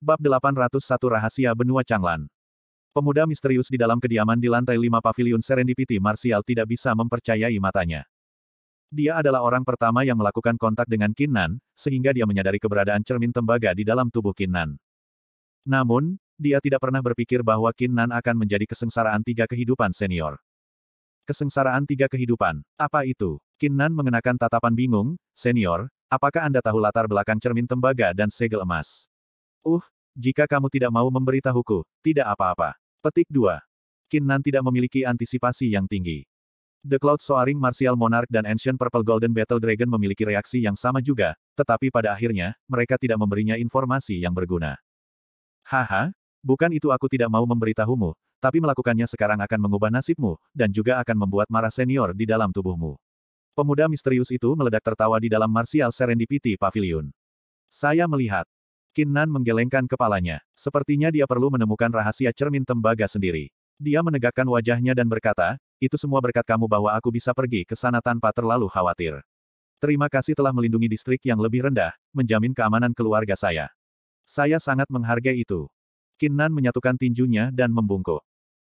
Bab 801 Rahasia Benua Changlan Pemuda misterius di dalam kediaman di lantai lima pavilion Serendipity Martial tidak bisa mempercayai matanya. Dia adalah orang pertama yang melakukan kontak dengan Kinnan, sehingga dia menyadari keberadaan cermin tembaga di dalam tubuh Kinnan. Namun, dia tidak pernah berpikir bahwa Kinnan akan menjadi kesengsaraan tiga kehidupan senior. Kesengsaraan tiga kehidupan, apa itu? Kinnan mengenakan tatapan bingung, senior, Apakah Anda tahu latar belakang cermin tembaga dan segel emas? Uh, jika kamu tidak mau memberitahuku, tidak apa-apa. Petik 2. Kinnan tidak memiliki antisipasi yang tinggi. The Cloud Soaring Martial Monarch dan Ancient Purple Golden Battle Dragon memiliki reaksi yang sama juga, tetapi pada akhirnya, mereka tidak memberinya informasi yang berguna. Haha, bukan itu aku tidak mau memberitahumu, tapi melakukannya sekarang akan mengubah nasibmu, dan juga akan membuat marah senior di dalam tubuhmu. Pemuda misterius itu meledak tertawa di dalam Martial Serendipity Pavilion. Saya melihat, Kinnan menggelengkan kepalanya. Sepertinya dia perlu menemukan rahasia cermin tembaga sendiri. Dia menegakkan wajahnya dan berkata, itu semua berkat kamu bahwa aku bisa pergi ke sana tanpa terlalu khawatir. Terima kasih telah melindungi distrik yang lebih rendah, menjamin keamanan keluarga saya. Saya sangat menghargai itu. Kinnan menyatukan tinjunya dan membungkuk.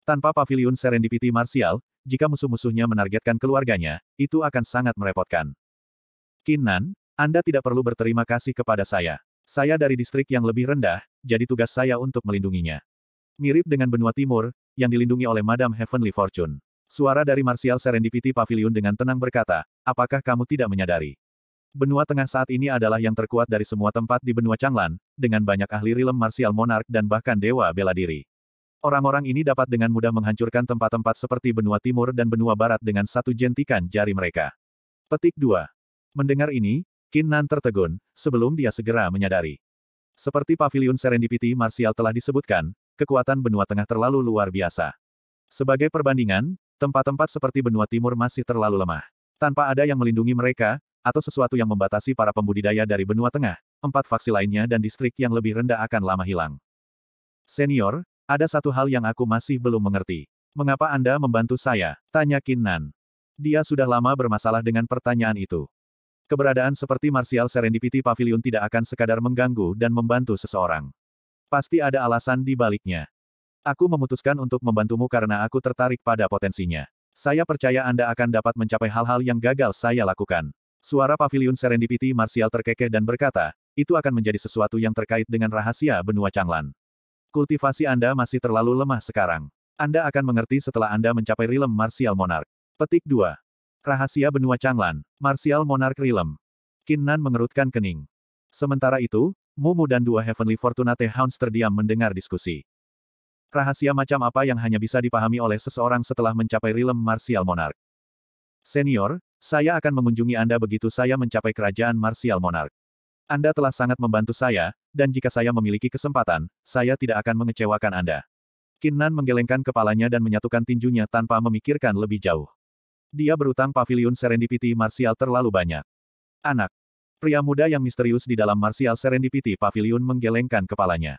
Tanpa pavilion serendipity Martial, jika musuh-musuhnya menargetkan keluarganya, itu akan sangat merepotkan. Kinnan, Anda tidak perlu berterima kasih kepada saya. Saya dari distrik yang lebih rendah, jadi tugas saya untuk melindunginya. Mirip dengan benua timur, yang dilindungi oleh Madame Heavenly Fortune. Suara dari Martial Serendipity Pavilion dengan tenang berkata, apakah kamu tidak menyadari? Benua tengah saat ini adalah yang terkuat dari semua tempat di benua Changlan, dengan banyak ahli rilem martial Monarch dan bahkan dewa bela diri. Orang-orang ini dapat dengan mudah menghancurkan tempat-tempat seperti benua timur dan benua barat dengan satu jentikan jari mereka. Petik 2. Mendengar ini, Kinnan tertegun, sebelum dia segera menyadari. Seperti pavilion serendipity Martial telah disebutkan, kekuatan benua tengah terlalu luar biasa. Sebagai perbandingan, tempat-tempat seperti benua timur masih terlalu lemah. Tanpa ada yang melindungi mereka, atau sesuatu yang membatasi para pembudidaya dari benua tengah, empat faksi lainnya dan distrik yang lebih rendah akan lama hilang. Senior, ada satu hal yang aku masih belum mengerti. Mengapa Anda membantu saya? Tanya Kinnan. Dia sudah lama bermasalah dengan pertanyaan itu. Keberadaan seperti Martial Serendipity Pavilion tidak akan sekadar mengganggu dan membantu seseorang. Pasti ada alasan di baliknya. Aku memutuskan untuk membantumu karena aku tertarik pada potensinya. Saya percaya Anda akan dapat mencapai hal-hal yang gagal saya lakukan. Suara Pavilion Serendipity Martial terkekeh dan berkata, itu akan menjadi sesuatu yang terkait dengan rahasia benua Changlan. Kultivasi Anda masih terlalu lemah sekarang. Anda akan mengerti setelah Anda mencapai rilem Martial Monarch. Petik 2. Rahasia Benua Changlan, Martial Monarch Rilem. Kinnan mengerutkan kening. Sementara itu, Mumu dan dua Heavenly Fortunate Hounds terdiam mendengar diskusi. Rahasia macam apa yang hanya bisa dipahami oleh seseorang setelah mencapai Realm Martial Monarch? Senior, saya akan mengunjungi Anda begitu saya mencapai kerajaan Martial Monarch. Anda telah sangat membantu saya, dan jika saya memiliki kesempatan, saya tidak akan mengecewakan Anda. Kinnan menggelengkan kepalanya dan menyatukan tinjunya tanpa memikirkan lebih jauh. Dia berutang pavilion serendipity Martial terlalu banyak. Anak. Pria muda yang misterius di dalam Martial serendipity pavilion menggelengkan kepalanya.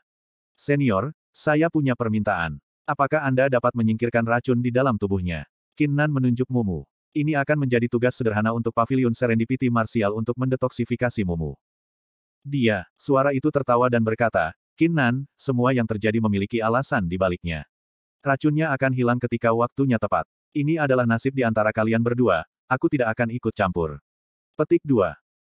Senior, saya punya permintaan. Apakah Anda dapat menyingkirkan racun di dalam tubuhnya? Kinnan menunjuk Mumu. Ini akan menjadi tugas sederhana untuk pavilion serendipity Martial untuk mendetoksifikasi Mumu. Dia, suara itu tertawa dan berkata, Kinnan, semua yang terjadi memiliki alasan di baliknya. Racunnya akan hilang ketika waktunya tepat. Ini adalah nasib di antara kalian berdua, aku tidak akan ikut campur. Petik 2.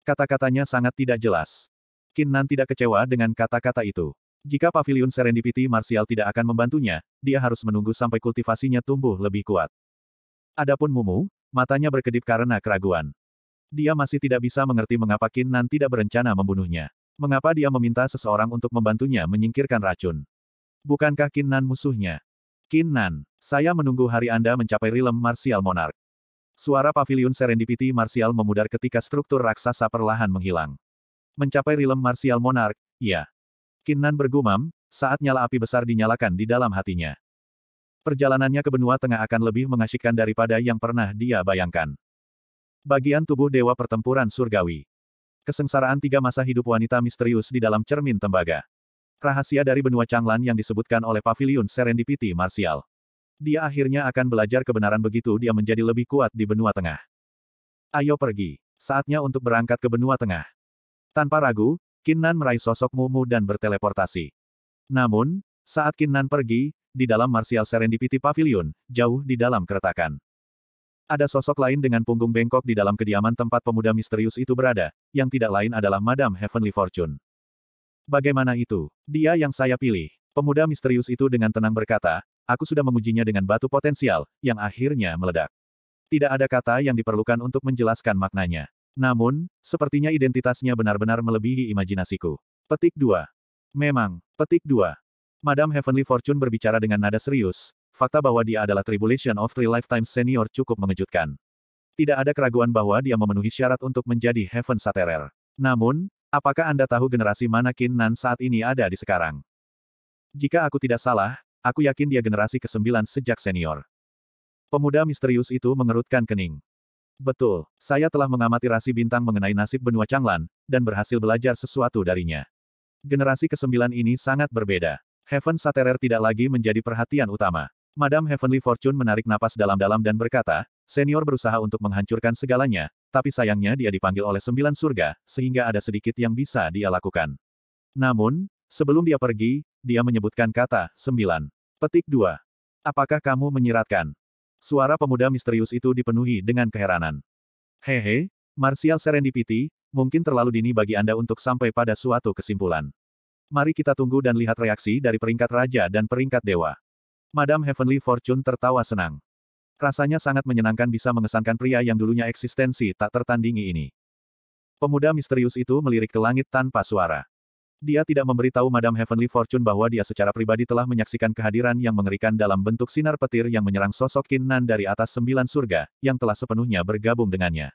Kata-katanya sangat tidak jelas. Kinnan tidak kecewa dengan kata-kata itu. Jika pavilion serendipity Martial tidak akan membantunya, dia harus menunggu sampai kultivasinya tumbuh lebih kuat. Adapun Mumu, matanya berkedip karena keraguan. Dia masih tidak bisa mengerti mengapa Kinnan tidak berencana membunuhnya. Mengapa dia meminta seseorang untuk membantunya menyingkirkan racun. Bukankah Kinnan musuhnya? Kinan, saya menunggu hari Anda mencapai rilem Martial Monarch. Suara pavilion serendipity Martial memudar ketika struktur raksasa perlahan menghilang. Mencapai rilem Martial Monarch, ya. Kinan bergumam, saat nyala api besar dinyalakan di dalam hatinya. Perjalanannya ke benua tengah akan lebih mengasyikkan daripada yang pernah dia bayangkan. Bagian tubuh Dewa Pertempuran Surgawi. Kesengsaraan tiga masa hidup wanita misterius di dalam cermin tembaga. Rahasia dari benua Changlan yang disebutkan oleh Pavilion Serendipity Martial. Dia akhirnya akan belajar kebenaran begitu dia menjadi lebih kuat di benua tengah. Ayo pergi. Saatnya untuk berangkat ke benua tengah. Tanpa ragu, Kinnan meraih sosok Mumu dan berteleportasi. Namun, saat Kinnan pergi, di dalam Martial Serendipity Pavilion, jauh di dalam keretakan. Ada sosok lain dengan punggung bengkok di dalam kediaman tempat pemuda misterius itu berada, yang tidak lain adalah Madam Heavenly Fortune. Bagaimana itu? Dia yang saya pilih. Pemuda misterius itu dengan tenang berkata, aku sudah mengujinya dengan batu potensial, yang akhirnya meledak. Tidak ada kata yang diperlukan untuk menjelaskan maknanya. Namun, sepertinya identitasnya benar-benar melebihi imajinasiku. Petik 2. Memang, petik 2. Madam Heavenly Fortune berbicara dengan nada serius, fakta bahwa dia adalah Tribulation of Three Lifetimes Senior cukup mengejutkan. Tidak ada keraguan bahwa dia memenuhi syarat untuk menjadi Heaven Saterer. Namun, Apakah Anda tahu generasi mana Qin Nan saat ini ada di sekarang? Jika aku tidak salah, aku yakin dia generasi ke-9 sejak senior. Pemuda misterius itu mengerutkan kening. Betul, saya telah mengamati rasi bintang mengenai nasib benua Changlan, dan berhasil belajar sesuatu darinya. Generasi ke-9 ini sangat berbeda. Heaven Saterer tidak lagi menjadi perhatian utama. Madam Heavenly Fortune menarik napas dalam-dalam dan berkata, Senior berusaha untuk menghancurkan segalanya, tapi sayangnya dia dipanggil oleh sembilan surga, sehingga ada sedikit yang bisa dia lakukan. Namun, sebelum dia pergi, dia menyebutkan kata, sembilan. Petik dua. Apakah kamu menyiratkan? Suara pemuda misterius itu dipenuhi dengan keheranan. Hehe, Martial Serendipity, mungkin terlalu dini bagi Anda untuk sampai pada suatu kesimpulan. Mari kita tunggu dan lihat reaksi dari peringkat raja dan peringkat dewa. Madam Heavenly Fortune tertawa senang. Rasanya sangat menyenangkan bisa mengesankan pria yang dulunya eksistensi tak tertandingi ini. Pemuda misterius itu melirik ke langit tanpa suara. Dia tidak memberitahu madam Heavenly Fortune bahwa dia secara pribadi telah menyaksikan kehadiran yang mengerikan dalam bentuk sinar petir yang menyerang sosok Kinnan dari atas sembilan surga, yang telah sepenuhnya bergabung dengannya.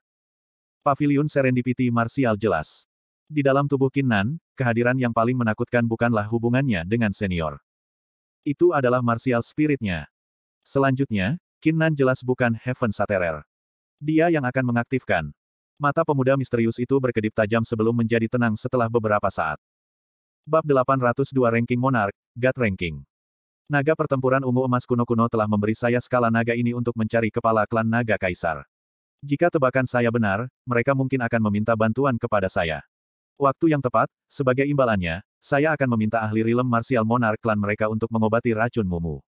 pavilion Serendipity Martial jelas. Di dalam tubuh Kinnan, kehadiran yang paling menakutkan bukanlah hubungannya dengan senior. Itu adalah martial spiritnya. Selanjutnya, Kinnan jelas bukan Heaven Saterer. Dia yang akan mengaktifkan. Mata pemuda misterius itu berkedip tajam sebelum menjadi tenang setelah beberapa saat. Bab 802 Ranking Monarch, God Ranking. Naga pertempuran ungu emas kuno-kuno telah memberi saya skala naga ini untuk mencari kepala klan naga kaisar. Jika tebakan saya benar, mereka mungkin akan meminta bantuan kepada saya. Waktu yang tepat, sebagai imbalannya, saya akan meminta ahli rilem marsial monark klan mereka untuk mengobati racun mumu.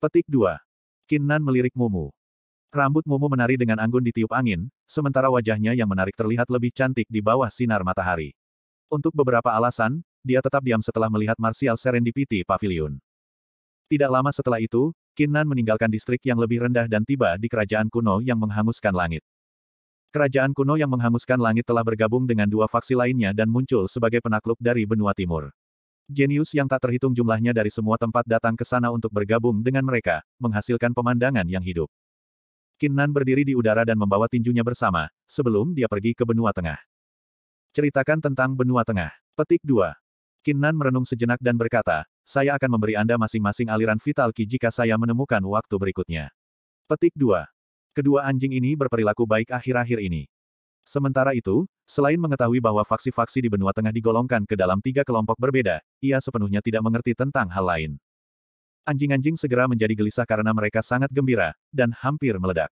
Petik 2. Kinnan melirik Mumu. Rambut Mumu menari dengan anggun di tiup angin, sementara wajahnya yang menarik terlihat lebih cantik di bawah sinar matahari. Untuk beberapa alasan, dia tetap diam setelah melihat Martial Serendipity Pavilion. Tidak lama setelah itu, Kinnan meninggalkan distrik yang lebih rendah dan tiba di kerajaan kuno yang menghanguskan langit. Kerajaan kuno yang menghanguskan langit telah bergabung dengan dua faksi lainnya dan muncul sebagai penakluk dari benua timur. Genius yang tak terhitung jumlahnya dari semua tempat datang ke sana untuk bergabung dengan mereka, menghasilkan pemandangan yang hidup. Kinnan berdiri di udara dan membawa tinjunya bersama, sebelum dia pergi ke benua tengah. Ceritakan tentang benua tengah. Petik 2. Kinnan merenung sejenak dan berkata, saya akan memberi Anda masing-masing aliran vital ki jika saya menemukan waktu berikutnya. Petik 2. Kedua anjing ini berperilaku baik akhir-akhir ini. Sementara itu, selain mengetahui bahwa faksi-faksi di benua tengah digolongkan ke dalam tiga kelompok berbeda, ia sepenuhnya tidak mengerti tentang hal lain. Anjing-anjing segera menjadi gelisah karena mereka sangat gembira, dan hampir meledak.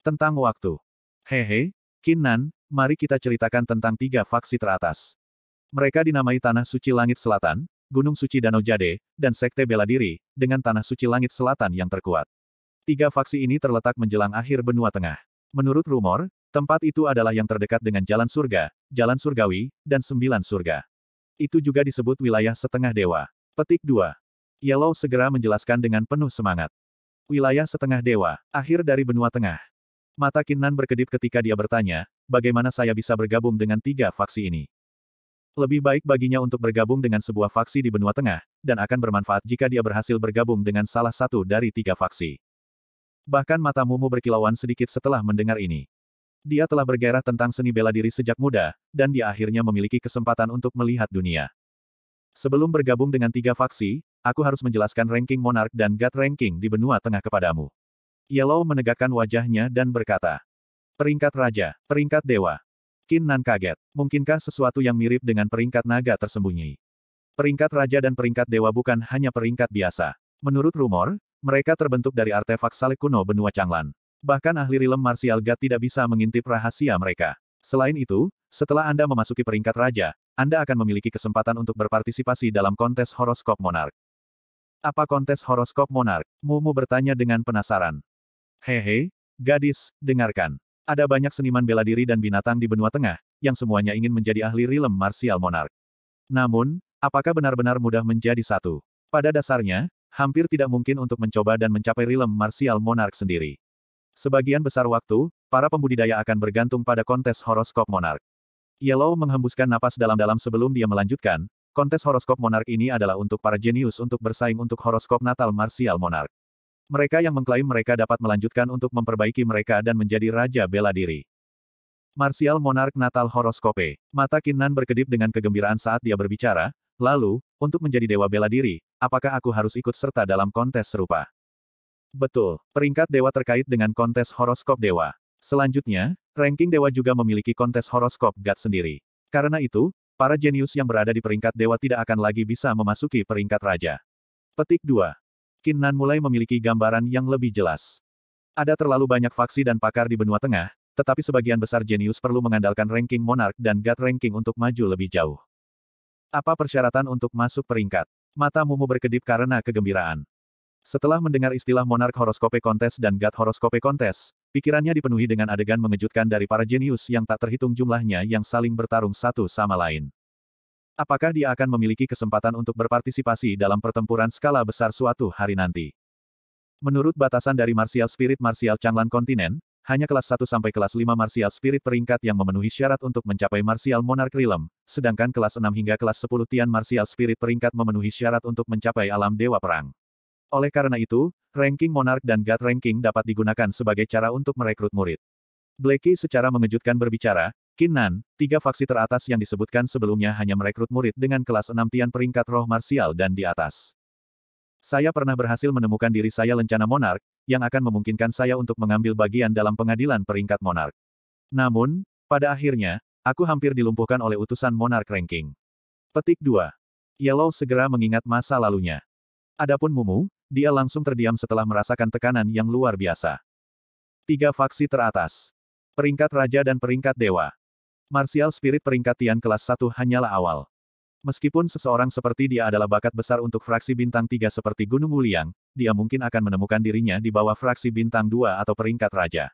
Tentang waktu. Hehe, Kinan, mari kita ceritakan tentang tiga faksi teratas. Mereka dinamai Tanah Suci Langit Selatan, Gunung Suci Danau Jade, dan Sekte Bela Diri, dengan Tanah Suci Langit Selatan yang terkuat. Tiga faksi ini terletak menjelang akhir benua tengah. Menurut rumor, Tempat itu adalah yang terdekat dengan jalan surga, jalan surgawi, dan sembilan surga. Itu juga disebut wilayah setengah dewa. Petik 2. Yellow segera menjelaskan dengan penuh semangat. Wilayah setengah dewa, akhir dari benua tengah. Mata Kinnan berkedip ketika dia bertanya, bagaimana saya bisa bergabung dengan tiga faksi ini? Lebih baik baginya untuk bergabung dengan sebuah faksi di benua tengah, dan akan bermanfaat jika dia berhasil bergabung dengan salah satu dari tiga faksi. Bahkan mata Mumu berkilauan sedikit setelah mendengar ini. Dia telah bergairah tentang seni bela diri sejak muda, dan dia akhirnya memiliki kesempatan untuk melihat dunia. Sebelum bergabung dengan tiga faksi, aku harus menjelaskan ranking monark dan god ranking di benua tengah kepadamu. Yellow menegakkan wajahnya dan berkata, Peringkat raja, peringkat dewa. Kinan Nan kaget. Mungkinkah sesuatu yang mirip dengan peringkat naga tersembunyi? Peringkat raja dan peringkat dewa bukan hanya peringkat biasa. Menurut rumor, mereka terbentuk dari artefak salik kuno benua Changlan. Bahkan ahli rilem martial God tidak bisa mengintip rahasia mereka. Selain itu, setelah Anda memasuki peringkat raja, Anda akan memiliki kesempatan untuk berpartisipasi dalam kontes horoskop monark. Apa kontes horoskop monark? Mumu bertanya dengan penasaran. Hehe, gadis, dengarkan. Ada banyak seniman bela diri dan binatang di benua tengah, yang semuanya ingin menjadi ahli rilem martial monark. Namun, apakah benar-benar mudah menjadi satu? Pada dasarnya, hampir tidak mungkin untuk mencoba dan mencapai rilem martial monark sendiri. Sebagian besar waktu, para pembudidaya akan bergantung pada kontes horoskop monark. Yellow menghembuskan napas dalam-dalam sebelum dia melanjutkan, kontes horoskop monark ini adalah untuk para jenius untuk bersaing untuk horoskop natal marsial monark. Mereka yang mengklaim mereka dapat melanjutkan untuk memperbaiki mereka dan menjadi raja bela diri. Marsial Monark Natal Horoskope. Mata Kinnan berkedip dengan kegembiraan saat dia berbicara, lalu, untuk menjadi dewa bela diri, apakah aku harus ikut serta dalam kontes serupa? Betul, peringkat dewa terkait dengan kontes horoskop dewa. Selanjutnya, ranking dewa juga memiliki kontes horoskop God sendiri. Karena itu, para jenius yang berada di peringkat dewa tidak akan lagi bisa memasuki peringkat raja. Petik 2. Kinnan mulai memiliki gambaran yang lebih jelas. Ada terlalu banyak faksi dan pakar di benua tengah, tetapi sebagian besar jenius perlu mengandalkan ranking monark dan god ranking untuk maju lebih jauh. Apa persyaratan untuk masuk peringkat? Mata Mumu berkedip karena kegembiraan. Setelah mendengar istilah monark horoskope kontes dan god horoskope kontes, pikirannya dipenuhi dengan adegan mengejutkan dari para jenius yang tak terhitung jumlahnya yang saling bertarung satu sama lain. Apakah dia akan memiliki kesempatan untuk berpartisipasi dalam pertempuran skala besar suatu hari nanti? Menurut batasan dari Martial Spirit Martial Changlan Kontinen, hanya kelas 1 sampai kelas 5 Martial Spirit peringkat yang memenuhi syarat untuk mencapai Martial Monarch Realm, sedangkan kelas 6 hingga kelas 10 Tian Martial Spirit peringkat memenuhi syarat untuk mencapai alam Dewa Perang. Oleh karena itu, ranking monark dan God ranking dapat digunakan sebagai cara untuk merekrut murid. Blackie secara mengejutkan berbicara, Kinnan, tiga faksi teratas yang disebutkan sebelumnya hanya merekrut murid dengan kelas enam tian peringkat roh marsial dan di atas. Saya pernah berhasil menemukan diri saya lencana monark yang akan memungkinkan saya untuk mengambil bagian dalam pengadilan peringkat monark. Namun, pada akhirnya, aku hampir dilumpuhkan oleh utusan monark ranking. Petik 2. Yellow segera mengingat masa lalunya. Adapun Mumu, dia langsung terdiam setelah merasakan tekanan yang luar biasa. Tiga faksi teratas. Peringkat Raja dan Peringkat Dewa. Martial Spirit peringkat Tian kelas 1 hanyalah awal. Meskipun seseorang seperti dia adalah bakat besar untuk fraksi bintang 3 seperti Gunung Wuliang, dia mungkin akan menemukan dirinya di bawah fraksi bintang 2 atau peringkat Raja.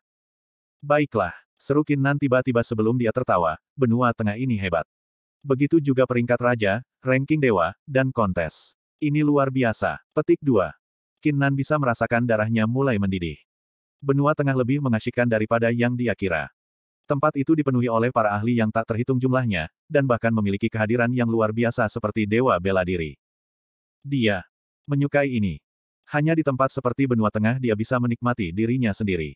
Baiklah, seru Kinnan tiba-tiba sebelum dia tertawa, benua tengah ini hebat. Begitu juga peringkat Raja, ranking Dewa, dan kontes. Ini luar biasa. Petik 2. Qin Nan bisa merasakan darahnya mulai mendidih. Benua tengah lebih mengasyikkan daripada yang dia kira. Tempat itu dipenuhi oleh para ahli yang tak terhitung jumlahnya, dan bahkan memiliki kehadiran yang luar biasa seperti dewa bela diri. Dia menyukai ini. Hanya di tempat seperti benua tengah dia bisa menikmati dirinya sendiri.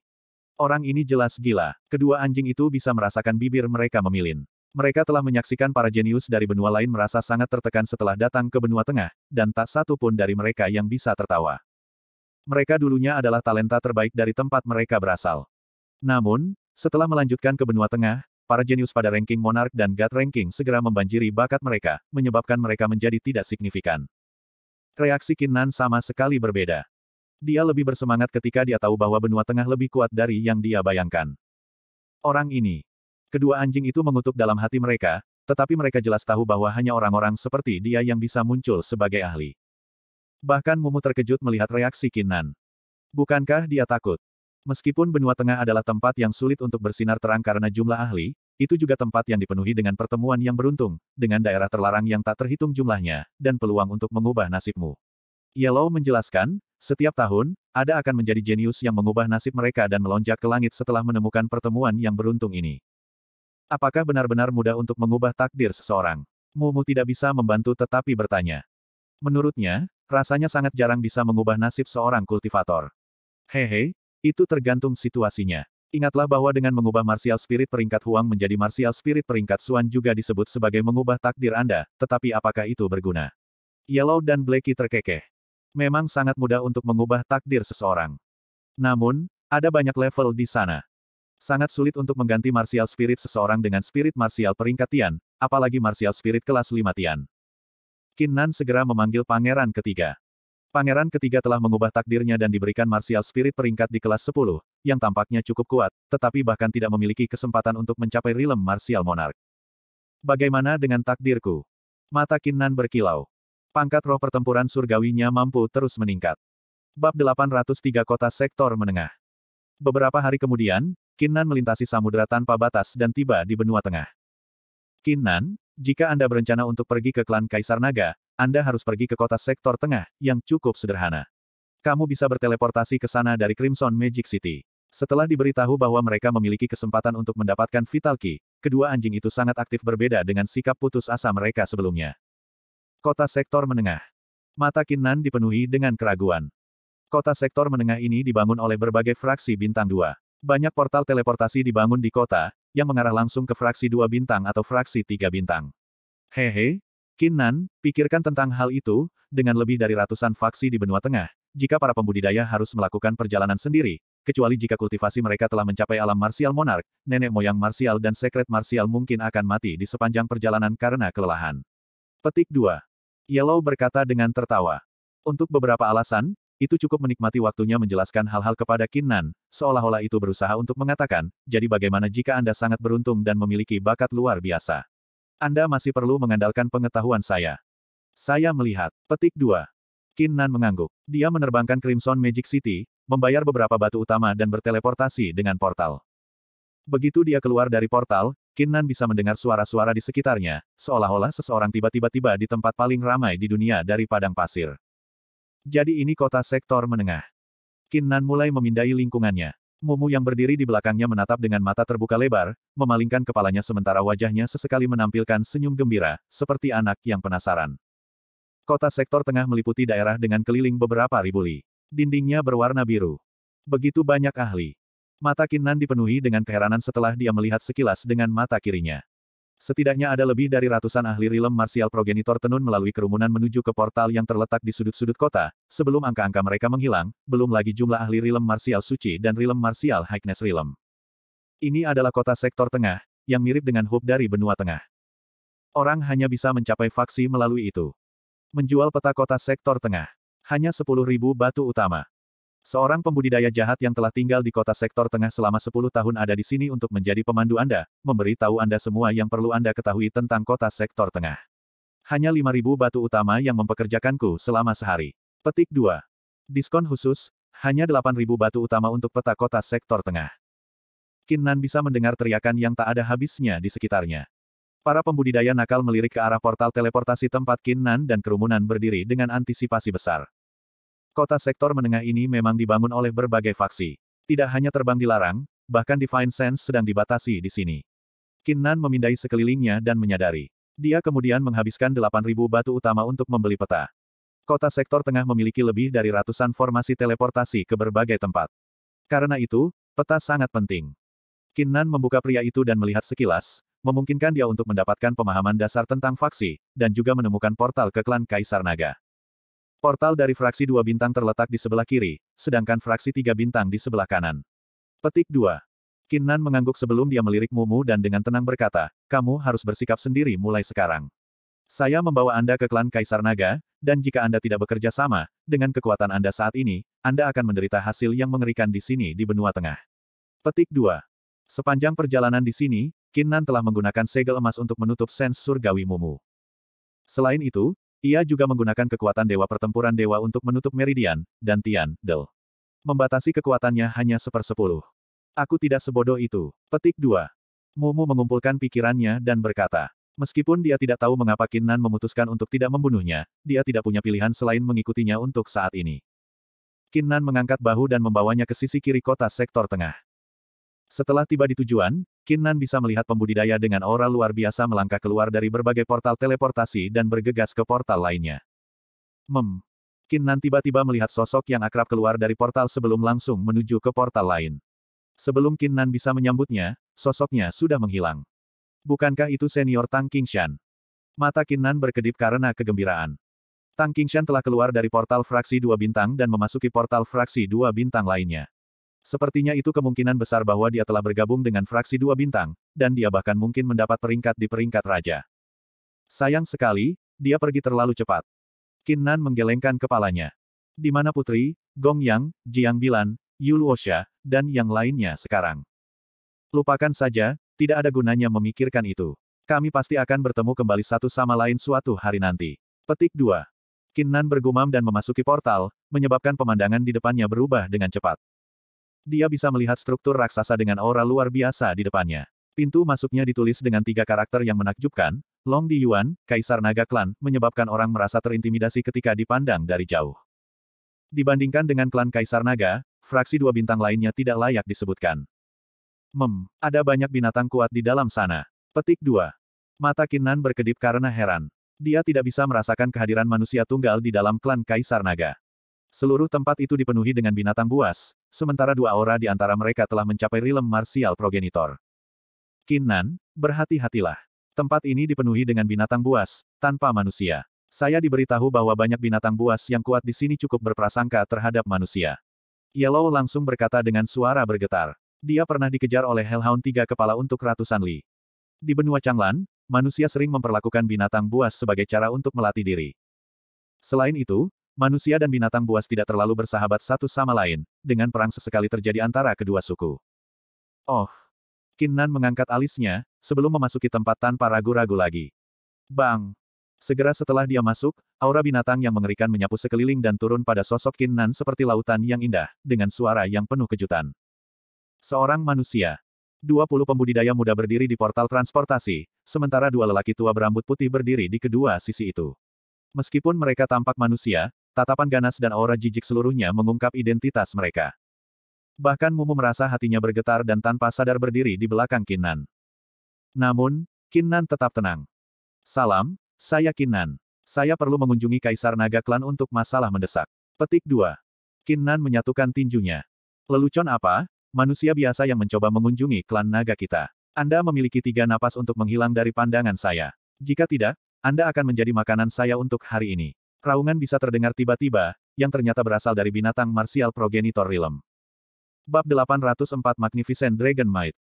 Orang ini jelas gila. Kedua anjing itu bisa merasakan bibir mereka memilin. Mereka telah menyaksikan para jenius dari benua lain merasa sangat tertekan setelah datang ke benua tengah, dan tak satu pun dari mereka yang bisa tertawa mereka dulunya adalah talenta terbaik dari tempat mereka berasal. Namun, setelah melanjutkan ke benua tengah, para jenius pada ranking Monark dan God ranking segera membanjiri bakat mereka, menyebabkan mereka menjadi tidak signifikan. Reaksi Kinnan sama sekali berbeda. Dia lebih bersemangat ketika dia tahu bahwa benua tengah lebih kuat dari yang dia bayangkan. Orang ini. Kedua anjing itu mengutuk dalam hati mereka, tetapi mereka jelas tahu bahwa hanya orang-orang seperti dia yang bisa muncul sebagai ahli. Bahkan Mumu terkejut melihat reaksi Kinan. Bukankah dia takut? Meskipun benua tengah adalah tempat yang sulit untuk bersinar terang karena jumlah ahli, itu juga tempat yang dipenuhi dengan pertemuan yang beruntung, dengan daerah terlarang yang tak terhitung jumlahnya, dan peluang untuk mengubah nasibmu. Yellow menjelaskan, setiap tahun, ada akan menjadi jenius yang mengubah nasib mereka dan melonjak ke langit setelah menemukan pertemuan yang beruntung ini. Apakah benar-benar mudah untuk mengubah takdir seseorang? Mumu tidak bisa membantu tetapi bertanya. Menurutnya, Rasanya sangat jarang bisa mengubah nasib seorang kultivator. Hehe, itu tergantung situasinya. Ingatlah bahwa dengan mengubah martial spirit peringkat Huang menjadi martial spirit peringkat Suan juga disebut sebagai mengubah takdir Anda, tetapi apakah itu berguna? Yellow dan Blacky terkekeh. Memang sangat mudah untuk mengubah takdir seseorang. Namun, ada banyak level di sana. Sangat sulit untuk mengganti martial spirit seseorang dengan spirit martial peringkat Tian, apalagi martial spirit kelas 5 Tian. Kinan segera memanggil pangeran ketiga. Pangeran ketiga telah mengubah takdirnya dan diberikan martial spirit peringkat di kelas 10, yang tampaknya cukup kuat, tetapi bahkan tidak memiliki kesempatan untuk mencapai Rilem martial Monark. Bagaimana dengan takdirku? Mata Kinnan berkilau. Pangkat roh pertempuran surgawinya mampu terus meningkat. Bab 803 Kota Sektor Menengah Beberapa hari kemudian, Kinnan melintasi samudera tanpa batas dan tiba di benua tengah. Kinnan, jika Anda berencana untuk pergi ke klan Kaisar Naga, Anda harus pergi ke kota sektor tengah, yang cukup sederhana. Kamu bisa berteleportasi ke sana dari Crimson Magic City. Setelah diberitahu bahwa mereka memiliki kesempatan untuk mendapatkan Vital Key, kedua anjing itu sangat aktif berbeda dengan sikap putus asa mereka sebelumnya. Kota sektor menengah. Mata Kinnan dipenuhi dengan keraguan. Kota sektor menengah ini dibangun oleh berbagai fraksi bintang dua. Banyak portal teleportasi dibangun di kota, yang mengarah langsung ke fraksi dua bintang atau fraksi tiga bintang. Hehe, Kinan, pikirkan tentang hal itu, dengan lebih dari ratusan faksi di benua tengah, jika para pembudidaya harus melakukan perjalanan sendiri, kecuali jika kultivasi mereka telah mencapai alam marsial monark, nenek moyang marsial dan sekret marsial mungkin akan mati di sepanjang perjalanan karena kelelahan. Petik 2. Yellow berkata dengan tertawa. Untuk beberapa alasan, itu cukup menikmati waktunya menjelaskan hal-hal kepada Kinnan, seolah-olah itu berusaha untuk mengatakan, jadi bagaimana jika Anda sangat beruntung dan memiliki bakat luar biasa. Anda masih perlu mengandalkan pengetahuan saya. Saya melihat, petik 2. Kinnan mengangguk. Dia menerbangkan Crimson Magic City, membayar beberapa batu utama dan berteleportasi dengan portal. Begitu dia keluar dari portal, Kinnan bisa mendengar suara-suara di sekitarnya, seolah-olah seseorang tiba-tiba tiba di tempat paling ramai di dunia dari padang pasir. Jadi ini kota sektor menengah. Kinnan mulai memindai lingkungannya. Mumu yang berdiri di belakangnya menatap dengan mata terbuka lebar, memalingkan kepalanya sementara wajahnya sesekali menampilkan senyum gembira, seperti anak yang penasaran. Kota sektor tengah meliputi daerah dengan keliling beberapa ribu li. Dindingnya berwarna biru. Begitu banyak ahli. Mata Kinnan dipenuhi dengan keheranan setelah dia melihat sekilas dengan mata kirinya. Setidaknya ada lebih dari ratusan ahli rilem marsial progenitor tenun melalui kerumunan menuju ke portal yang terletak di sudut-sudut kota, sebelum angka-angka mereka menghilang, belum lagi jumlah ahli rilem marsial suci dan rilem marsial Highness Rilem. Ini adalah kota sektor tengah, yang mirip dengan hub dari benua tengah. Orang hanya bisa mencapai faksi melalui itu. Menjual peta kota sektor tengah. Hanya 10.000 batu utama. Seorang pembudidaya jahat yang telah tinggal di kota sektor tengah selama 10 tahun ada di sini untuk menjadi pemandu Anda, memberi tahu Anda semua yang perlu Anda ketahui tentang kota sektor tengah. Hanya 5.000 batu utama yang mempekerjakanku selama sehari. Petik 2. Diskon khusus, hanya 8.000 batu utama untuk peta kota sektor tengah. Kinnan bisa mendengar teriakan yang tak ada habisnya di sekitarnya. Para pembudidaya nakal melirik ke arah portal teleportasi tempat Kinnan dan kerumunan berdiri dengan antisipasi besar. Kota sektor menengah ini memang dibangun oleh berbagai faksi. Tidak hanya terbang dilarang, bahkan Divine Sense sedang dibatasi di sini. Kinnan memindai sekelilingnya dan menyadari. Dia kemudian menghabiskan 8.000 batu utama untuk membeli peta. Kota sektor tengah memiliki lebih dari ratusan formasi teleportasi ke berbagai tempat. Karena itu, peta sangat penting. Kinnan membuka pria itu dan melihat sekilas, memungkinkan dia untuk mendapatkan pemahaman dasar tentang faksi, dan juga menemukan portal ke klan Kaisar Naga. Portal dari fraksi dua bintang terletak di sebelah kiri, sedangkan fraksi tiga bintang di sebelah kanan. Petik 2. Kinnan mengangguk sebelum dia melirik Mumu dan dengan tenang berkata, kamu harus bersikap sendiri mulai sekarang. Saya membawa Anda ke klan Kaisar Naga, dan jika Anda tidak bekerja sama, dengan kekuatan Anda saat ini, Anda akan menderita hasil yang mengerikan di sini di benua tengah. Petik 2. Sepanjang perjalanan di sini, Kinnan telah menggunakan segel emas untuk menutup sens surgawi Mumu. Selain itu, ia juga menggunakan kekuatan Dewa Pertempuran Dewa untuk menutup Meridian, dan Tian, Del. Membatasi kekuatannya hanya sepersepuluh. Aku tidak sebodoh itu. Petik 2. Mumu mengumpulkan pikirannya dan berkata, meskipun dia tidak tahu mengapa Kinnan memutuskan untuk tidak membunuhnya, dia tidak punya pilihan selain mengikutinya untuk saat ini. Kinnan mengangkat bahu dan membawanya ke sisi kiri kota sektor tengah. Setelah tiba di tujuan, Kinnan bisa melihat pembudidaya dengan aura luar biasa melangkah keluar dari berbagai portal teleportasi dan bergegas ke portal lainnya. Mem. Kinnan tiba-tiba melihat sosok yang akrab keluar dari portal sebelum langsung menuju ke portal lain. Sebelum Kinnan bisa menyambutnya, sosoknya sudah menghilang. Bukankah itu senior Tang Qingshan? Mata Kinnan berkedip karena kegembiraan. Tang Qingshan telah keluar dari portal fraksi dua bintang dan memasuki portal fraksi dua bintang lainnya. Sepertinya itu kemungkinan besar bahwa dia telah bergabung dengan fraksi dua bintang, dan dia bahkan mungkin mendapat peringkat di peringkat raja. Sayang sekali, dia pergi terlalu cepat. Nan menggelengkan kepalanya. Di mana Putri, Gong Yang, Jiang Bilan, Yu Luosha, dan yang lainnya sekarang. Lupakan saja, tidak ada gunanya memikirkan itu. Kami pasti akan bertemu kembali satu sama lain suatu hari nanti. Petik 2. Kinnan bergumam dan memasuki portal, menyebabkan pemandangan di depannya berubah dengan cepat. Dia bisa melihat struktur raksasa dengan aura luar biasa di depannya. Pintu masuknya ditulis dengan tiga karakter yang menakjubkan, Long Di Yuan, Kaisar Naga Klan, menyebabkan orang merasa terintimidasi ketika dipandang dari jauh. Dibandingkan dengan klan Kaisar Naga, fraksi dua bintang lainnya tidak layak disebutkan. Mem, ada banyak binatang kuat di dalam sana. Petik 2. Mata Kinnan berkedip karena heran. Dia tidak bisa merasakan kehadiran manusia tunggal di dalam klan Kaisar Naga. Seluruh tempat itu dipenuhi dengan binatang buas, sementara dua aura di antara mereka telah mencapai rilem martial progenitor. Kinnan, berhati-hatilah. Tempat ini dipenuhi dengan binatang buas, tanpa manusia. Saya diberitahu bahwa banyak binatang buas yang kuat di sini cukup berprasangka terhadap manusia. Yellow langsung berkata dengan suara bergetar. Dia pernah dikejar oleh Hellhound tiga kepala untuk ratusan li. Di benua Changlan, manusia sering memperlakukan binatang buas sebagai cara untuk melatih diri. Selain itu, Manusia dan binatang buas tidak terlalu bersahabat satu sama lain, dengan perang sesekali terjadi antara kedua suku. Oh! Kinnan mengangkat alisnya, sebelum memasuki tempat tanpa ragu-ragu lagi. Bang! Segera setelah dia masuk, aura binatang yang mengerikan menyapu sekeliling dan turun pada sosok Kinnan seperti lautan yang indah, dengan suara yang penuh kejutan. Seorang manusia. Dua puluh pembudidaya muda berdiri di portal transportasi, sementara dua lelaki tua berambut putih berdiri di kedua sisi itu. Meskipun mereka tampak manusia, Tatapan ganas dan aura jijik seluruhnya mengungkap identitas mereka. Bahkan Mumu merasa hatinya bergetar dan tanpa sadar berdiri di belakang Kinan. Namun, Kinan tetap tenang. Salam, saya Kinan. Saya perlu mengunjungi Kaisar Naga Klan untuk masalah mendesak. Petik 2. Kinan menyatukan tinjunya. Lelucon apa? Manusia biasa yang mencoba mengunjungi klan naga kita. Anda memiliki tiga napas untuk menghilang dari pandangan saya. Jika tidak, Anda akan menjadi makanan saya untuk hari ini. Raungan bisa terdengar tiba-tiba, yang ternyata berasal dari binatang Martial progenitor Realm. Bab 804 Magnificent Dragon Might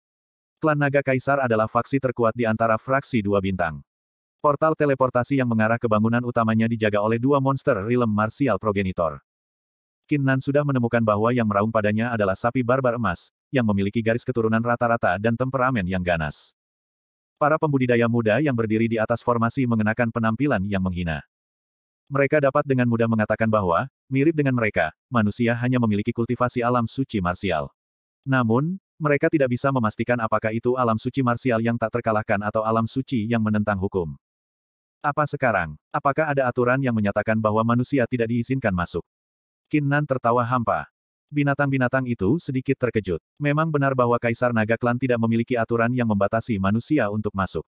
Klan Naga Kaisar adalah faksi terkuat di antara fraksi dua bintang. Portal teleportasi yang mengarah ke bangunan utamanya dijaga oleh dua monster Rilem Martial progenitor. Kinnan sudah menemukan bahwa yang meraung padanya adalah sapi barbar emas, yang memiliki garis keturunan rata-rata dan temperamen yang ganas. Para pembudidaya muda yang berdiri di atas formasi mengenakan penampilan yang menghina. Mereka dapat dengan mudah mengatakan bahwa, mirip dengan mereka, manusia hanya memiliki kultivasi alam suci marsial. Namun, mereka tidak bisa memastikan apakah itu alam suci marsial yang tak terkalahkan atau alam suci yang menentang hukum. Apa sekarang? Apakah ada aturan yang menyatakan bahwa manusia tidak diizinkan masuk? Kinnan tertawa hampa. Binatang-binatang itu sedikit terkejut. Memang benar bahwa Kaisar Naga Klan tidak memiliki aturan yang membatasi manusia untuk masuk.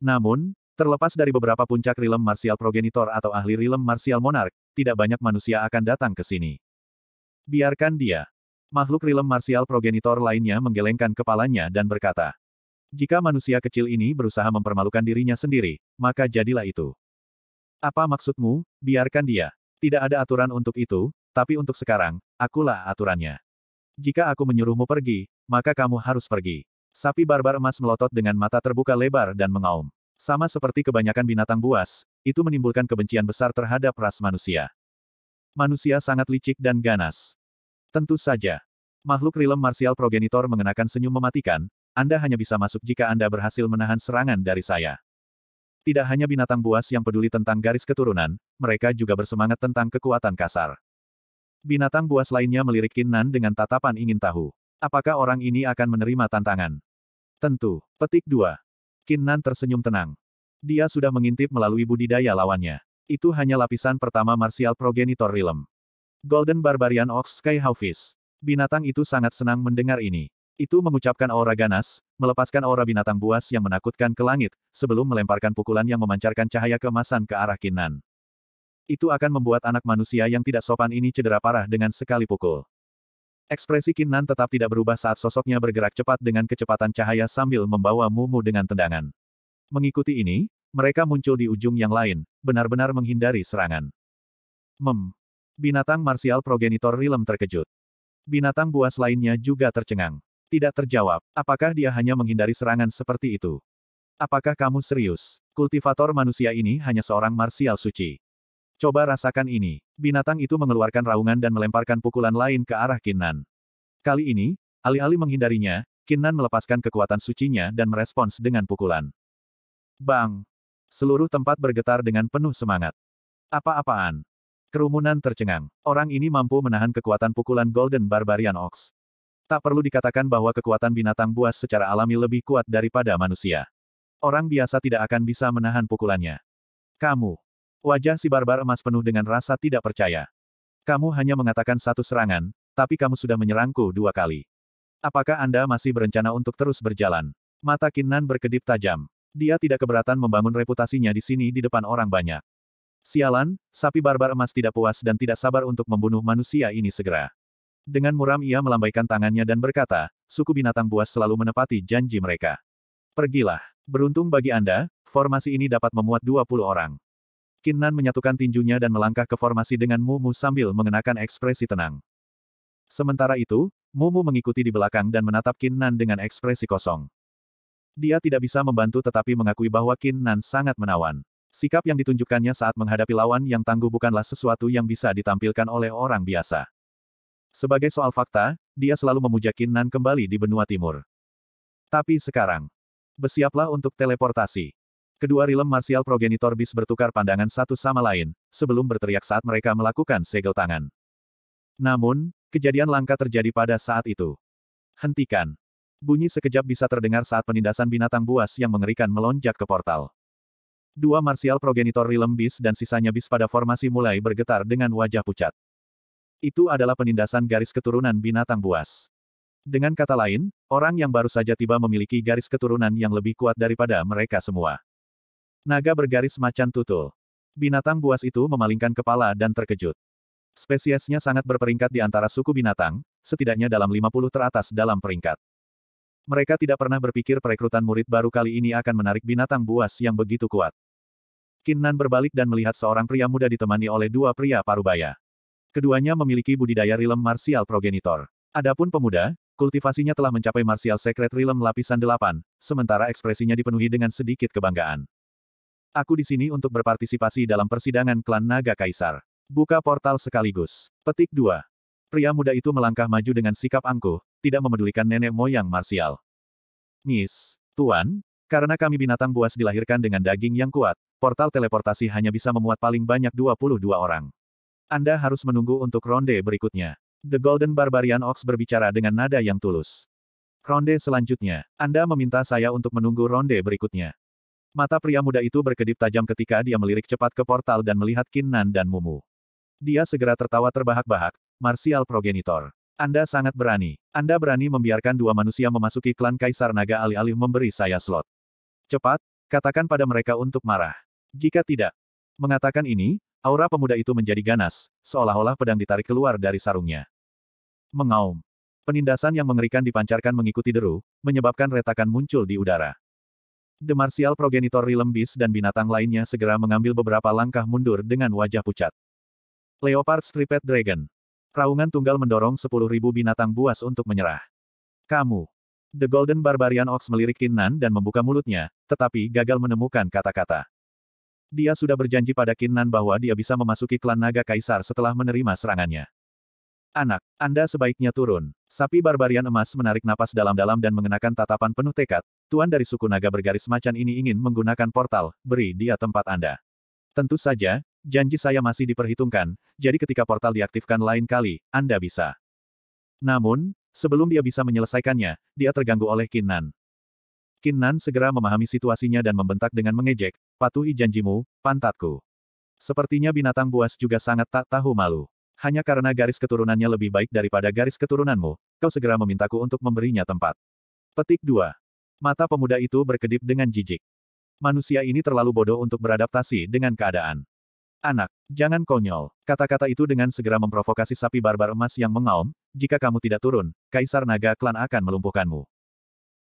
Namun, Terlepas dari beberapa puncak rilem marsial progenitor atau ahli rilem marsial monark, tidak banyak manusia akan datang ke sini. Biarkan dia. Makhluk rilem marsial progenitor lainnya menggelengkan kepalanya dan berkata, jika manusia kecil ini berusaha mempermalukan dirinya sendiri, maka jadilah itu. Apa maksudmu, biarkan dia. Tidak ada aturan untuk itu, tapi untuk sekarang, akulah aturannya. Jika aku menyuruhmu pergi, maka kamu harus pergi. Sapi barbar emas melotot dengan mata terbuka lebar dan mengaum. Sama seperti kebanyakan binatang buas, itu menimbulkan kebencian besar terhadap ras manusia. Manusia sangat licik dan ganas. Tentu saja. Makhluk rilem marsial progenitor mengenakan senyum mematikan, Anda hanya bisa masuk jika Anda berhasil menahan serangan dari saya. Tidak hanya binatang buas yang peduli tentang garis keturunan, mereka juga bersemangat tentang kekuatan kasar. Binatang buas lainnya melirik Kinnan dengan tatapan ingin tahu. Apakah orang ini akan menerima tantangan? Tentu. Petik 2. Nan tersenyum tenang. Dia sudah mengintip melalui budidaya lawannya. Itu hanya lapisan pertama martial progenitor realm. Golden Barbarian Ox Sky Hawfish. Binatang itu sangat senang mendengar ini. Itu mengucapkan aura ganas, melepaskan aura binatang buas yang menakutkan ke langit, sebelum melemparkan pukulan yang memancarkan cahaya kemasan ke arah Kinan. Itu akan membuat anak manusia yang tidak sopan ini cedera parah dengan sekali pukul. Ekspresi Kinan tetap tidak berubah saat sosoknya bergerak cepat dengan kecepatan cahaya sambil membawa Mumu dengan tendangan. Mengikuti ini, mereka muncul di ujung yang lain, benar-benar menghindari serangan. Mem. Binatang marsial progenitor Rilem terkejut. Binatang buas lainnya juga tercengang. Tidak terjawab, apakah dia hanya menghindari serangan seperti itu? Apakah kamu serius? Kultivator manusia ini hanya seorang marsial suci. Coba rasakan ini. Binatang itu mengeluarkan raungan dan melemparkan pukulan lain ke arah Kinnan. Kali ini, alih-alih menghindarinya, Kinnan melepaskan kekuatan sucinya dan merespons dengan pukulan. Bang! Seluruh tempat bergetar dengan penuh semangat. Apa-apaan? Kerumunan tercengang. Orang ini mampu menahan kekuatan pukulan Golden Barbarian Ox. Tak perlu dikatakan bahwa kekuatan binatang buas secara alami lebih kuat daripada manusia. Orang biasa tidak akan bisa menahan pukulannya. Kamu, Wajah si barbar emas penuh dengan rasa tidak percaya. Kamu hanya mengatakan satu serangan, tapi kamu sudah menyerangku dua kali. Apakah Anda masih berencana untuk terus berjalan? Mata Kinnan berkedip tajam. Dia tidak keberatan membangun reputasinya di sini di depan orang banyak. Sialan, sapi barbar emas tidak puas dan tidak sabar untuk membunuh manusia ini segera. Dengan muram ia melambaikan tangannya dan berkata, suku binatang buas selalu menepati janji mereka. Pergilah. Beruntung bagi Anda, formasi ini dapat memuat 20 orang. Kinnan menyatukan tinjunya dan melangkah ke formasi dengan Mumu sambil mengenakan ekspresi tenang. Sementara itu, Mumu mengikuti di belakang dan menatap Kinnan dengan ekspresi kosong. Dia tidak bisa membantu tetapi mengakui bahwa Kinnan sangat menawan. Sikap yang ditunjukkannya saat menghadapi lawan yang tangguh bukanlah sesuatu yang bisa ditampilkan oleh orang biasa. Sebagai soal fakta, dia selalu memuja Kinnan kembali di benua timur. Tapi sekarang, bersiaplah untuk teleportasi. Kedua rilem marsial progenitor bis bertukar pandangan satu sama lain, sebelum berteriak saat mereka melakukan segel tangan. Namun, kejadian langka terjadi pada saat itu. Hentikan. Bunyi sekejap bisa terdengar saat penindasan binatang buas yang mengerikan melonjak ke portal. Dua marsial progenitor rilem bis dan sisanya bis pada formasi mulai bergetar dengan wajah pucat. Itu adalah penindasan garis keturunan binatang buas. Dengan kata lain, orang yang baru saja tiba memiliki garis keturunan yang lebih kuat daripada mereka semua. Naga bergaris macan tutul. Binatang buas itu memalingkan kepala dan terkejut. Spesiesnya sangat berperingkat di antara suku binatang, setidaknya dalam 50 teratas dalam peringkat. Mereka tidak pernah berpikir perekrutan murid baru kali ini akan menarik binatang buas yang begitu kuat. Kinnan berbalik dan melihat seorang pria muda ditemani oleh dua pria parubaya. Keduanya memiliki budidaya rilem martial progenitor. Adapun pemuda, kultivasinya telah mencapai martial secret rilem lapisan delapan, sementara ekspresinya dipenuhi dengan sedikit kebanggaan. Aku di sini untuk berpartisipasi dalam persidangan klan Naga Kaisar. Buka portal sekaligus. Petik 2. Pria muda itu melangkah maju dengan sikap angkuh, tidak memedulikan nenek moyang Marsial. Miss, Tuan, karena kami binatang buas dilahirkan dengan daging yang kuat, portal teleportasi hanya bisa memuat paling banyak 22 orang. Anda harus menunggu untuk ronde berikutnya. The Golden Barbarian Ox berbicara dengan nada yang tulus. Ronde selanjutnya, Anda meminta saya untuk menunggu ronde berikutnya. Mata pria muda itu berkedip tajam ketika dia melirik cepat ke portal dan melihat Kinnan dan Mumu. Dia segera tertawa terbahak-bahak, Martial Progenitor. Anda sangat berani. Anda berani membiarkan dua manusia memasuki klan Kaisar Naga alih-alih memberi saya slot. Cepat, katakan pada mereka untuk marah. Jika tidak, mengatakan ini, aura pemuda itu menjadi ganas, seolah-olah pedang ditarik keluar dari sarungnya. Mengaum. Penindasan yang mengerikan dipancarkan mengikuti deru, menyebabkan retakan muncul di udara. The Martial Progenitor Rilembis dan binatang lainnya segera mengambil beberapa langkah mundur dengan wajah pucat. Leopard Striped Dragon. Raungan tunggal mendorong 10.000 binatang buas untuk menyerah. Kamu. The Golden Barbarian Ox melirik Kinnan dan membuka mulutnya, tetapi gagal menemukan kata-kata. Dia sudah berjanji pada Kinnan bahwa dia bisa memasuki klan naga kaisar setelah menerima serangannya. Anak, Anda sebaiknya turun. Sapi barbarian emas menarik napas dalam-dalam dan mengenakan tatapan penuh tekad, tuan dari suku naga bergaris macan ini ingin menggunakan portal, beri dia tempat Anda. Tentu saja, janji saya masih diperhitungkan, jadi ketika portal diaktifkan lain kali, Anda bisa. Namun, sebelum dia bisa menyelesaikannya, dia terganggu oleh Kinnan. Kinnan segera memahami situasinya dan membentak dengan mengejek, patuhi janjimu, pantatku. Sepertinya binatang buas juga sangat tak tahu malu. Hanya karena garis keturunannya lebih baik daripada garis keturunanmu, kau segera memintaku untuk memberinya tempat. Petik 2. Mata pemuda itu berkedip dengan jijik. Manusia ini terlalu bodoh untuk beradaptasi dengan keadaan. Anak, jangan konyol. Kata-kata itu dengan segera memprovokasi sapi barbar emas yang mengaum, jika kamu tidak turun, Kaisar Naga Klan akan melumpuhkanmu.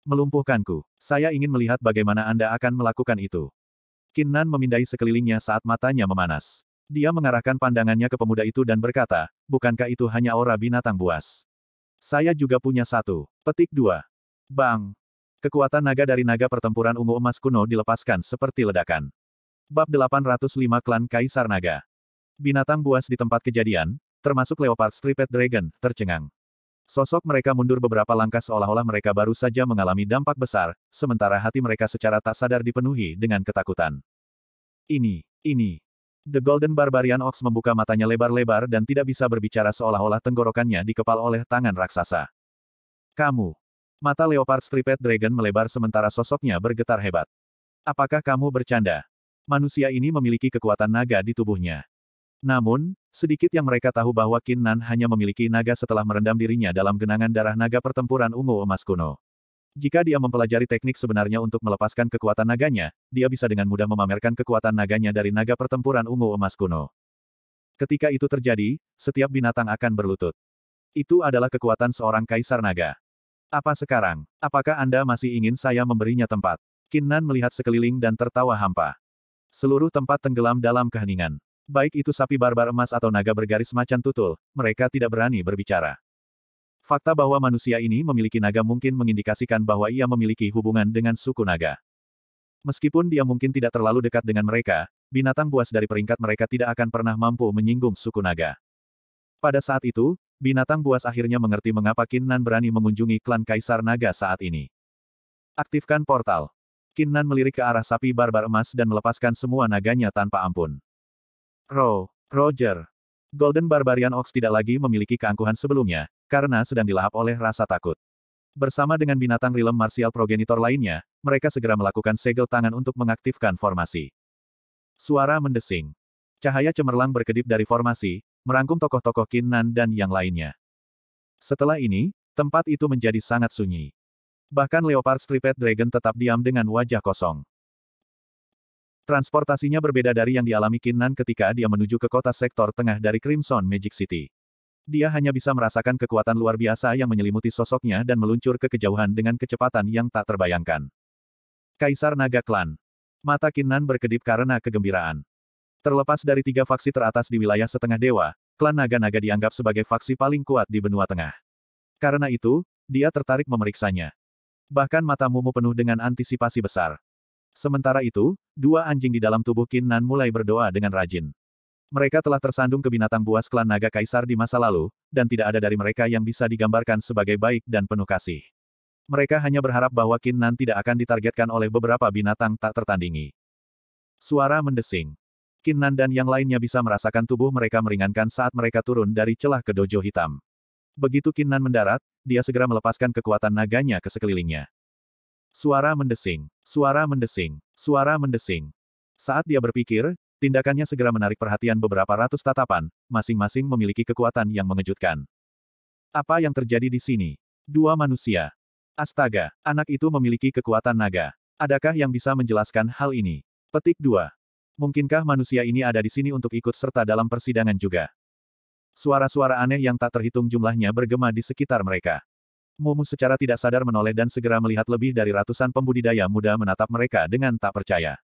Melumpuhkanku. Saya ingin melihat bagaimana Anda akan melakukan itu. Kinnan memindai sekelilingnya saat matanya memanas. Dia mengarahkan pandangannya ke pemuda itu dan berkata, bukankah itu hanya aura binatang buas? Saya juga punya satu. Petik dua. Bang! Kekuatan naga dari naga pertempuran ungu emas kuno dilepaskan seperti ledakan. Bab 805 Klan Kaisar Naga Binatang buas di tempat kejadian, termasuk Leopard Striped Dragon, tercengang. Sosok mereka mundur beberapa langkah seolah-olah mereka baru saja mengalami dampak besar, sementara hati mereka secara tak sadar dipenuhi dengan ketakutan. Ini, ini, The Golden Barbarian Ox membuka matanya lebar-lebar dan tidak bisa berbicara seolah-olah tenggorokannya dikepal oleh tangan raksasa. Kamu. Mata Leopard Striped Dragon melebar sementara sosoknya bergetar hebat. Apakah kamu bercanda? Manusia ini memiliki kekuatan naga di tubuhnya. Namun, sedikit yang mereka tahu bahwa Kinnan hanya memiliki naga setelah merendam dirinya dalam genangan darah naga pertempuran ungu emas kuno. Jika dia mempelajari teknik sebenarnya untuk melepaskan kekuatan naganya, dia bisa dengan mudah memamerkan kekuatan naganya dari naga pertempuran ungu emas kuno. Ketika itu terjadi, setiap binatang akan berlutut. Itu adalah kekuatan seorang kaisar naga. Apa sekarang? Apakah Anda masih ingin saya memberinya tempat? Kinnan melihat sekeliling dan tertawa hampa. Seluruh tempat tenggelam dalam keheningan. Baik itu sapi barbar emas atau naga bergaris macan tutul, mereka tidak berani berbicara. Fakta bahwa manusia ini memiliki naga mungkin mengindikasikan bahwa ia memiliki hubungan dengan suku naga. Meskipun dia mungkin tidak terlalu dekat dengan mereka, binatang buas dari peringkat mereka tidak akan pernah mampu menyinggung suku naga. Pada saat itu, binatang buas akhirnya mengerti mengapa Kinnan berani mengunjungi klan Kaisar Naga saat ini. Aktifkan portal. Kinnan melirik ke arah sapi barbar emas dan melepaskan semua naganya tanpa ampun. Ro, Roger, Golden Barbarian Ox tidak lagi memiliki keangkuhan sebelumnya, karena sedang dilahap oleh rasa takut. Bersama dengan binatang rilem marsial progenitor lainnya, mereka segera melakukan segel tangan untuk mengaktifkan formasi. Suara mendesing. Cahaya cemerlang berkedip dari formasi, merangkum tokoh-tokoh Kinnan dan yang lainnya. Setelah ini, tempat itu menjadi sangat sunyi. Bahkan Leopard Striped Dragon tetap diam dengan wajah kosong. Transportasinya berbeda dari yang dialami Kinnan ketika dia menuju ke kota sektor tengah dari Crimson Magic City. Dia hanya bisa merasakan kekuatan luar biasa yang menyelimuti sosoknya dan meluncur ke kejauhan dengan kecepatan yang tak terbayangkan. Kaisar Naga Klan. Mata Kinnan berkedip karena kegembiraan. Terlepas dari tiga faksi teratas di wilayah setengah dewa, klan naga-naga dianggap sebagai faksi paling kuat di benua tengah. Karena itu, dia tertarik memeriksanya. Bahkan mata Mumu penuh dengan antisipasi besar. Sementara itu, dua anjing di dalam tubuh Qin Nan mulai berdoa dengan rajin. Mereka telah tersandung ke binatang buas klan naga kaisar di masa lalu, dan tidak ada dari mereka yang bisa digambarkan sebagai baik dan penuh kasih. Mereka hanya berharap bahwa Qin Nan tidak akan ditargetkan oleh beberapa binatang tak tertandingi. Suara mendesing. Qin Nan dan yang lainnya bisa merasakan tubuh mereka meringankan saat mereka turun dari celah ke dojo hitam. Begitu Qin Nan mendarat, dia segera melepaskan kekuatan naganya ke sekelilingnya. Suara mendesing, suara mendesing, suara mendesing. Saat dia berpikir, tindakannya segera menarik perhatian beberapa ratus tatapan, masing-masing memiliki kekuatan yang mengejutkan. Apa yang terjadi di sini? Dua manusia. Astaga, anak itu memiliki kekuatan naga. Adakah yang bisa menjelaskan hal ini? Petik 2. Mungkinkah manusia ini ada di sini untuk ikut serta dalam persidangan juga? Suara-suara aneh yang tak terhitung jumlahnya bergema di sekitar mereka. Mumu secara tidak sadar menoleh dan segera melihat lebih dari ratusan pembudidaya muda menatap mereka dengan tak percaya.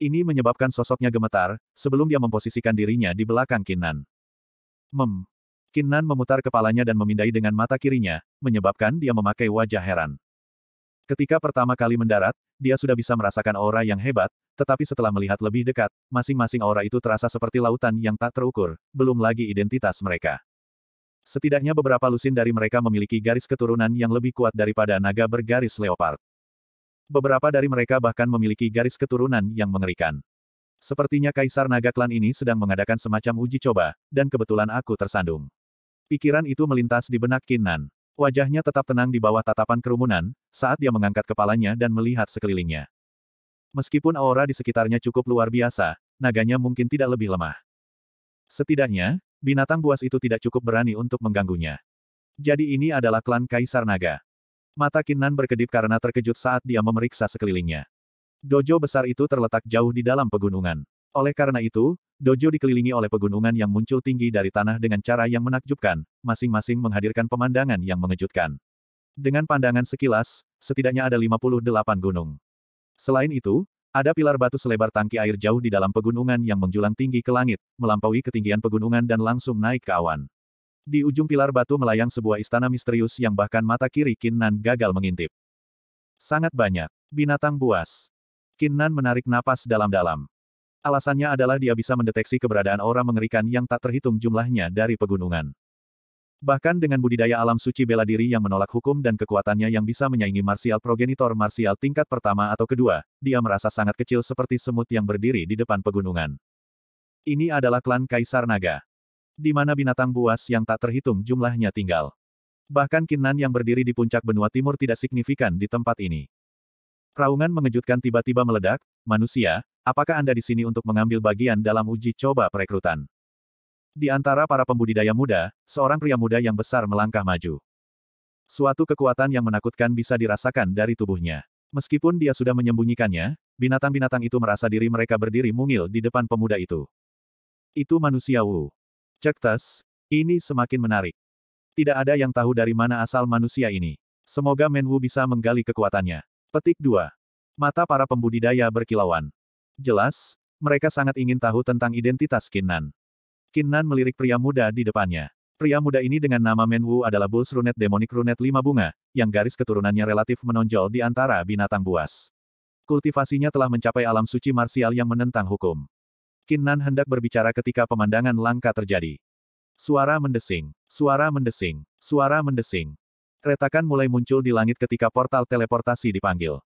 Ini menyebabkan sosoknya gemetar, sebelum dia memposisikan dirinya di belakang Kinan. Mem. Kinnan memutar kepalanya dan memindai dengan mata kirinya, menyebabkan dia memakai wajah heran. Ketika pertama kali mendarat, dia sudah bisa merasakan aura yang hebat, tetapi setelah melihat lebih dekat, masing-masing aura itu terasa seperti lautan yang tak terukur, belum lagi identitas mereka. Setidaknya beberapa lusin dari mereka memiliki garis keturunan yang lebih kuat daripada naga bergaris leopard. Beberapa dari mereka bahkan memiliki garis keturunan yang mengerikan. Sepertinya Kaisar Naga Klan ini sedang mengadakan semacam uji coba, dan kebetulan aku tersandung. Pikiran itu melintas di benak Kinnan. Wajahnya tetap tenang di bawah tatapan kerumunan, saat dia mengangkat kepalanya dan melihat sekelilingnya. Meskipun aura di sekitarnya cukup luar biasa, naganya mungkin tidak lebih lemah. Setidaknya, binatang buas itu tidak cukup berani untuk mengganggunya. Jadi ini adalah klan Kaisar Naga. Mata Kinnan berkedip karena terkejut saat dia memeriksa sekelilingnya. Dojo besar itu terletak jauh di dalam pegunungan. Oleh karena itu, dojo dikelilingi oleh pegunungan yang muncul tinggi dari tanah dengan cara yang menakjubkan, masing-masing menghadirkan pemandangan yang mengejutkan. Dengan pandangan sekilas, setidaknya ada 58 gunung. Selain itu, ada pilar batu selebar tangki air jauh di dalam pegunungan yang menjulang tinggi ke langit, melampaui ketinggian pegunungan dan langsung naik ke awan. Di ujung pilar batu melayang sebuah istana misterius yang bahkan mata kiri Kinnan gagal mengintip. Sangat banyak. Binatang buas. Kinnan menarik napas dalam-dalam. Alasannya adalah dia bisa mendeteksi keberadaan orang mengerikan yang tak terhitung jumlahnya dari pegunungan. Bahkan dengan budidaya alam suci bela diri yang menolak hukum dan kekuatannya yang bisa menyaingi martial progenitor martial tingkat pertama atau kedua, dia merasa sangat kecil seperti semut yang berdiri di depan pegunungan. Ini adalah klan Kaisar Naga. Di mana binatang buas yang tak terhitung jumlahnya tinggal. Bahkan Kinnan yang berdiri di puncak benua timur tidak signifikan di tempat ini. Raungan mengejutkan tiba-tiba meledak, manusia, apakah Anda di sini untuk mengambil bagian dalam uji coba perekrutan? Di antara para pembudidaya muda, seorang pria muda yang besar melangkah maju. Suatu kekuatan yang menakutkan bisa dirasakan dari tubuhnya. Meskipun dia sudah menyembunyikannya, binatang-binatang itu merasa diri mereka berdiri mungil di depan pemuda itu. Itu manusia Wu. Cektes, ini semakin menarik. Tidak ada yang tahu dari mana asal manusia ini. Semoga Men Wu bisa menggali kekuatannya. Petik 2. Mata para pembudidaya berkilauan. Jelas, mereka sangat ingin tahu tentang identitas Kinnan. Kinnan melirik pria muda di depannya. Pria muda ini dengan nama Menwu adalah Bulls Runet Demonic Runet Lima Bunga, yang garis keturunannya relatif menonjol di antara binatang buas. Kultivasinya telah mencapai alam suci marsial yang menentang hukum. Kinnan hendak berbicara ketika pemandangan langka terjadi. Suara mendesing, suara mendesing, suara mendesing. Retakan mulai muncul di langit ketika portal teleportasi dipanggil.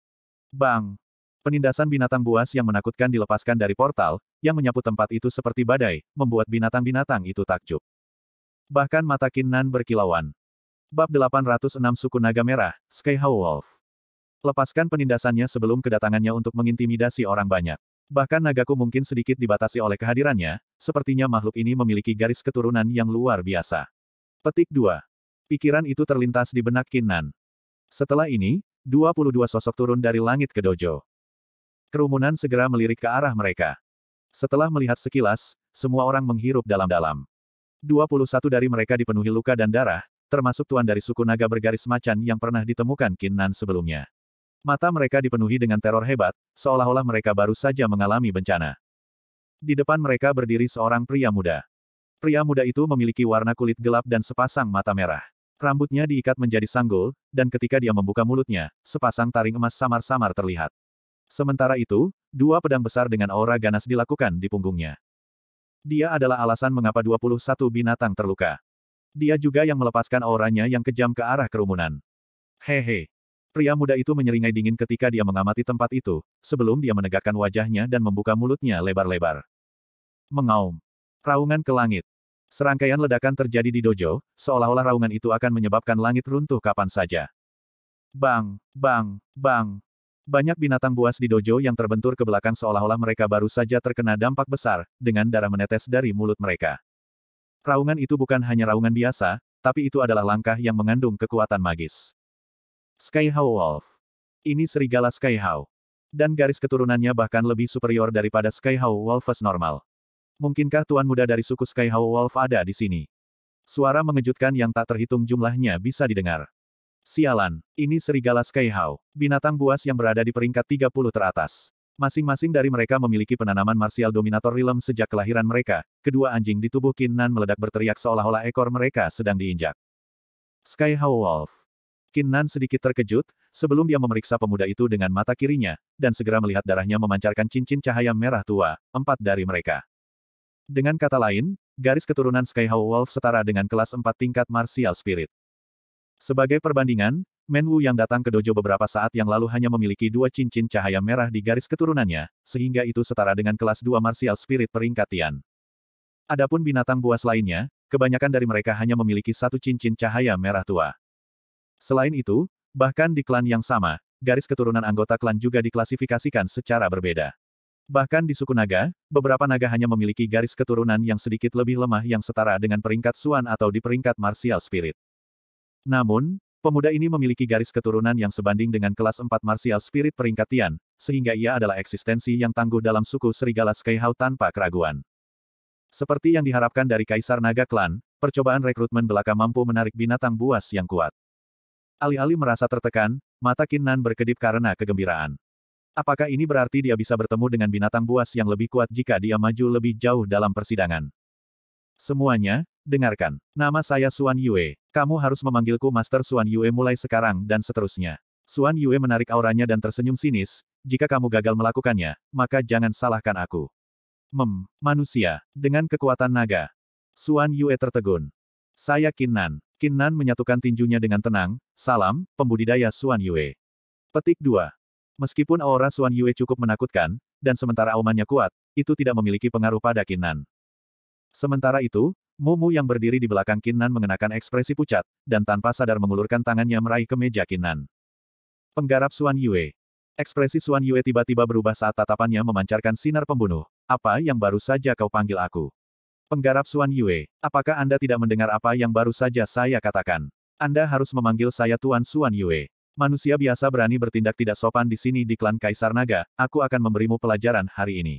Bang! Penindasan binatang buas yang menakutkan dilepaskan dari portal, yang menyapu tempat itu seperti badai, membuat binatang-binatang itu takjub. Bahkan mata Kinnan berkilauan. Bab 806 Suku Naga Merah, Sky Wolf. Lepaskan penindasannya sebelum kedatangannya untuk mengintimidasi orang banyak. Bahkan nagaku mungkin sedikit dibatasi oleh kehadirannya, sepertinya makhluk ini memiliki garis keturunan yang luar biasa. Petik 2. Pikiran itu terlintas di benak Kinnan. Setelah ini, 22 sosok turun dari langit ke dojo. Kerumunan segera melirik ke arah mereka. Setelah melihat sekilas, semua orang menghirup dalam-dalam. 21 dari mereka dipenuhi luka dan darah, termasuk tuan dari suku naga bergaris macan yang pernah ditemukan Kinnan sebelumnya. Mata mereka dipenuhi dengan teror hebat, seolah-olah mereka baru saja mengalami bencana. Di depan mereka berdiri seorang pria muda. Pria muda itu memiliki warna kulit gelap dan sepasang mata merah. Rambutnya diikat menjadi sanggul, dan ketika dia membuka mulutnya, sepasang taring emas samar-samar terlihat. Sementara itu, dua pedang besar dengan aura ganas dilakukan di punggungnya. Dia adalah alasan mengapa 21 binatang terluka. Dia juga yang melepaskan auranya yang kejam ke arah kerumunan. Hehe. Pria muda itu menyeringai dingin ketika dia mengamati tempat itu, sebelum dia menegakkan wajahnya dan membuka mulutnya lebar-lebar. Mengaum. Raungan ke langit. Serangkaian ledakan terjadi di dojo, seolah-olah raungan itu akan menyebabkan langit runtuh kapan saja. Bang, bang, bang, banyak binatang buas di dojo yang terbentur ke belakang seolah-olah mereka baru saja terkena dampak besar, dengan darah menetes dari mulut mereka. Raungan itu bukan hanya raungan biasa, tapi itu adalah langkah yang mengandung kekuatan magis. Skyhawk Wolf. Ini serigala Skyhawk. Dan garis keturunannya bahkan lebih superior daripada Skyhawk Wolves normal. Mungkinkah tuan muda dari suku Skyhawk Wolf ada di sini? Suara mengejutkan yang tak terhitung jumlahnya bisa didengar. Sialan, ini serigala Skyhawk, binatang buas yang berada di peringkat 30 teratas. Masing-masing dari mereka memiliki penanaman martial dominator realm sejak kelahiran mereka, kedua anjing di tubuh Kinnan meledak berteriak seolah-olah ekor mereka sedang diinjak. Skyhawk Wolf. Kinnan sedikit terkejut, sebelum dia memeriksa pemuda itu dengan mata kirinya, dan segera melihat darahnya memancarkan cincin cahaya merah tua, empat dari mereka. Dengan kata lain, garis keturunan Skyhawk Wolf setara dengan kelas empat tingkat martial spirit. Sebagai perbandingan, Men Wu yang datang ke dojo beberapa saat yang lalu hanya memiliki dua cincin cahaya merah di garis keturunannya, sehingga itu setara dengan kelas dua martial spirit peringkat Tian. Adapun binatang buas lainnya, kebanyakan dari mereka hanya memiliki satu cincin cahaya merah tua. Selain itu, bahkan di klan yang sama, garis keturunan anggota klan juga diklasifikasikan secara berbeda. Bahkan di suku naga, beberapa naga hanya memiliki garis keturunan yang sedikit lebih lemah yang setara dengan peringkat Suan atau di peringkat martial spirit. Namun, pemuda ini memiliki garis keturunan yang sebanding dengan kelas 4 martial spirit peringkat Tian, sehingga ia adalah eksistensi yang tangguh dalam suku serigala Skyhaw tanpa keraguan. Seperti yang diharapkan dari Kaisar Naga Klan, percobaan rekrutmen belaka mampu menarik binatang buas yang kuat. Alih-alih merasa tertekan, mata Kinnan berkedip karena kegembiraan. Apakah ini berarti dia bisa bertemu dengan binatang buas yang lebih kuat jika dia maju lebih jauh dalam persidangan? Semuanya, Dengarkan. Nama saya Suan Yue. Kamu harus memanggilku Master Suan Yue mulai sekarang dan seterusnya. Suan Yue menarik auranya dan tersenyum sinis, jika kamu gagal melakukannya, maka jangan salahkan aku. Mem, manusia, dengan kekuatan naga. Suan Yue tertegun. Saya Kinnan. Kinnan menyatukan tinjunya dengan tenang, salam, pembudidaya Suan Yue. Petik 2. Meskipun aura Suan Yue cukup menakutkan, dan sementara aumannya kuat, itu tidak memiliki pengaruh pada Kinnan. Sementara itu, Mumu yang berdiri di belakang Kinnan mengenakan ekspresi pucat, dan tanpa sadar mengulurkan tangannya meraih ke meja Kinnan. Penggarap Suan Yue. Ekspresi Suan Yue tiba-tiba berubah saat tatapannya memancarkan sinar pembunuh. Apa yang baru saja kau panggil aku? Penggarap Suan Yue, apakah Anda tidak mendengar apa yang baru saja saya katakan? Anda harus memanggil saya Tuan Suan Yue. Manusia biasa berani bertindak tidak sopan di sini di klan Kaisar Naga, aku akan memberimu pelajaran hari ini.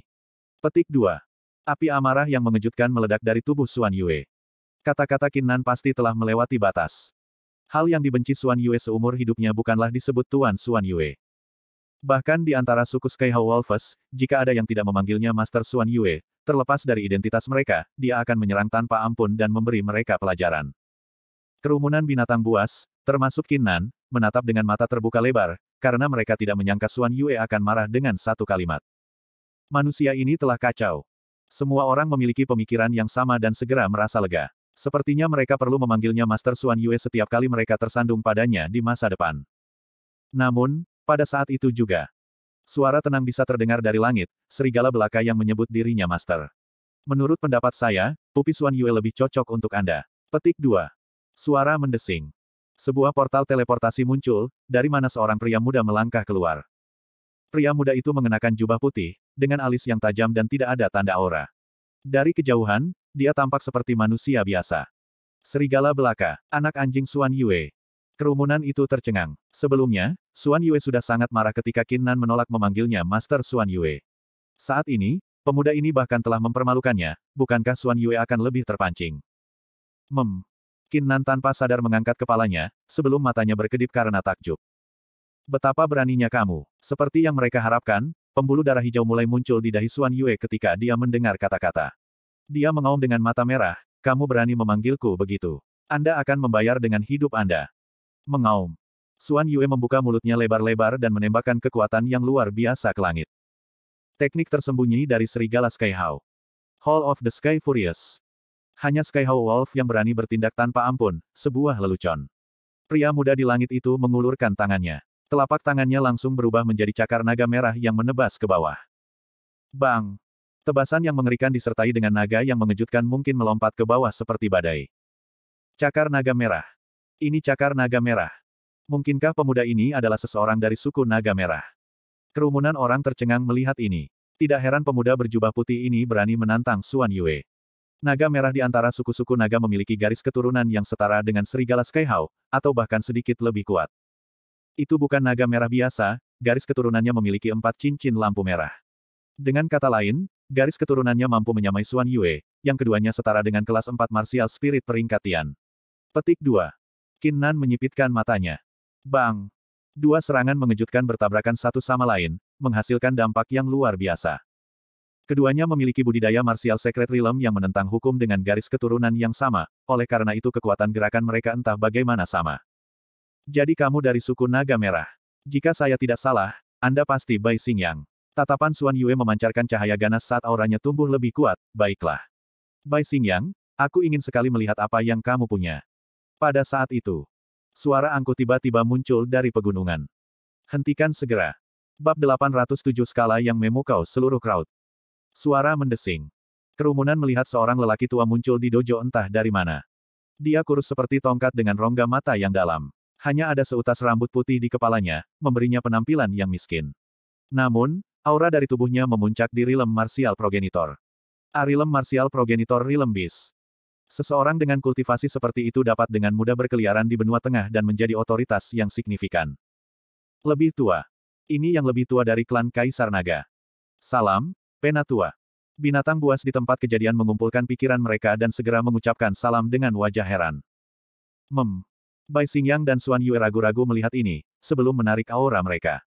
Petik 2. Api amarah yang mengejutkan meledak dari tubuh Suan Yue. Kata-kata Nan pasti telah melewati batas. Hal yang dibenci Suan Yue seumur hidupnya bukanlah disebut Tuan Suan Yue. Bahkan di antara suku Skyhaw Wolves, jika ada yang tidak memanggilnya Master Suan Yue, terlepas dari identitas mereka, dia akan menyerang tanpa ampun dan memberi mereka pelajaran. Kerumunan binatang buas, termasuk Nan, menatap dengan mata terbuka lebar, karena mereka tidak menyangka Suan Yue akan marah dengan satu kalimat. Manusia ini telah kacau. Semua orang memiliki pemikiran yang sama dan segera merasa lega. Sepertinya mereka perlu memanggilnya Master Suan Yue setiap kali mereka tersandung padanya di masa depan. Namun, pada saat itu juga, suara tenang bisa terdengar dari langit, serigala belaka yang menyebut dirinya Master. Menurut pendapat saya, Pupi Suan Yue lebih cocok untuk Anda. Petik 2. Suara mendesing. Sebuah portal teleportasi muncul, dari mana seorang pria muda melangkah keluar. Pria muda itu mengenakan jubah putih, dengan alis yang tajam dan tidak ada tanda aura. Dari kejauhan, dia tampak seperti manusia biasa. Serigala belaka, anak anjing Suan Yue. Kerumunan itu tercengang. Sebelumnya, Suan Yue sudah sangat marah ketika Nan menolak memanggilnya Master Suan Yue. Saat ini, pemuda ini bahkan telah mempermalukannya, bukankah Suan Yue akan lebih terpancing? Mem. Nan tanpa sadar mengangkat kepalanya, sebelum matanya berkedip karena takjub. Betapa beraninya kamu. Seperti yang mereka harapkan, Pembuluh darah hijau mulai muncul di dahi Xuan Yue ketika dia mendengar kata-kata. Dia mengaum dengan mata merah, kamu berani memanggilku begitu. Anda akan membayar dengan hidup Anda. Mengaum. Suan Yue membuka mulutnya lebar-lebar dan menembakkan kekuatan yang luar biasa ke langit. Teknik tersembunyi dari Serigala Sky Hao. Hall of the Sky Furious. Hanya Sky Hao Wolf yang berani bertindak tanpa ampun, sebuah lelucon. Pria muda di langit itu mengulurkan tangannya. Telapak tangannya langsung berubah menjadi cakar naga merah yang menebas ke bawah. Bang! Tebasan yang mengerikan disertai dengan naga yang mengejutkan mungkin melompat ke bawah seperti badai. Cakar naga merah. Ini cakar naga merah. Mungkinkah pemuda ini adalah seseorang dari suku naga merah? Kerumunan orang tercengang melihat ini. Tidak heran pemuda berjubah putih ini berani menantang Suan Yue. Naga merah di antara suku-suku naga memiliki garis keturunan yang setara dengan serigala Skyhawk, atau bahkan sedikit lebih kuat. Itu bukan naga merah biasa, garis keturunannya memiliki empat cincin lampu merah. Dengan kata lain, garis keturunannya mampu menyamai Suan Yue, yang keduanya setara dengan kelas empat martial spirit peringkat Tian. Petik 2. Kinnan menyipitkan matanya. Bang! Dua serangan mengejutkan bertabrakan satu sama lain, menghasilkan dampak yang luar biasa. Keduanya memiliki budidaya martial secret realm yang menentang hukum dengan garis keturunan yang sama, oleh karena itu kekuatan gerakan mereka entah bagaimana sama. Jadi kamu dari suku Naga Merah. Jika saya tidak salah, Anda pasti Bai Xingyang. Tatapan Suan Yue memancarkan cahaya ganas saat auranya tumbuh lebih kuat, baiklah. Bai Xingyang, aku ingin sekali melihat apa yang kamu punya. Pada saat itu, suara angku tiba-tiba muncul dari pegunungan. Hentikan segera. Bab 807 skala yang memukau seluruh crowd. Suara mendesing. Kerumunan melihat seorang lelaki tua muncul di dojo entah dari mana. Dia kurus seperti tongkat dengan rongga mata yang dalam hanya ada seutas rambut putih di kepalanya, memberinya penampilan yang miskin. Namun, aura dari tubuhnya memuncak di rilem Martial progenitor. Arilem ah, Martial progenitor rilem bis. Seseorang dengan kultivasi seperti itu dapat dengan mudah berkeliaran di benua tengah dan menjadi otoritas yang signifikan. Lebih tua. Ini yang lebih tua dari klan Kaisar Naga. Salam, Penatua. Binatang buas di tempat kejadian mengumpulkan pikiran mereka dan segera mengucapkan salam dengan wajah heran. Mem. Bai Xingyang dan Suan Yue ragu-ragu melihat ini, sebelum menarik aura mereka.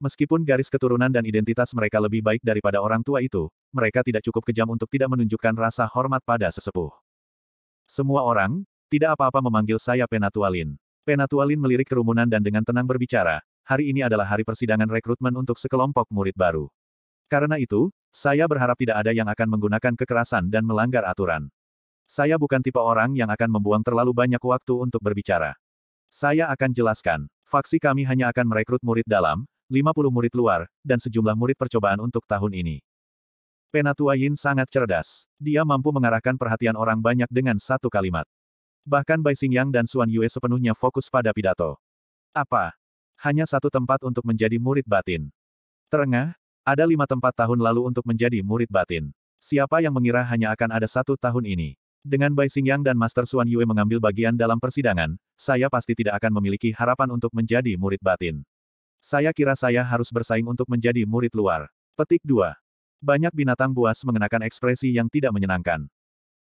Meskipun garis keturunan dan identitas mereka lebih baik daripada orang tua itu, mereka tidak cukup kejam untuk tidak menunjukkan rasa hormat pada sesepuh. Semua orang, tidak apa-apa memanggil saya Penatualin. Penatualin melirik kerumunan dan dengan tenang berbicara, hari ini adalah hari persidangan rekrutmen untuk sekelompok murid baru. Karena itu, saya berharap tidak ada yang akan menggunakan kekerasan dan melanggar aturan. Saya bukan tipe orang yang akan membuang terlalu banyak waktu untuk berbicara. Saya akan jelaskan. Faksi kami hanya akan merekrut murid dalam, 50 murid luar, dan sejumlah murid percobaan untuk tahun ini. Penatua Yin sangat cerdas. Dia mampu mengarahkan perhatian orang banyak dengan satu kalimat. Bahkan Bai Xingyang dan Xuan Yue sepenuhnya fokus pada pidato. Apa? Hanya satu tempat untuk menjadi murid batin. Terengah, ada lima tempat tahun lalu untuk menjadi murid batin. Siapa yang mengira hanya akan ada satu tahun ini? Dengan Bai Xingyang dan Master Suan Yue mengambil bagian dalam persidangan, saya pasti tidak akan memiliki harapan untuk menjadi murid batin. Saya kira saya harus bersaing untuk menjadi murid luar. Petik 2. Banyak binatang buas mengenakan ekspresi yang tidak menyenangkan.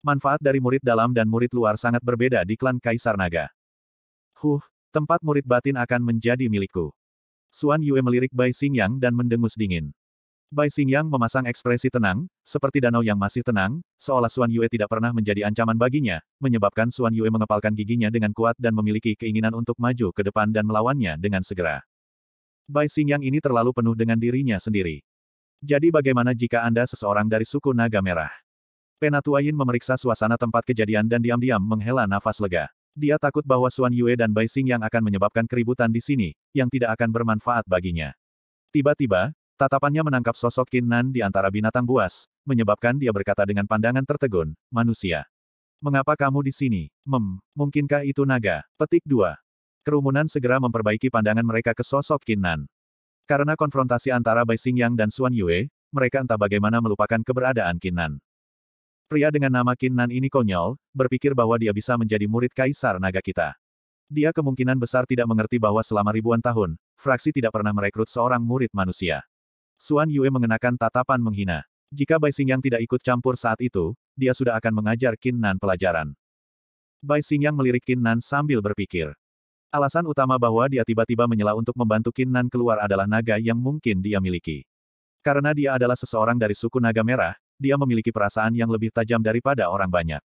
Manfaat dari murid dalam dan murid luar sangat berbeda di klan Kaisar Naga. Huh, tempat murid batin akan menjadi milikku. Suan Yue melirik Bai Xingyang dan mendengus dingin. Bai Xingyang memasang ekspresi tenang, seperti danau yang masih tenang, seolah Suan Yue tidak pernah menjadi ancaman baginya, menyebabkan Suan Yue mengepalkan giginya dengan kuat dan memiliki keinginan untuk maju ke depan dan melawannya dengan segera. Bai Xingyang ini terlalu penuh dengan dirinya sendiri. Jadi bagaimana jika Anda seseorang dari suku Naga Merah? Yin memeriksa suasana tempat kejadian dan diam-diam menghela nafas lega. Dia takut bahwa Suan Yue dan Bai Xingyang akan menyebabkan keributan di sini, yang tidak akan bermanfaat baginya. Tiba-tiba, Tatapannya menangkap sosok Qin Nan di antara binatang buas, menyebabkan dia berkata dengan pandangan tertegun, manusia. Mengapa kamu di sini? Mem, mungkinkah itu naga? Petik 2. Kerumunan segera memperbaiki pandangan mereka ke sosok Qin Nan. Karena konfrontasi antara Bai Xingyang dan Xuan Yue, mereka entah bagaimana melupakan keberadaan Qin Nan. Pria dengan nama Qin Nan ini konyol, berpikir bahwa dia bisa menjadi murid kaisar naga kita. Dia kemungkinan besar tidak mengerti bahwa selama ribuan tahun, fraksi tidak pernah merekrut seorang murid manusia. Suan Yue mengenakan tatapan menghina. Jika Bai Xingyang tidak ikut campur saat itu, dia sudah akan mengajar Qin Nan pelajaran. Bai Xingyang melirik Qin Nan sambil berpikir. Alasan utama bahwa dia tiba-tiba menyela untuk membantu Qin Nan keluar adalah naga yang mungkin dia miliki. Karena dia adalah seseorang dari suku naga merah, dia memiliki perasaan yang lebih tajam daripada orang banyak.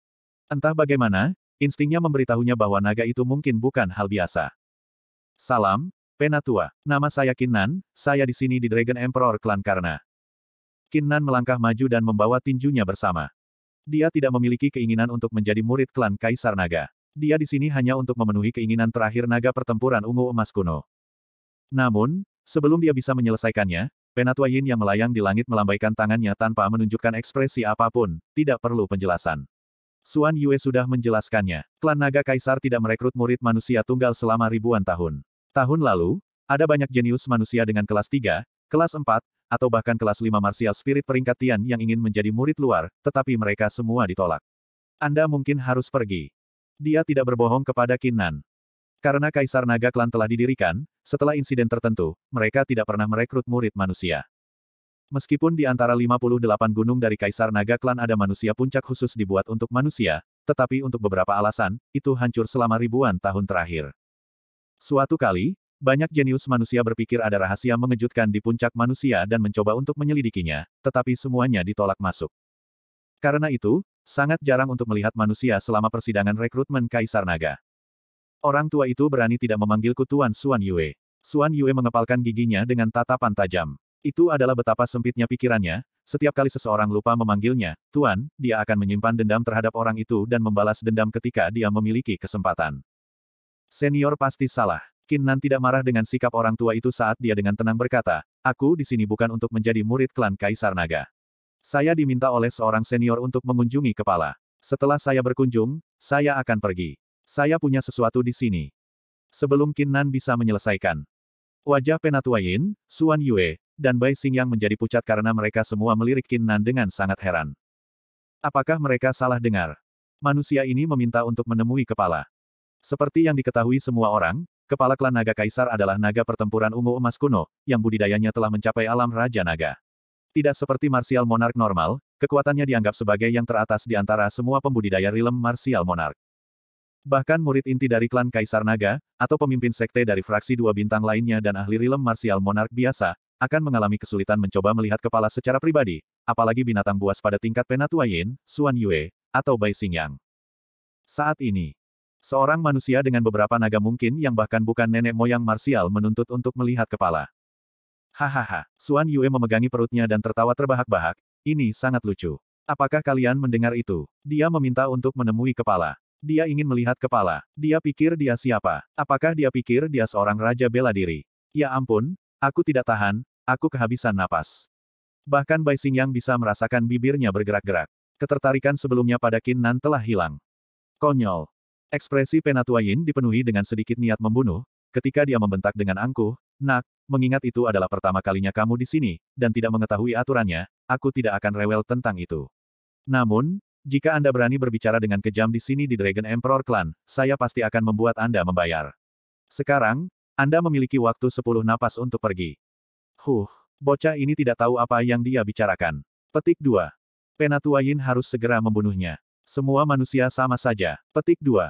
Entah bagaimana, instingnya memberitahunya bahwa naga itu mungkin bukan hal biasa. Salam, Penatua, nama saya Kinnan, saya di sini di Dragon Emperor Klan karena... Kinnan melangkah maju dan membawa tinjunya bersama. Dia tidak memiliki keinginan untuk menjadi murid klan Kaisar Naga. Dia di sini hanya untuk memenuhi keinginan terakhir naga pertempuran ungu emas kuno. Namun, sebelum dia bisa menyelesaikannya, Penatua Yin yang melayang di langit melambaikan tangannya tanpa menunjukkan ekspresi apapun, tidak perlu penjelasan. Suan Yue sudah menjelaskannya, klan naga kaisar tidak merekrut murid manusia tunggal selama ribuan tahun. Tahun lalu, ada banyak jenius manusia dengan kelas 3, kelas 4, atau bahkan kelas 5 martial spirit peringkat Tian yang ingin menjadi murid luar, tetapi mereka semua ditolak. Anda mungkin harus pergi. Dia tidak berbohong kepada Kinnan. Karena Kaisar Naga Klan telah didirikan, setelah insiden tertentu, mereka tidak pernah merekrut murid manusia. Meskipun di antara 58 gunung dari Kaisar Naga Klan ada manusia puncak khusus dibuat untuk manusia, tetapi untuk beberapa alasan, itu hancur selama ribuan tahun terakhir. Suatu kali, banyak jenius manusia berpikir ada rahasia mengejutkan di puncak manusia dan mencoba untuk menyelidikinya, tetapi semuanya ditolak masuk. Karena itu, sangat jarang untuk melihat manusia selama persidangan rekrutmen Kaisar Naga. Orang tua itu berani tidak memanggilku Tuan Suan Yue. Suan Yue mengepalkan giginya dengan tatapan tajam. Itu adalah betapa sempitnya pikirannya, setiap kali seseorang lupa memanggilnya, Tuan, dia akan menyimpan dendam terhadap orang itu dan membalas dendam ketika dia memiliki kesempatan. Senior pasti salah. Kinnan tidak marah dengan sikap orang tua itu saat dia dengan tenang berkata, Aku di sini bukan untuk menjadi murid klan Kaisar Naga. Saya diminta oleh seorang senior untuk mengunjungi kepala. Setelah saya berkunjung, saya akan pergi. Saya punya sesuatu di sini. Sebelum Kinnan bisa menyelesaikan. Wajah Penatua Yin, Suan Yue, dan Bai yang menjadi pucat karena mereka semua melirik Kinnan dengan sangat heran. Apakah mereka salah dengar? Manusia ini meminta untuk menemui kepala. Seperti yang diketahui semua orang, kepala klan naga kaisar adalah naga pertempuran ungu emas kuno, yang budidayanya telah mencapai alam Raja Naga. Tidak seperti Martial monark normal, kekuatannya dianggap sebagai yang teratas di antara semua pembudidaya rilem Martial monark. Bahkan murid inti dari klan Kaisar Naga, atau pemimpin sekte dari fraksi dua bintang lainnya dan ahli rilem Martial monark biasa, akan mengalami kesulitan mencoba melihat kepala secara pribadi, apalagi binatang buas pada tingkat penatua yin, Suan Yue, atau Bai Xingyang. Saat ini, Seorang manusia dengan beberapa naga mungkin yang bahkan bukan nenek moyang Marsial menuntut untuk melihat kepala. Hahaha, Suan Yue memegangi perutnya dan tertawa terbahak-bahak, ini sangat lucu. Apakah kalian mendengar itu? Dia meminta untuk menemui kepala. Dia ingin melihat kepala. Dia pikir dia siapa? Apakah dia pikir dia seorang raja bela diri? Ya ampun, aku tidak tahan, aku kehabisan napas. Bahkan Bai Xing yang bisa merasakan bibirnya bergerak-gerak. Ketertarikan sebelumnya pada Qin Nan telah hilang. Konyol, Ekspresi Penatua Yin dipenuhi dengan sedikit niat membunuh, ketika dia membentak dengan angkuh, nak, mengingat itu adalah pertama kalinya kamu di sini, dan tidak mengetahui aturannya, aku tidak akan rewel tentang itu. Namun, jika Anda berani berbicara dengan kejam di sini di Dragon Emperor Clan, saya pasti akan membuat Anda membayar. Sekarang, Anda memiliki waktu 10 napas untuk pergi. Huh, bocah ini tidak tahu apa yang dia bicarakan. Petik 2. Penatua Yin harus segera membunuhnya. Semua manusia sama saja. Petik 2.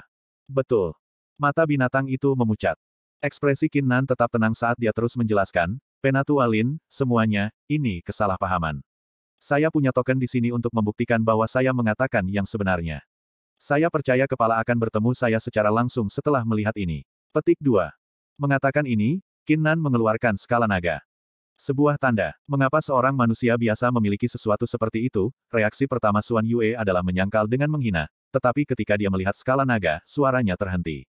Betul. Mata binatang itu memucat. Ekspresi Kinnan tetap tenang saat dia terus menjelaskan, Penatua Lin, semuanya, ini kesalahpahaman. Saya punya token di sini untuk membuktikan bahwa saya mengatakan yang sebenarnya. Saya percaya kepala akan bertemu saya secara langsung setelah melihat ini. Petik 2. Mengatakan ini, Kinnan mengeluarkan skala naga. Sebuah tanda, mengapa seorang manusia biasa memiliki sesuatu seperti itu, reaksi pertama Suan Yue adalah menyangkal dengan menghina, tetapi ketika dia melihat skala naga, suaranya terhenti.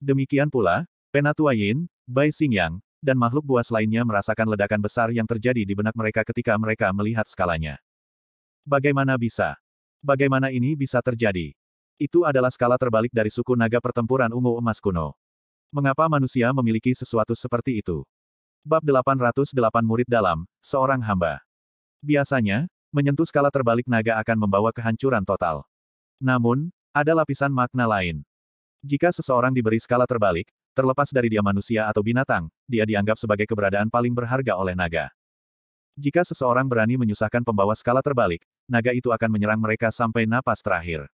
Demikian pula, Penatua Yin, Bai Xingyang, dan makhluk buas lainnya merasakan ledakan besar yang terjadi di benak mereka ketika mereka melihat skalanya. Bagaimana bisa? Bagaimana ini bisa terjadi? Itu adalah skala terbalik dari suku naga pertempuran ungu emas kuno. Mengapa manusia memiliki sesuatu seperti itu? Bab 808 Murid Dalam, Seorang Hamba. Biasanya, menyentuh skala terbalik naga akan membawa kehancuran total. Namun, ada lapisan makna lain. Jika seseorang diberi skala terbalik, terlepas dari dia manusia atau binatang, dia dianggap sebagai keberadaan paling berharga oleh naga. Jika seseorang berani menyusahkan pembawa skala terbalik, naga itu akan menyerang mereka sampai napas terakhir.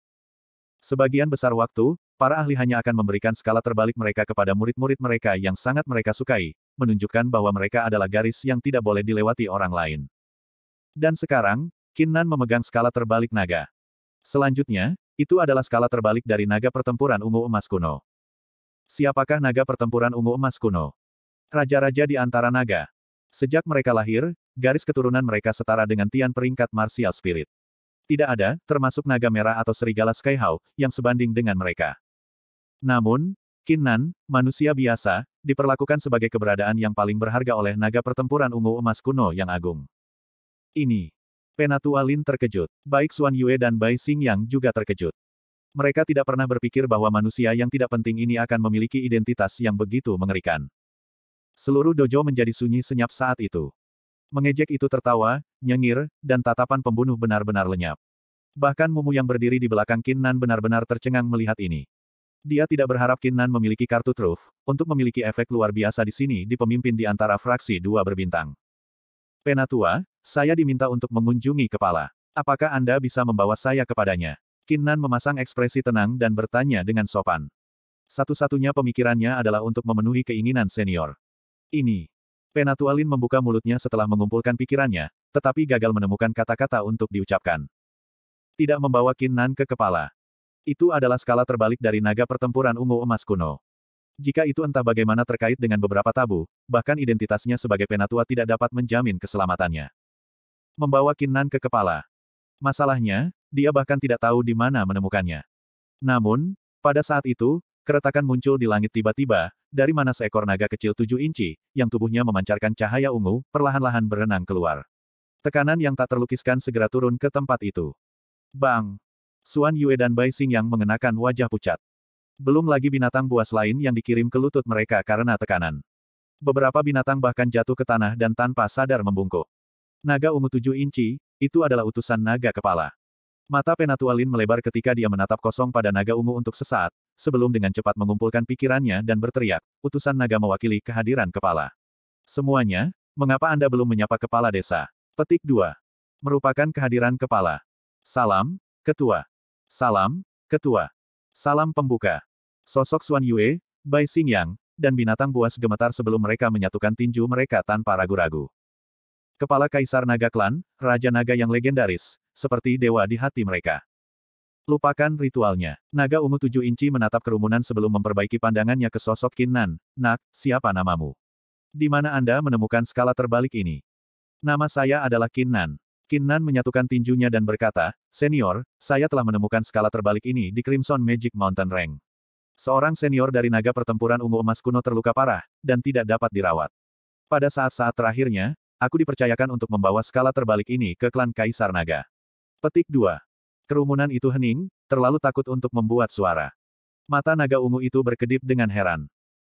Sebagian besar waktu, para ahli hanya akan memberikan skala terbalik mereka kepada murid-murid mereka yang sangat mereka sukai, menunjukkan bahwa mereka adalah garis yang tidak boleh dilewati orang lain. Dan sekarang, Kinnan memegang skala terbalik naga. Selanjutnya, itu adalah skala terbalik dari naga pertempuran ungu emas kuno. Siapakah naga pertempuran ungu emas kuno? Raja-raja di antara naga. Sejak mereka lahir, garis keturunan mereka setara dengan tian peringkat martial spirit. Tidak ada, termasuk naga merah atau serigala Skyhawk, yang sebanding dengan mereka. Namun, Kinnan, manusia biasa, diperlakukan sebagai keberadaan yang paling berharga oleh naga pertempuran ungu emas kuno yang agung. Ini Penatua Lin terkejut. Baik Xuan Yue dan Bai Xing Yang juga terkejut. Mereka tidak pernah berpikir bahwa manusia yang tidak penting ini akan memiliki identitas yang begitu mengerikan. Seluruh dojo menjadi sunyi senyap saat itu. Mengejek itu tertawa, nyengir, dan tatapan pembunuh benar-benar lenyap. Bahkan Mumu yang berdiri di belakang Kinnan benar-benar tercengang melihat ini. Dia tidak berharap Kinnan memiliki kartu truf, untuk memiliki efek luar biasa di sini di pemimpin di antara fraksi dua berbintang. Penatua, saya diminta untuk mengunjungi kepala. Apakah Anda bisa membawa saya kepadanya? Kinnan memasang ekspresi tenang dan bertanya dengan sopan. Satu-satunya pemikirannya adalah untuk memenuhi keinginan senior. Ini. Penatualin membuka mulutnya setelah mengumpulkan pikirannya, tetapi gagal menemukan kata-kata untuk diucapkan. Tidak membawa Kinnan ke kepala. Itu adalah skala terbalik dari naga pertempuran ungu emas kuno. Jika itu entah bagaimana terkait dengan beberapa tabu, bahkan identitasnya sebagai penatua tidak dapat menjamin keselamatannya membawa Kinnan ke kepala. Masalahnya, dia bahkan tidak tahu di mana menemukannya. Namun, pada saat itu, keretakan muncul di langit tiba-tiba, dari mana seekor naga kecil tujuh inci, yang tubuhnya memancarkan cahaya ungu, perlahan-lahan berenang keluar. Tekanan yang tak terlukiskan segera turun ke tempat itu. Bang! Suan Yue dan Bai Xing yang mengenakan wajah pucat. Belum lagi binatang buas lain yang dikirim ke lutut mereka karena tekanan. Beberapa binatang bahkan jatuh ke tanah dan tanpa sadar membungkuk. Naga ungu tujuh inci, itu adalah utusan naga kepala. Mata Penatualin melebar ketika dia menatap kosong pada naga ungu untuk sesaat, sebelum dengan cepat mengumpulkan pikirannya dan berteriak, utusan naga mewakili kehadiran kepala. Semuanya, mengapa Anda belum menyapa kepala desa? Petik 2. Merupakan kehadiran kepala. Salam, ketua. Salam, ketua. Salam pembuka. Sosok Xuan Yue, Bai Xingyang, dan binatang buas gemetar sebelum mereka menyatukan tinju mereka tanpa ragu-ragu. Kepala Kaisar Naga Klan, Raja Naga yang legendaris, seperti dewa di hati mereka. Lupakan ritualnya. Naga ungu tujuh inci menatap kerumunan sebelum memperbaiki pandangannya ke sosok Kinnan. Nak, siapa namamu? Di mana Anda menemukan skala terbalik ini? Nama saya adalah Kinnan. Kinnan menyatukan tinjunya dan berkata, Senior, saya telah menemukan skala terbalik ini di Crimson Magic Mountain Rank. Seorang senior dari naga pertempuran ungu emas kuno terluka parah, dan tidak dapat dirawat. Pada saat-saat terakhirnya, Aku dipercayakan untuk membawa skala terbalik ini ke klan Kaisar Naga. Petik 2. Kerumunan itu hening, terlalu takut untuk membuat suara. Mata naga ungu itu berkedip dengan heran.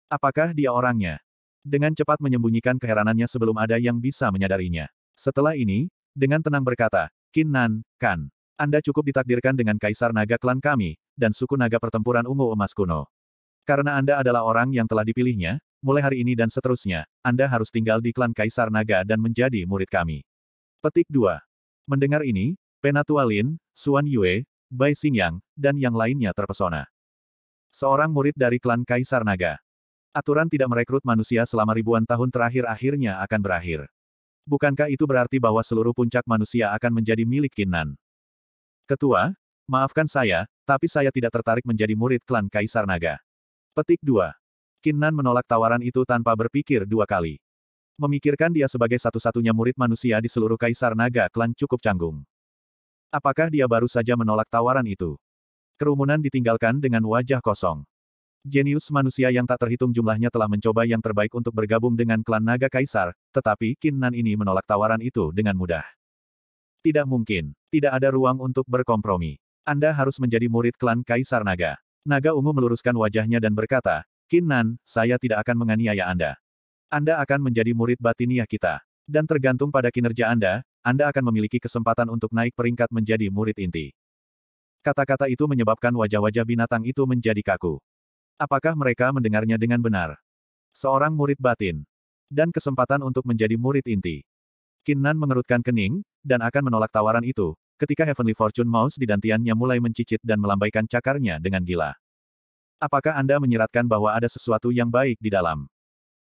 Apakah dia orangnya? Dengan cepat menyembunyikan keheranannya sebelum ada yang bisa menyadarinya. Setelah ini, dengan tenang berkata, Nan, Kan. Anda cukup ditakdirkan dengan Kaisar Naga klan kami, dan suku naga pertempuran ungu emas kuno. Karena Anda adalah orang yang telah dipilihnya, mulai hari ini dan seterusnya, Anda harus tinggal di klan Kaisar Naga dan menjadi murid kami. Petik 2. Mendengar ini, Penatua Lin, Suan Yue, Bai Xingyang, dan yang lainnya terpesona. Seorang murid dari klan Kaisar Naga. Aturan tidak merekrut manusia selama ribuan tahun terakhir akhirnya akan berakhir. Bukankah itu berarti bahwa seluruh puncak manusia akan menjadi milik Kinan? Ketua, maafkan saya, tapi saya tidak tertarik menjadi murid klan Kaisar Naga. Petik 2. Kinnan menolak tawaran itu tanpa berpikir dua kali. Memikirkan dia sebagai satu-satunya murid manusia di seluruh Kaisar Naga Klan cukup canggung. Apakah dia baru saja menolak tawaran itu? Kerumunan ditinggalkan dengan wajah kosong. Jenius manusia yang tak terhitung jumlahnya telah mencoba yang terbaik untuk bergabung dengan klan Naga Kaisar, tetapi Kinnan ini menolak tawaran itu dengan mudah. Tidak mungkin. Tidak ada ruang untuk berkompromi. Anda harus menjadi murid klan Kaisar Naga. Naga ungu meluruskan wajahnya dan berkata, Kinan, saya tidak akan menganiaya Anda. Anda akan menjadi murid batiniah kita. Dan tergantung pada kinerja Anda, Anda akan memiliki kesempatan untuk naik peringkat menjadi murid inti. Kata-kata itu menyebabkan wajah-wajah binatang itu menjadi kaku. Apakah mereka mendengarnya dengan benar? Seorang murid batin. Dan kesempatan untuk menjadi murid inti. Kinan mengerutkan kening, dan akan menolak tawaran itu, ketika Heavenly Fortune Mouse di dantiannya mulai mencicit dan melambaikan cakarnya dengan gila. Apakah Anda menyiratkan bahwa ada sesuatu yang baik di dalam?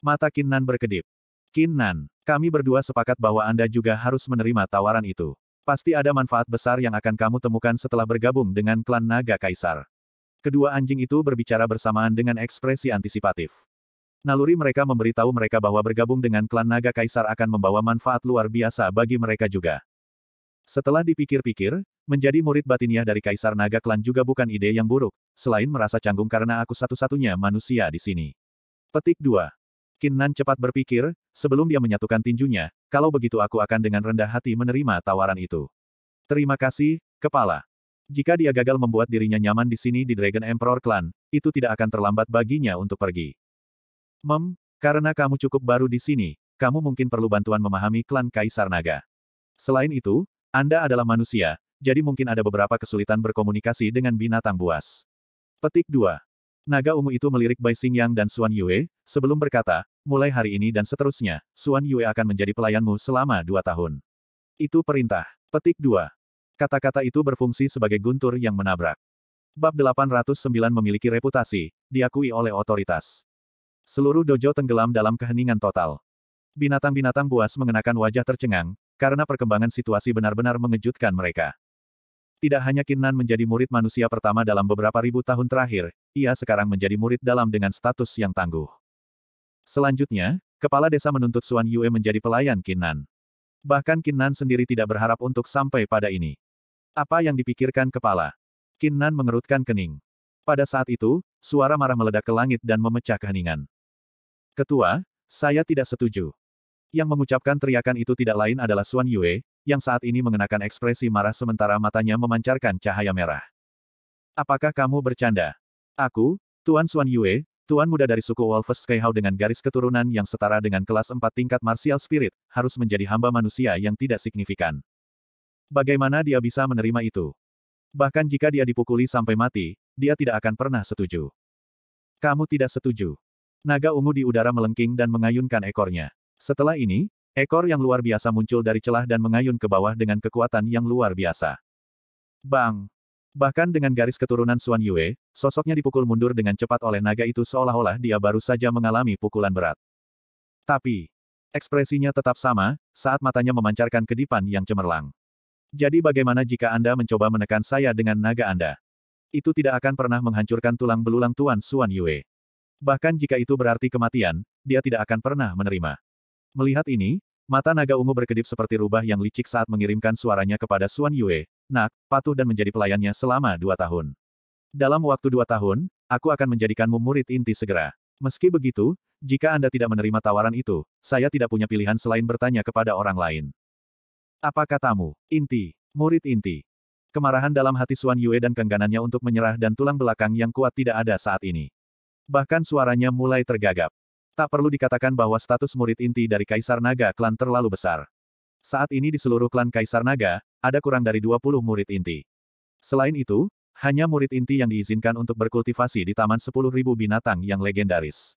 Mata Kinnan berkedip. Kinnan, kami berdua sepakat bahwa Anda juga harus menerima tawaran itu. Pasti ada manfaat besar yang akan kamu temukan setelah bergabung dengan klan Naga Kaisar. Kedua anjing itu berbicara bersamaan dengan ekspresi antisipatif. Naluri mereka memberitahu mereka bahwa bergabung dengan klan Naga Kaisar akan membawa manfaat luar biasa bagi mereka juga. Setelah dipikir-pikir, menjadi murid batiniah dari Kaisar Naga Klan juga bukan ide yang buruk, selain merasa canggung karena aku satu-satunya manusia di sini. Petik 2. Kinnan cepat berpikir, sebelum dia menyatukan tinjunya, kalau begitu aku akan dengan rendah hati menerima tawaran itu. Terima kasih, kepala. Jika dia gagal membuat dirinya nyaman di sini di Dragon Emperor Clan, itu tidak akan terlambat baginya untuk pergi. Mem, karena kamu cukup baru di sini, kamu mungkin perlu bantuan memahami klan Kaisar Naga. Selain itu, anda adalah manusia, jadi mungkin ada beberapa kesulitan berkomunikasi dengan binatang buas. Petik 2. Naga ungu itu melirik Bai Xingyang dan Xuan Yue, sebelum berkata, mulai hari ini dan seterusnya, Xuan Yue akan menjadi pelayanmu selama dua tahun. Itu perintah. Petik 2. Kata-kata itu berfungsi sebagai guntur yang menabrak. Bab 809 memiliki reputasi, diakui oleh otoritas. Seluruh dojo tenggelam dalam keheningan total. Binatang-binatang buas mengenakan wajah tercengang, karena perkembangan situasi benar-benar mengejutkan mereka. Tidak hanya Kinnan menjadi murid manusia pertama dalam beberapa ribu tahun terakhir, ia sekarang menjadi murid dalam dengan status yang tangguh. Selanjutnya, kepala desa menuntut Suan Yue menjadi pelayan Kinnan. Bahkan Kinnan sendiri tidak berharap untuk sampai pada ini. Apa yang dipikirkan kepala? Kinnan mengerutkan kening. Pada saat itu, suara marah meledak ke langit dan memecah keheningan. Ketua, saya tidak setuju. Yang mengucapkan teriakan itu tidak lain adalah Xuan Yue, yang saat ini mengenakan ekspresi marah sementara matanya memancarkan cahaya merah. Apakah kamu bercanda? Aku, Tuan Xuan Yue, Tuan muda dari suku Wolfes Skyhau dengan garis keturunan yang setara dengan kelas 4 tingkat martial spirit, harus menjadi hamba manusia yang tidak signifikan. Bagaimana dia bisa menerima itu? Bahkan jika dia dipukuli sampai mati, dia tidak akan pernah setuju. Kamu tidak setuju. Naga ungu di udara melengking dan mengayunkan ekornya. Setelah ini, ekor yang luar biasa muncul dari celah dan mengayun ke bawah dengan kekuatan yang luar biasa. Bang! Bahkan dengan garis keturunan Suan Yue, sosoknya dipukul mundur dengan cepat oleh naga itu seolah-olah dia baru saja mengalami pukulan berat. Tapi, ekspresinya tetap sama, saat matanya memancarkan kedipan yang cemerlang. Jadi bagaimana jika Anda mencoba menekan saya dengan naga Anda? Itu tidak akan pernah menghancurkan tulang belulang Tuan Suan Yue. Bahkan jika itu berarti kematian, dia tidak akan pernah menerima. Melihat ini, mata naga ungu berkedip seperti rubah yang licik saat mengirimkan suaranya kepada Suan Yue, nak, patuh dan menjadi pelayannya selama dua tahun. Dalam waktu dua tahun, aku akan menjadikanmu murid inti segera. Meski begitu, jika Anda tidak menerima tawaran itu, saya tidak punya pilihan selain bertanya kepada orang lain. Apa katamu, inti, murid inti? Kemarahan dalam hati Suan Yue dan kengganannya untuk menyerah dan tulang belakang yang kuat tidak ada saat ini. Bahkan suaranya mulai tergagap. Tak perlu dikatakan bahwa status murid inti dari Kaisar Naga klan terlalu besar. Saat ini di seluruh klan Kaisar Naga, ada kurang dari 20 murid inti. Selain itu, hanya murid inti yang diizinkan untuk berkultivasi di Taman 10.000 Binatang yang legendaris.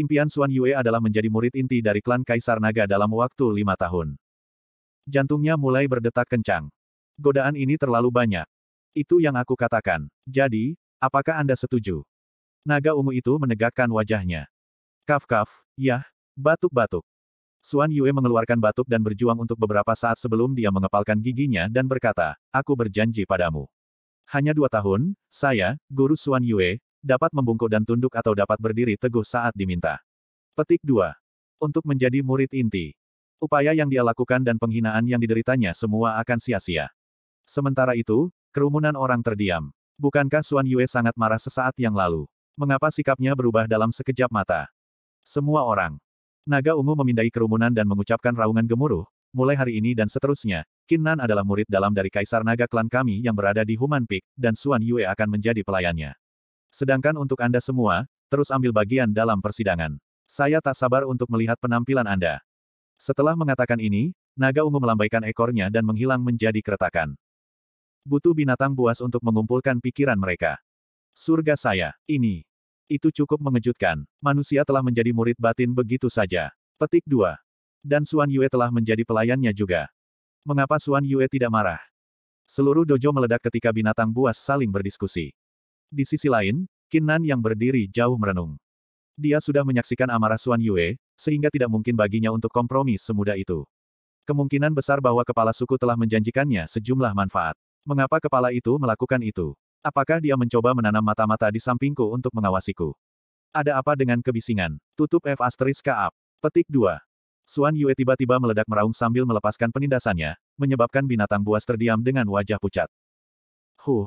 Impian Xuan Yue adalah menjadi murid inti dari klan Kaisar Naga dalam waktu lima tahun. Jantungnya mulai berdetak kencang. Godaan ini terlalu banyak. Itu yang aku katakan. Jadi, apakah Anda setuju? Naga ungu itu menegakkan wajahnya. Kaf-kaf, yah, batuk-batuk. Suan Yue mengeluarkan batuk dan berjuang untuk beberapa saat sebelum dia mengepalkan giginya dan berkata, aku berjanji padamu. Hanya dua tahun, saya, guru Suan Yue, dapat membungkuk dan tunduk atau dapat berdiri teguh saat diminta. Petik 2. Untuk menjadi murid inti. Upaya yang dia lakukan dan penghinaan yang dideritanya semua akan sia-sia. Sementara itu, kerumunan orang terdiam. Bukankah Suan Yue sangat marah sesaat yang lalu? Mengapa sikapnya berubah dalam sekejap mata? Semua orang. Naga ungu memindai kerumunan dan mengucapkan raungan gemuruh, mulai hari ini dan seterusnya, Kinnan adalah murid dalam dari Kaisar Naga klan kami yang berada di Human Peak, dan Suan Yue akan menjadi pelayannya. Sedangkan untuk Anda semua, terus ambil bagian dalam persidangan. Saya tak sabar untuk melihat penampilan Anda. Setelah mengatakan ini, naga ungu melambaikan ekornya dan menghilang menjadi keretakan. Butuh binatang buas untuk mengumpulkan pikiran mereka. Surga saya, ini. Itu cukup mengejutkan. Manusia telah menjadi murid batin begitu saja. Petik 2. Dan Suan Yue telah menjadi pelayannya juga. Mengapa Suan Yue tidak marah? Seluruh dojo meledak ketika binatang buas saling berdiskusi. Di sisi lain, Nan yang berdiri jauh merenung. Dia sudah menyaksikan amarah Suan Yue, sehingga tidak mungkin baginya untuk kompromi semudah itu. Kemungkinan besar bahwa kepala suku telah menjanjikannya sejumlah manfaat. Mengapa kepala itu melakukan itu? Apakah dia mencoba menanam mata-mata di sampingku untuk mengawasiku? Ada apa dengan kebisingan? Tutup F asterisk kaap. Petik 2. Suan Yue tiba-tiba meledak meraung sambil melepaskan penindasannya, menyebabkan binatang buas terdiam dengan wajah pucat. Huh.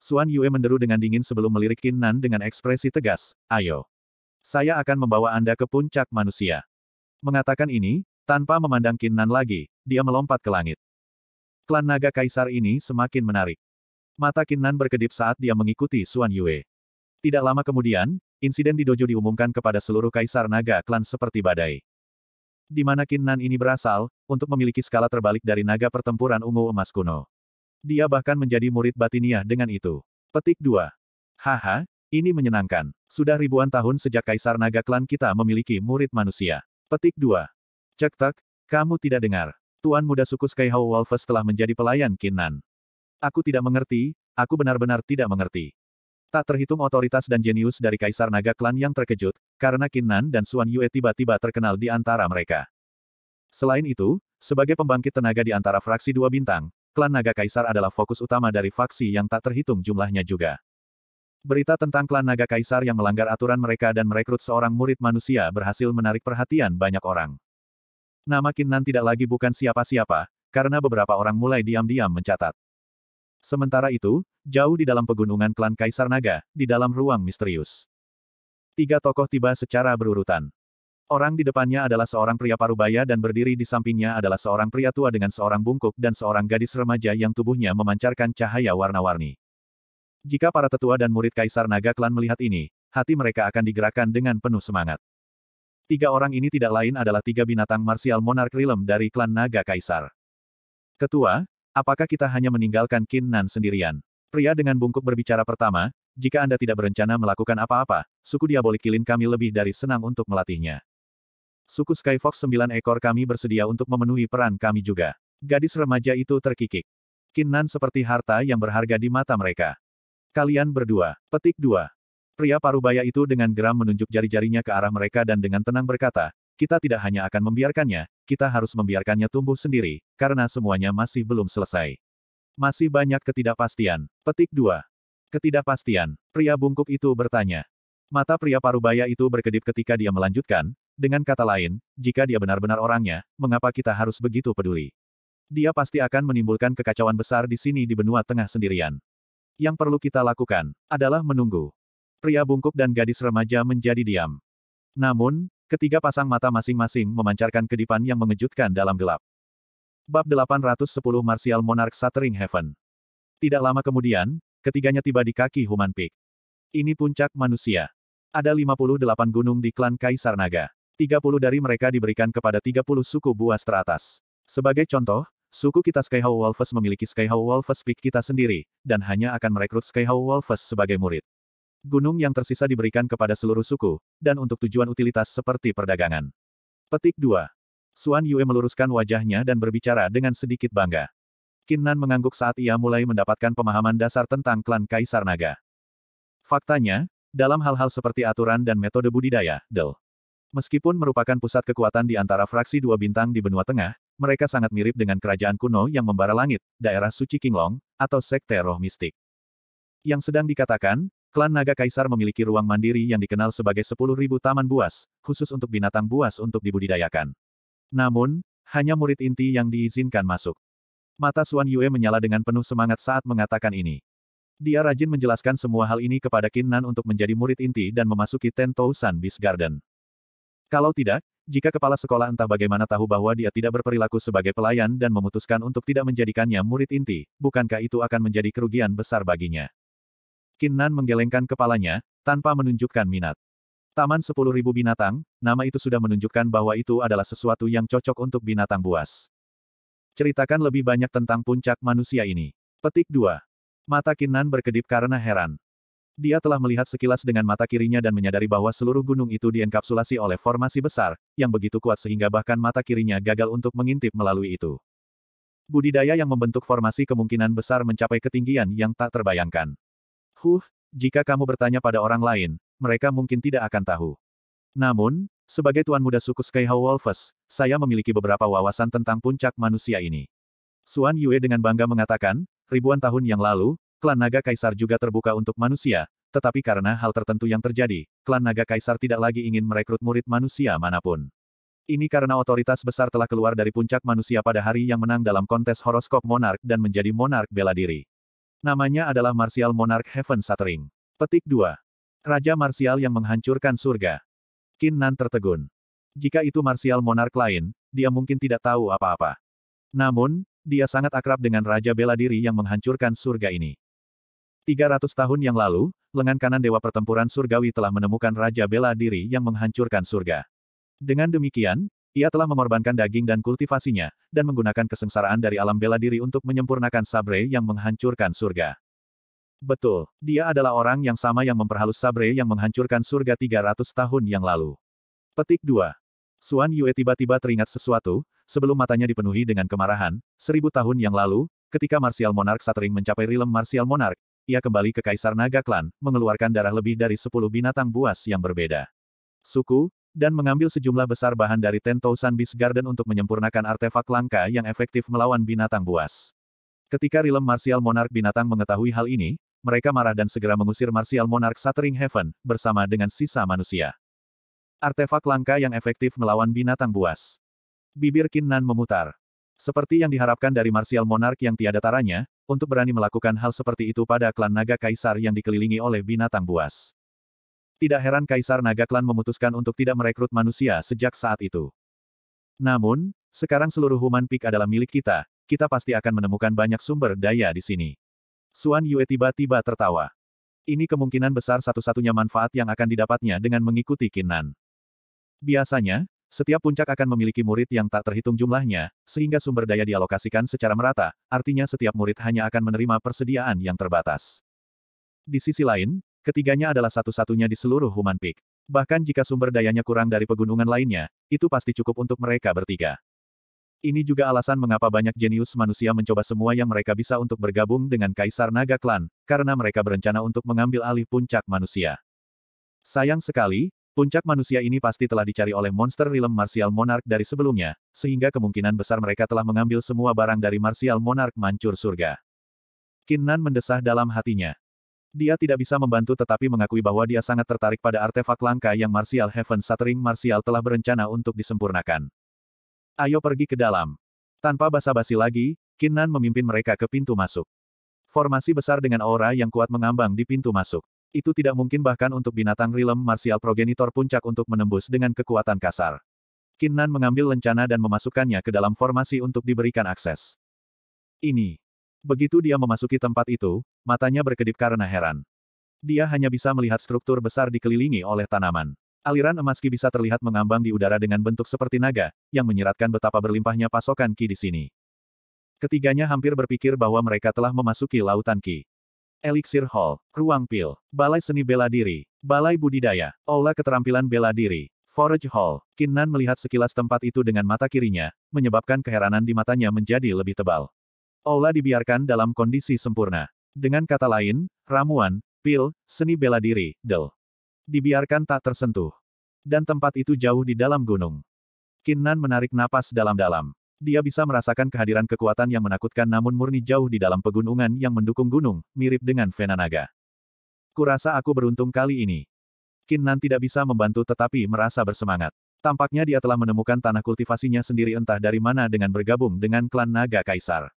Suan Yue menderu dengan dingin sebelum melirik Qin Nan dengan ekspresi tegas, ayo. Saya akan membawa Anda ke puncak manusia. Mengatakan ini, tanpa memandang Qin Nan lagi, dia melompat ke langit. Klan naga kaisar ini semakin menarik. Mata Kinnan berkedip saat dia mengikuti Xuan Yue. Tidak lama kemudian, insiden di dojo diumumkan kepada seluruh kaisar naga klan seperti badai. Di mana Kinnan ini berasal, untuk memiliki skala terbalik dari naga pertempuran ungu emas kuno. Dia bahkan menjadi murid batiniah dengan itu. Petik 2. Haha, ini menyenangkan. Sudah ribuan tahun sejak kaisar naga klan kita memiliki murid manusia. Petik 2. tak, kamu tidak dengar. Tuan muda suku Skyhaw Wolves Wolfes telah menjadi pelayan Kinnan. Aku tidak mengerti, aku benar-benar tidak mengerti. Tak terhitung otoritas dan jenius dari Kaisar Naga Klan yang terkejut, karena Kinnan dan Suan Yue tiba-tiba terkenal di antara mereka. Selain itu, sebagai pembangkit tenaga di antara fraksi dua bintang, klan Naga Kaisar adalah fokus utama dari faksi yang tak terhitung jumlahnya juga. Berita tentang klan Naga Kaisar yang melanggar aturan mereka dan merekrut seorang murid manusia berhasil menarik perhatian banyak orang. Nama Kinnan tidak lagi bukan siapa-siapa, karena beberapa orang mulai diam-diam mencatat. Sementara itu, jauh di dalam pegunungan klan Kaisar Naga, di dalam ruang misterius. Tiga tokoh tiba secara berurutan. Orang di depannya adalah seorang pria parubaya dan berdiri di sampingnya adalah seorang pria tua dengan seorang bungkuk dan seorang gadis remaja yang tubuhnya memancarkan cahaya warna-warni. Jika para tetua dan murid Kaisar Naga Klan melihat ini, hati mereka akan digerakkan dengan penuh semangat. Tiga orang ini tidak lain adalah tiga binatang marsial Monarch Rilem dari klan Naga Kaisar. Ketua, Apakah kita hanya meninggalkan Qin Nan sendirian? Pria dengan bungkuk berbicara pertama, jika Anda tidak berencana melakukan apa-apa, suku diabolik kilin kami lebih dari senang untuk melatihnya. Suku Skyfox sembilan ekor kami bersedia untuk memenuhi peran kami juga. Gadis remaja itu terkikik. Qin Nan seperti harta yang berharga di mata mereka. Kalian berdua, petik dua. Pria parubaya itu dengan geram menunjuk jari-jarinya ke arah mereka dan dengan tenang berkata, kita tidak hanya akan membiarkannya, kita harus membiarkannya tumbuh sendiri, karena semuanya masih belum selesai. Masih banyak ketidakpastian. Petik 2. Ketidakpastian. Pria bungkuk itu bertanya. Mata pria parubaya itu berkedip ketika dia melanjutkan, dengan kata lain, jika dia benar-benar orangnya, mengapa kita harus begitu peduli? Dia pasti akan menimbulkan kekacauan besar di sini di benua tengah sendirian. Yang perlu kita lakukan, adalah menunggu. Pria bungkuk dan gadis remaja menjadi diam. Namun, Ketiga pasang mata masing-masing memancarkan kedipan yang mengejutkan dalam gelap. Bab 810 Martial Monarch Shattering Heaven Tidak lama kemudian, ketiganya tiba di kaki Human Peak. Ini puncak manusia. Ada 58 gunung di klan Kaisar Naga. 30 dari mereka diberikan kepada 30 suku buas teratas. Sebagai contoh, Suku kita Skyhaw Wolves memiliki Skyhaw Wolves Peak kita sendiri, dan hanya akan merekrut Skyhaw Wolves sebagai murid gunung yang tersisa diberikan kepada seluruh suku, dan untuk tujuan utilitas seperti perdagangan. Petik 2. Suan Yue meluruskan wajahnya dan berbicara dengan sedikit bangga. Kinnan mengangguk saat ia mulai mendapatkan pemahaman dasar tentang klan Kaisar Naga. Faktanya, dalam hal-hal seperti aturan dan metode budidaya, Del. Meskipun merupakan pusat kekuatan di antara fraksi dua bintang di benua tengah, mereka sangat mirip dengan kerajaan kuno yang membara langit, daerah suci Kinglong, atau sekte roh mistik. Yang sedang dikatakan, Klan Naga Kaisar memiliki ruang mandiri yang dikenal sebagai 10.000 taman buas, khusus untuk binatang buas untuk dibudidayakan. Namun, hanya murid inti yang diizinkan masuk. Mata Suan Yue menyala dengan penuh semangat saat mengatakan ini. Dia rajin menjelaskan semua hal ini kepada Nan untuk menjadi murid inti dan memasuki Ten Tousan Beast Garden. Kalau tidak, jika kepala sekolah entah bagaimana tahu bahwa dia tidak berperilaku sebagai pelayan dan memutuskan untuk tidak menjadikannya murid inti, bukankah itu akan menjadi kerugian besar baginya? Kinnan menggelengkan kepalanya, tanpa menunjukkan minat. Taman sepuluh ribu binatang, nama itu sudah menunjukkan bahwa itu adalah sesuatu yang cocok untuk binatang buas. Ceritakan lebih banyak tentang puncak manusia ini. Petik 2. Mata Kinnan berkedip karena heran. Dia telah melihat sekilas dengan mata kirinya dan menyadari bahwa seluruh gunung itu dienkapsulasi oleh formasi besar, yang begitu kuat sehingga bahkan mata kirinya gagal untuk mengintip melalui itu. Budidaya yang membentuk formasi kemungkinan besar mencapai ketinggian yang tak terbayangkan. Huh, jika kamu bertanya pada orang lain, mereka mungkin tidak akan tahu. Namun, sebagai tuan muda suku Skyhaw Wolfes, saya memiliki beberapa wawasan tentang puncak manusia ini. Suan Yue dengan bangga mengatakan, ribuan tahun yang lalu, klan naga kaisar juga terbuka untuk manusia, tetapi karena hal tertentu yang terjadi, klan naga kaisar tidak lagi ingin merekrut murid manusia manapun. Ini karena otoritas besar telah keluar dari puncak manusia pada hari yang menang dalam kontes horoskop monark dan menjadi monark bela diri. Namanya adalah Martial Monarch Heaven Shattering. Petik 2. Raja Martial yang menghancurkan surga. Qin Nan tertegun. Jika itu Martial Monarch lain, dia mungkin tidak tahu apa-apa. Namun, dia sangat akrab dengan Raja Bela Diri yang menghancurkan surga ini. 300 tahun yang lalu, lengan kanan Dewa Pertempuran Surgawi telah menemukan Raja Bela Diri yang menghancurkan surga. Dengan demikian, ia telah mengorbankan daging dan kultivasinya, dan menggunakan kesengsaraan dari alam bela diri untuk menyempurnakan Sabre yang menghancurkan surga. Betul, dia adalah orang yang sama yang memperhalus Sabre yang menghancurkan surga 300 tahun yang lalu. Petik 2. Suan Yue tiba-tiba teringat sesuatu, sebelum matanya dipenuhi dengan kemarahan, seribu tahun yang lalu, ketika Martial Monarch Satering mencapai rilem Martial Monarch, ia kembali ke Kaisar Naga Klan, mengeluarkan darah lebih dari sepuluh binatang buas yang berbeda. Suku, dan mengambil sejumlah besar bahan dari Tento Sanbis Beast Garden untuk menyempurnakan artefak langka yang efektif melawan binatang buas. Ketika Rilem Martial Monarch binatang mengetahui hal ini, mereka marah dan segera mengusir Martial Monarch Shattering Heaven, bersama dengan sisa manusia. Artefak langka yang efektif melawan binatang buas. Bibir Kinnan memutar. Seperti yang diharapkan dari Martial Monarch yang tiada taranya, untuk berani melakukan hal seperti itu pada klan naga kaisar yang dikelilingi oleh binatang buas. Tidak heran Kaisar Naga Klan memutuskan untuk tidak merekrut manusia sejak saat itu. Namun, sekarang seluruh human peak adalah milik kita, kita pasti akan menemukan banyak sumber daya di sini. Suan Yue tiba-tiba tertawa. Ini kemungkinan besar satu-satunya manfaat yang akan didapatnya dengan mengikuti Kinan. Biasanya, setiap puncak akan memiliki murid yang tak terhitung jumlahnya, sehingga sumber daya dialokasikan secara merata, artinya setiap murid hanya akan menerima persediaan yang terbatas. Di sisi lain, Ketiganya adalah satu-satunya di seluruh Human Peak. Bahkan jika sumber dayanya kurang dari pegunungan lainnya, itu pasti cukup untuk mereka bertiga. Ini juga alasan mengapa banyak jenius manusia mencoba semua yang mereka bisa untuk bergabung dengan Kaisar Naga Klan, karena mereka berencana untuk mengambil alih puncak manusia. Sayang sekali, Puncak manusia ini pasti telah dicari oleh monster realm Martial Monarch dari sebelumnya, sehingga kemungkinan besar mereka telah mengambil semua barang dari Martial Monarch Mancur Surga. Kinnan mendesah dalam hatinya. Dia tidak bisa membantu tetapi mengakui bahwa dia sangat tertarik pada artefak langka yang Martial Heaven Shattering Martial telah berencana untuk disempurnakan. Ayo pergi ke dalam. Tanpa basa-basi lagi, Kinnan memimpin mereka ke pintu masuk. Formasi besar dengan aura yang kuat mengambang di pintu masuk. Itu tidak mungkin bahkan untuk binatang rilem Martial Progenitor puncak untuk menembus dengan kekuatan kasar. Kinnan mengambil lencana dan memasukkannya ke dalam formasi untuk diberikan akses. Ini. Begitu dia memasuki tempat itu, matanya berkedip karena heran. Dia hanya bisa melihat struktur besar dikelilingi oleh tanaman. Aliran emas Ki bisa terlihat mengambang di udara dengan bentuk seperti naga, yang menyiratkan betapa berlimpahnya pasokan Ki di sini. Ketiganya hampir berpikir bahwa mereka telah memasuki lautan Ki. Elixir Hall, Ruang Pil, Balai Seni Bela Diri, Balai Budidaya, Aula Keterampilan Bela Diri, Forage Hall. Kinnan melihat sekilas tempat itu dengan mata kirinya, menyebabkan keheranan di matanya menjadi lebih tebal. Aula dibiarkan dalam kondisi sempurna. Dengan kata lain, ramuan, pil, seni bela diri, del. Dibiarkan tak tersentuh. Dan tempat itu jauh di dalam gunung. Kinnan menarik napas dalam-dalam. Dia bisa merasakan kehadiran kekuatan yang menakutkan namun murni jauh di dalam pegunungan yang mendukung gunung, mirip dengan Vena Naga. Kurasa aku beruntung kali ini. Kinnan tidak bisa membantu tetapi merasa bersemangat. Tampaknya dia telah menemukan tanah kultivasinya sendiri entah dari mana dengan bergabung dengan klan Naga Kaisar.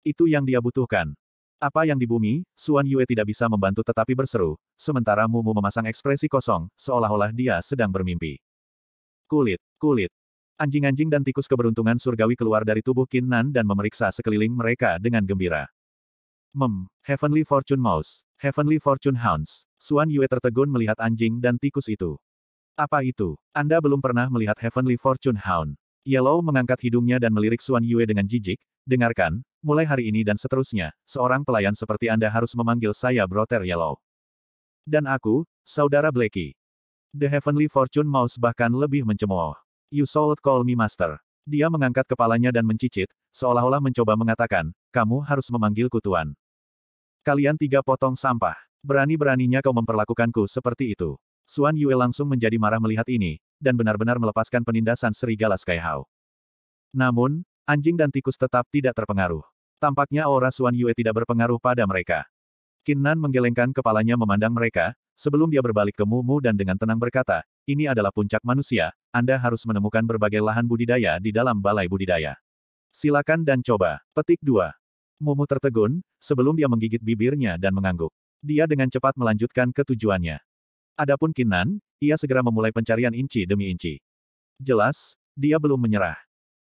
Itu yang dia butuhkan, apa yang di bumi, Suan Yue tidak bisa membantu tetapi berseru, sementara Mumu memasang ekspresi kosong, seolah-olah dia sedang bermimpi. Kulit, kulit. Anjing-anjing dan tikus keberuntungan surgawi keluar dari tubuh Qin Nan dan memeriksa sekeliling mereka dengan gembira. Mem, Heavenly Fortune Mouse, Heavenly Fortune Hounds. Suan Yue tertegun melihat anjing dan tikus itu. Apa itu? Anda belum pernah melihat Heavenly Fortune Hound. Yellow mengangkat hidungnya dan melirik Suan Yue dengan jijik, Dengarkan, mulai hari ini dan seterusnya, seorang pelayan seperti Anda harus memanggil saya Brother Yellow. Dan aku, Saudara Blakey. The Heavenly Fortune Mouse bahkan lebih mencemooh. You should call me master. Dia mengangkat kepalanya dan mencicit, seolah-olah mencoba mengatakan, kamu harus memanggilku tuan. Kalian tiga potong sampah. Berani-beraninya kau memperlakukanku seperti itu. Suan Yue langsung menjadi marah melihat ini, dan benar-benar melepaskan penindasan serigala Skyhaw. Namun, Anjing dan tikus tetap tidak terpengaruh. Tampaknya aura Suan Yue tidak berpengaruh pada mereka. Kinnan menggelengkan kepalanya memandang mereka, sebelum dia berbalik ke Mumu dan dengan tenang berkata, ini adalah puncak manusia, Anda harus menemukan berbagai lahan budidaya di dalam balai budidaya. Silakan dan coba. Petik 2. Mumu tertegun, sebelum dia menggigit bibirnya dan mengangguk. Dia dengan cepat melanjutkan ke tujuannya. Adapun Kinan, ia segera memulai pencarian inci demi inci. Jelas, dia belum menyerah.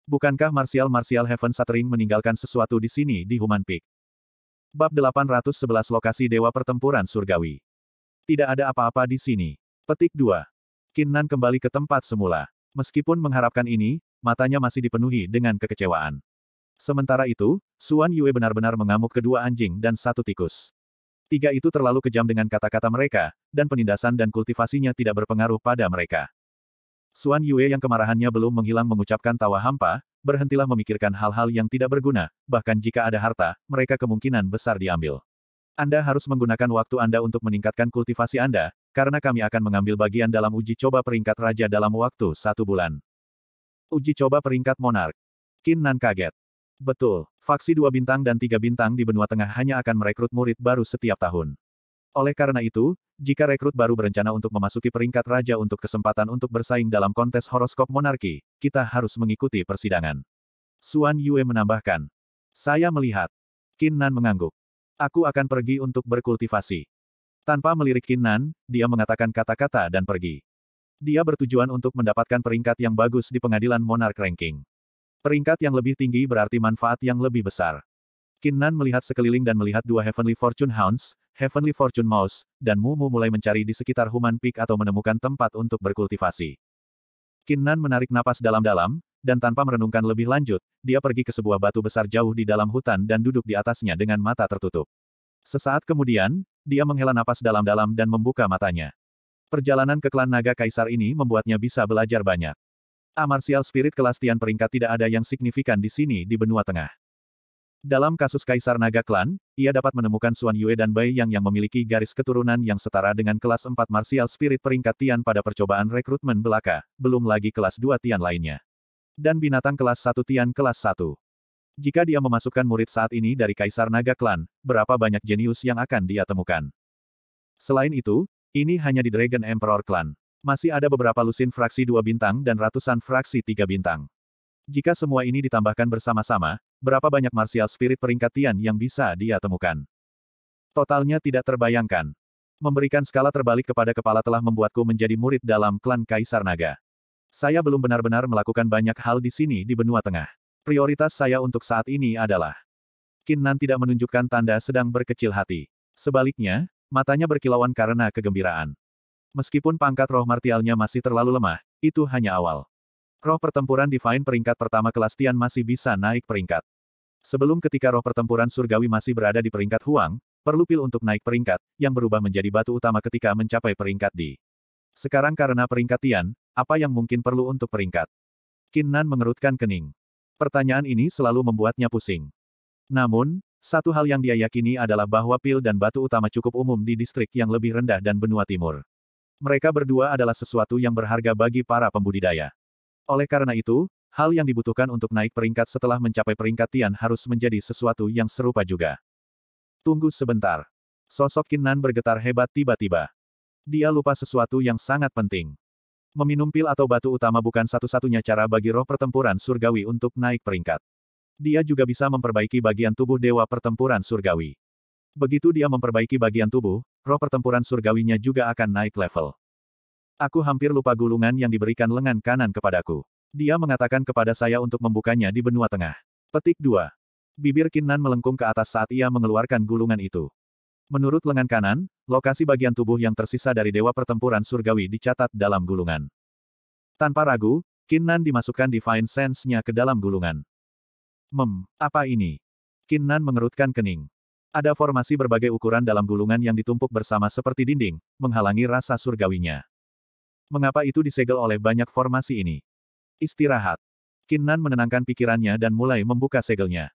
Bukankah Martial Martial Heaven Shattering meninggalkan sesuatu di sini di Human Peak? Bab 811 Lokasi Dewa Pertempuran Surgawi. Tidak ada apa-apa di sini. Petik 2. Kinnan kembali ke tempat semula. Meskipun mengharapkan ini, matanya masih dipenuhi dengan kekecewaan. Sementara itu, Suan Yue benar-benar mengamuk kedua anjing dan satu tikus. Tiga itu terlalu kejam dengan kata-kata mereka, dan penindasan dan kultivasinya tidak berpengaruh pada mereka. Suan Yue yang kemarahannya belum menghilang mengucapkan tawa hampa, berhentilah memikirkan hal-hal yang tidak berguna, bahkan jika ada harta, mereka kemungkinan besar diambil. Anda harus menggunakan waktu Anda untuk meningkatkan kultivasi Anda, karena kami akan mengambil bagian dalam uji coba peringkat raja dalam waktu satu bulan. Uji coba peringkat monark. Qin Nan kaget. Betul, faksi dua bintang dan tiga bintang di benua tengah hanya akan merekrut murid baru setiap tahun. Oleh karena itu, jika rekrut baru berencana untuk memasuki peringkat raja untuk kesempatan untuk bersaing dalam kontes horoskop monarki, kita harus mengikuti persidangan. Suan Yue menambahkan. Saya melihat. Qin Nan mengangguk. Aku akan pergi untuk berkultivasi. Tanpa melirik Qin Nan, dia mengatakan kata-kata dan pergi. Dia bertujuan untuk mendapatkan peringkat yang bagus di pengadilan Monark Ranking. Peringkat yang lebih tinggi berarti manfaat yang lebih besar. Kinnan melihat sekeliling dan melihat dua Heavenly Fortune Hounds, Heavenly Fortune Mouse, dan Mumu mulai mencari di sekitar Human Peak atau menemukan tempat untuk berkultivasi. Kinnan menarik napas dalam-dalam, dan tanpa merenungkan lebih lanjut, dia pergi ke sebuah batu besar jauh di dalam hutan dan duduk di atasnya dengan mata tertutup. Sesaat kemudian, dia menghela napas dalam-dalam dan membuka matanya. Perjalanan ke klan naga kaisar ini membuatnya bisa belajar banyak. Amarsial Spirit Kelastian peringkat tidak ada yang signifikan di sini di benua tengah. Dalam kasus Kaisar Naga Klan, ia dapat menemukan Suan Yue dan Bai Yang yang memiliki garis keturunan yang setara dengan kelas 4 martial spirit peringkat Tian pada percobaan rekrutmen belaka, belum lagi kelas 2 Tian lainnya. Dan binatang kelas 1 Tian kelas 1. Jika dia memasukkan murid saat ini dari Kaisar Naga Klan, berapa banyak jenius yang akan dia temukan? Selain itu, ini hanya di Dragon Emperor Clan. Masih ada beberapa lusin fraksi dua bintang dan ratusan fraksi tiga bintang. Jika semua ini ditambahkan bersama-sama, berapa banyak martial spirit peringkat Tian yang bisa dia temukan? Totalnya tidak terbayangkan. Memberikan skala terbalik kepada kepala telah membuatku menjadi murid dalam klan Kaisar Naga. Saya belum benar-benar melakukan banyak hal di sini di benua tengah. Prioritas saya untuk saat ini adalah Kinnan tidak menunjukkan tanda sedang berkecil hati. Sebaliknya, matanya berkilauan karena kegembiraan. Meskipun pangkat roh martialnya masih terlalu lemah, itu hanya awal. Roh pertempuran Divine peringkat pertama kelas Tian masih bisa naik peringkat. Sebelum ketika roh pertempuran surgawi masih berada di peringkat Huang, perlu pil untuk naik peringkat, yang berubah menjadi batu utama ketika mencapai peringkat di. Sekarang karena peringkat Tian, apa yang mungkin perlu untuk peringkat? Nan mengerutkan kening. Pertanyaan ini selalu membuatnya pusing. Namun, satu hal yang dia yakini adalah bahwa pil dan batu utama cukup umum di distrik yang lebih rendah dan benua timur. Mereka berdua adalah sesuatu yang berharga bagi para pembudidaya. Oleh karena itu, hal yang dibutuhkan untuk naik peringkat setelah mencapai peringkat Tian harus menjadi sesuatu yang serupa juga. Tunggu sebentar. Sosok Kinnan bergetar hebat tiba-tiba. Dia lupa sesuatu yang sangat penting. Meminum pil atau batu utama bukan satu-satunya cara bagi roh pertempuran surgawi untuk naik peringkat. Dia juga bisa memperbaiki bagian tubuh dewa pertempuran surgawi. Begitu dia memperbaiki bagian tubuh, roh pertempuran surgawinya juga akan naik level. Aku hampir lupa gulungan yang diberikan lengan kanan kepadaku. Dia mengatakan kepada saya untuk membukanya di benua tengah. Petik 2. Bibir Kinnan melengkung ke atas saat ia mengeluarkan gulungan itu. Menurut lengan kanan, lokasi bagian tubuh yang tersisa dari Dewa Pertempuran Surgawi dicatat dalam gulungan. Tanpa ragu, Kinnan dimasukkan Divine Sense-nya ke dalam gulungan. Mem, apa ini? Kinnan mengerutkan kening. Ada formasi berbagai ukuran dalam gulungan yang ditumpuk bersama seperti dinding, menghalangi rasa surgawinya mengapa itu disegel oleh banyak formasi ini? Istirahat. Kinnan menenangkan pikirannya dan mulai membuka segelnya.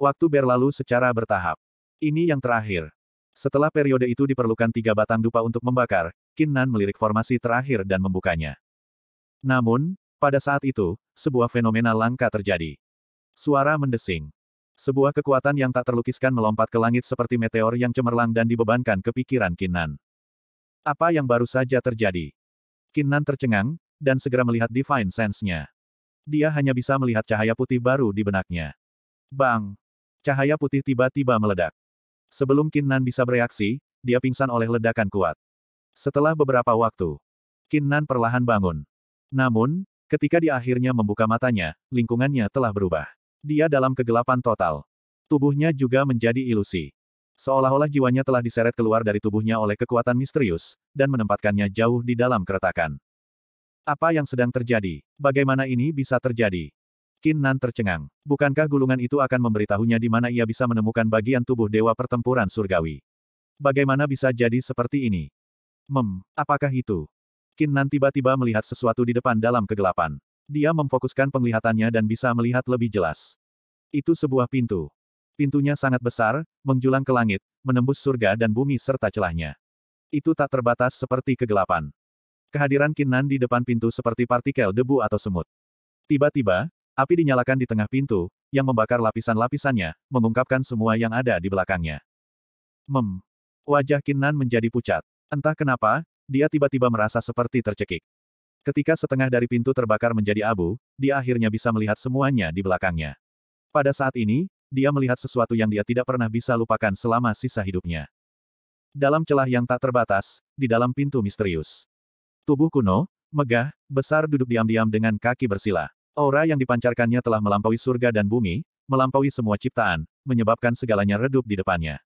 Waktu berlalu secara bertahap. Ini yang terakhir. Setelah periode itu diperlukan tiga batang dupa untuk membakar, Kinnan melirik formasi terakhir dan membukanya. Namun, pada saat itu, sebuah fenomena langka terjadi. Suara mendesing. Sebuah kekuatan yang tak terlukiskan melompat ke langit seperti meteor yang cemerlang dan dibebankan ke pikiran Kinnan. Apa yang baru saja terjadi? Kinan tercengang, dan segera melihat Divine Sense-nya. Dia hanya bisa melihat cahaya putih baru di benaknya. Bang! Cahaya putih tiba-tiba meledak. Sebelum Kinan bisa bereaksi, dia pingsan oleh ledakan kuat. Setelah beberapa waktu, Kinan perlahan bangun. Namun, ketika dia akhirnya membuka matanya, lingkungannya telah berubah. Dia dalam kegelapan total. Tubuhnya juga menjadi ilusi. Seolah-olah jiwanya telah diseret keluar dari tubuhnya oleh kekuatan misterius, dan menempatkannya jauh di dalam keretakan. Apa yang sedang terjadi? Bagaimana ini bisa terjadi? Qin Nan tercengang. Bukankah gulungan itu akan memberitahunya di mana ia bisa menemukan bagian tubuh Dewa Pertempuran Surgawi? Bagaimana bisa jadi seperti ini? Mem, apakah itu? Qin Nan tiba-tiba melihat sesuatu di depan dalam kegelapan. Dia memfokuskan penglihatannya dan bisa melihat lebih jelas. Itu sebuah pintu. Pintunya sangat besar, menjulang ke langit, menembus surga dan bumi serta celahnya. Itu tak terbatas seperti kegelapan. Kehadiran Kinnan di depan pintu seperti partikel debu atau semut. Tiba-tiba, api dinyalakan di tengah pintu, yang membakar lapisan-lapisannya, mengungkapkan semua yang ada di belakangnya. Mem. Wajah Kinnan menjadi pucat. Entah kenapa, dia tiba-tiba merasa seperti tercekik. Ketika setengah dari pintu terbakar menjadi abu, dia akhirnya bisa melihat semuanya di belakangnya. Pada saat ini, dia melihat sesuatu yang dia tidak pernah bisa lupakan selama sisa hidupnya. Dalam celah yang tak terbatas, di dalam pintu misterius. Tubuh kuno, megah, besar duduk diam-diam dengan kaki bersila. Aura yang dipancarkannya telah melampaui surga dan bumi, melampaui semua ciptaan, menyebabkan segalanya redup di depannya.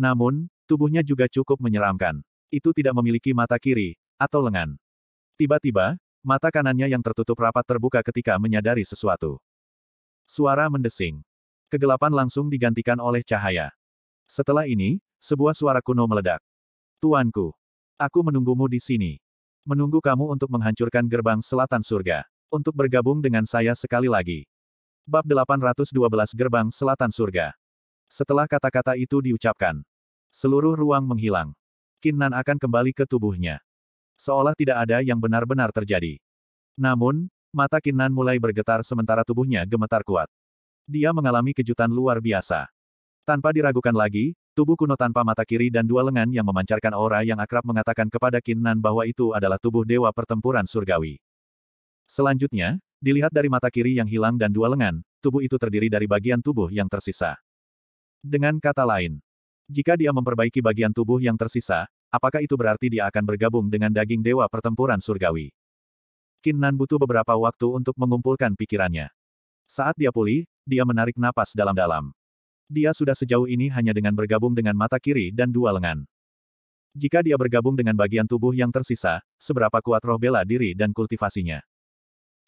Namun, tubuhnya juga cukup menyeramkan. Itu tidak memiliki mata kiri, atau lengan. Tiba-tiba, mata kanannya yang tertutup rapat terbuka ketika menyadari sesuatu. Suara mendesing. Kegelapan langsung digantikan oleh cahaya. Setelah ini, sebuah suara kuno meledak. Tuanku, aku menunggumu di sini. Menunggu kamu untuk menghancurkan gerbang selatan surga. Untuk bergabung dengan saya sekali lagi. Bab 812 Gerbang Selatan Surga. Setelah kata-kata itu diucapkan, seluruh ruang menghilang. Kinnan akan kembali ke tubuhnya. Seolah tidak ada yang benar-benar terjadi. Namun, mata Kinnan mulai bergetar sementara tubuhnya gemetar kuat. Dia mengalami kejutan luar biasa. Tanpa diragukan lagi, tubuh kuno tanpa mata kiri dan dua lengan yang memancarkan aura yang akrab mengatakan kepada Kinnan bahwa itu adalah tubuh dewa pertempuran surgawi. Selanjutnya, dilihat dari mata kiri yang hilang dan dua lengan, tubuh itu terdiri dari bagian tubuh yang tersisa. Dengan kata lain, jika dia memperbaiki bagian tubuh yang tersisa, apakah itu berarti dia akan bergabung dengan daging dewa pertempuran surgawi? Kinnan butuh beberapa waktu untuk mengumpulkan pikirannya. Saat dia pulih, dia menarik napas dalam-dalam. Dia sudah sejauh ini hanya dengan bergabung dengan mata kiri dan dua lengan. Jika dia bergabung dengan bagian tubuh yang tersisa, seberapa kuat roh bela diri dan kultivasinya.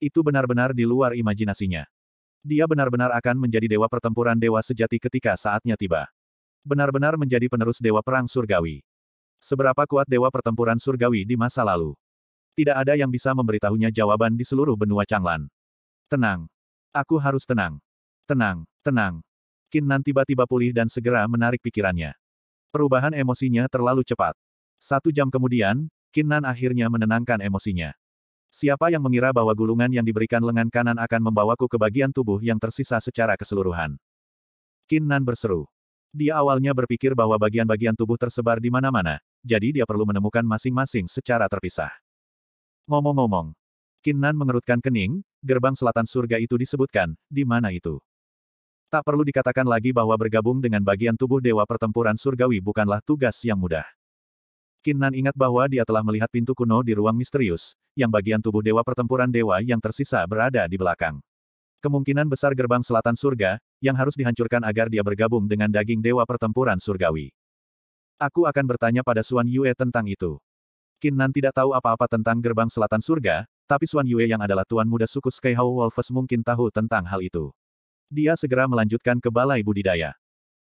Itu benar-benar di luar imajinasinya. Dia benar-benar akan menjadi dewa pertempuran dewa sejati ketika saatnya tiba. Benar-benar menjadi penerus dewa perang surgawi. Seberapa kuat dewa pertempuran surgawi di masa lalu? Tidak ada yang bisa memberitahunya jawaban di seluruh benua Changlan. Tenang. Aku harus tenang. Tenang, tenang. Kinnan tiba-tiba pulih dan segera menarik pikirannya. Perubahan emosinya terlalu cepat. Satu jam kemudian, Kinnan akhirnya menenangkan emosinya. Siapa yang mengira bahwa gulungan yang diberikan lengan kanan akan membawaku ke bagian tubuh yang tersisa secara keseluruhan? Kinnan berseru. Dia awalnya berpikir bahwa bagian-bagian tubuh tersebar di mana-mana, jadi dia perlu menemukan masing-masing secara terpisah. Ngomong-ngomong, Kinnan mengerutkan kening, gerbang selatan surga itu disebutkan, di mana itu? Tak perlu dikatakan lagi bahwa bergabung dengan bagian tubuh Dewa Pertempuran Surgawi bukanlah tugas yang mudah. Kinnan ingat bahwa dia telah melihat pintu kuno di ruang misterius, yang bagian tubuh Dewa Pertempuran Dewa yang tersisa berada di belakang. Kemungkinan besar gerbang selatan surga, yang harus dihancurkan agar dia bergabung dengan daging Dewa Pertempuran Surgawi. Aku akan bertanya pada Suan Yue tentang itu. Kinnan tidak tahu apa-apa tentang gerbang selatan surga, tapi Suan Yue yang adalah tuan muda suku Skyhaw Wolves mungkin tahu tentang hal itu. Dia segera melanjutkan ke balai budidaya.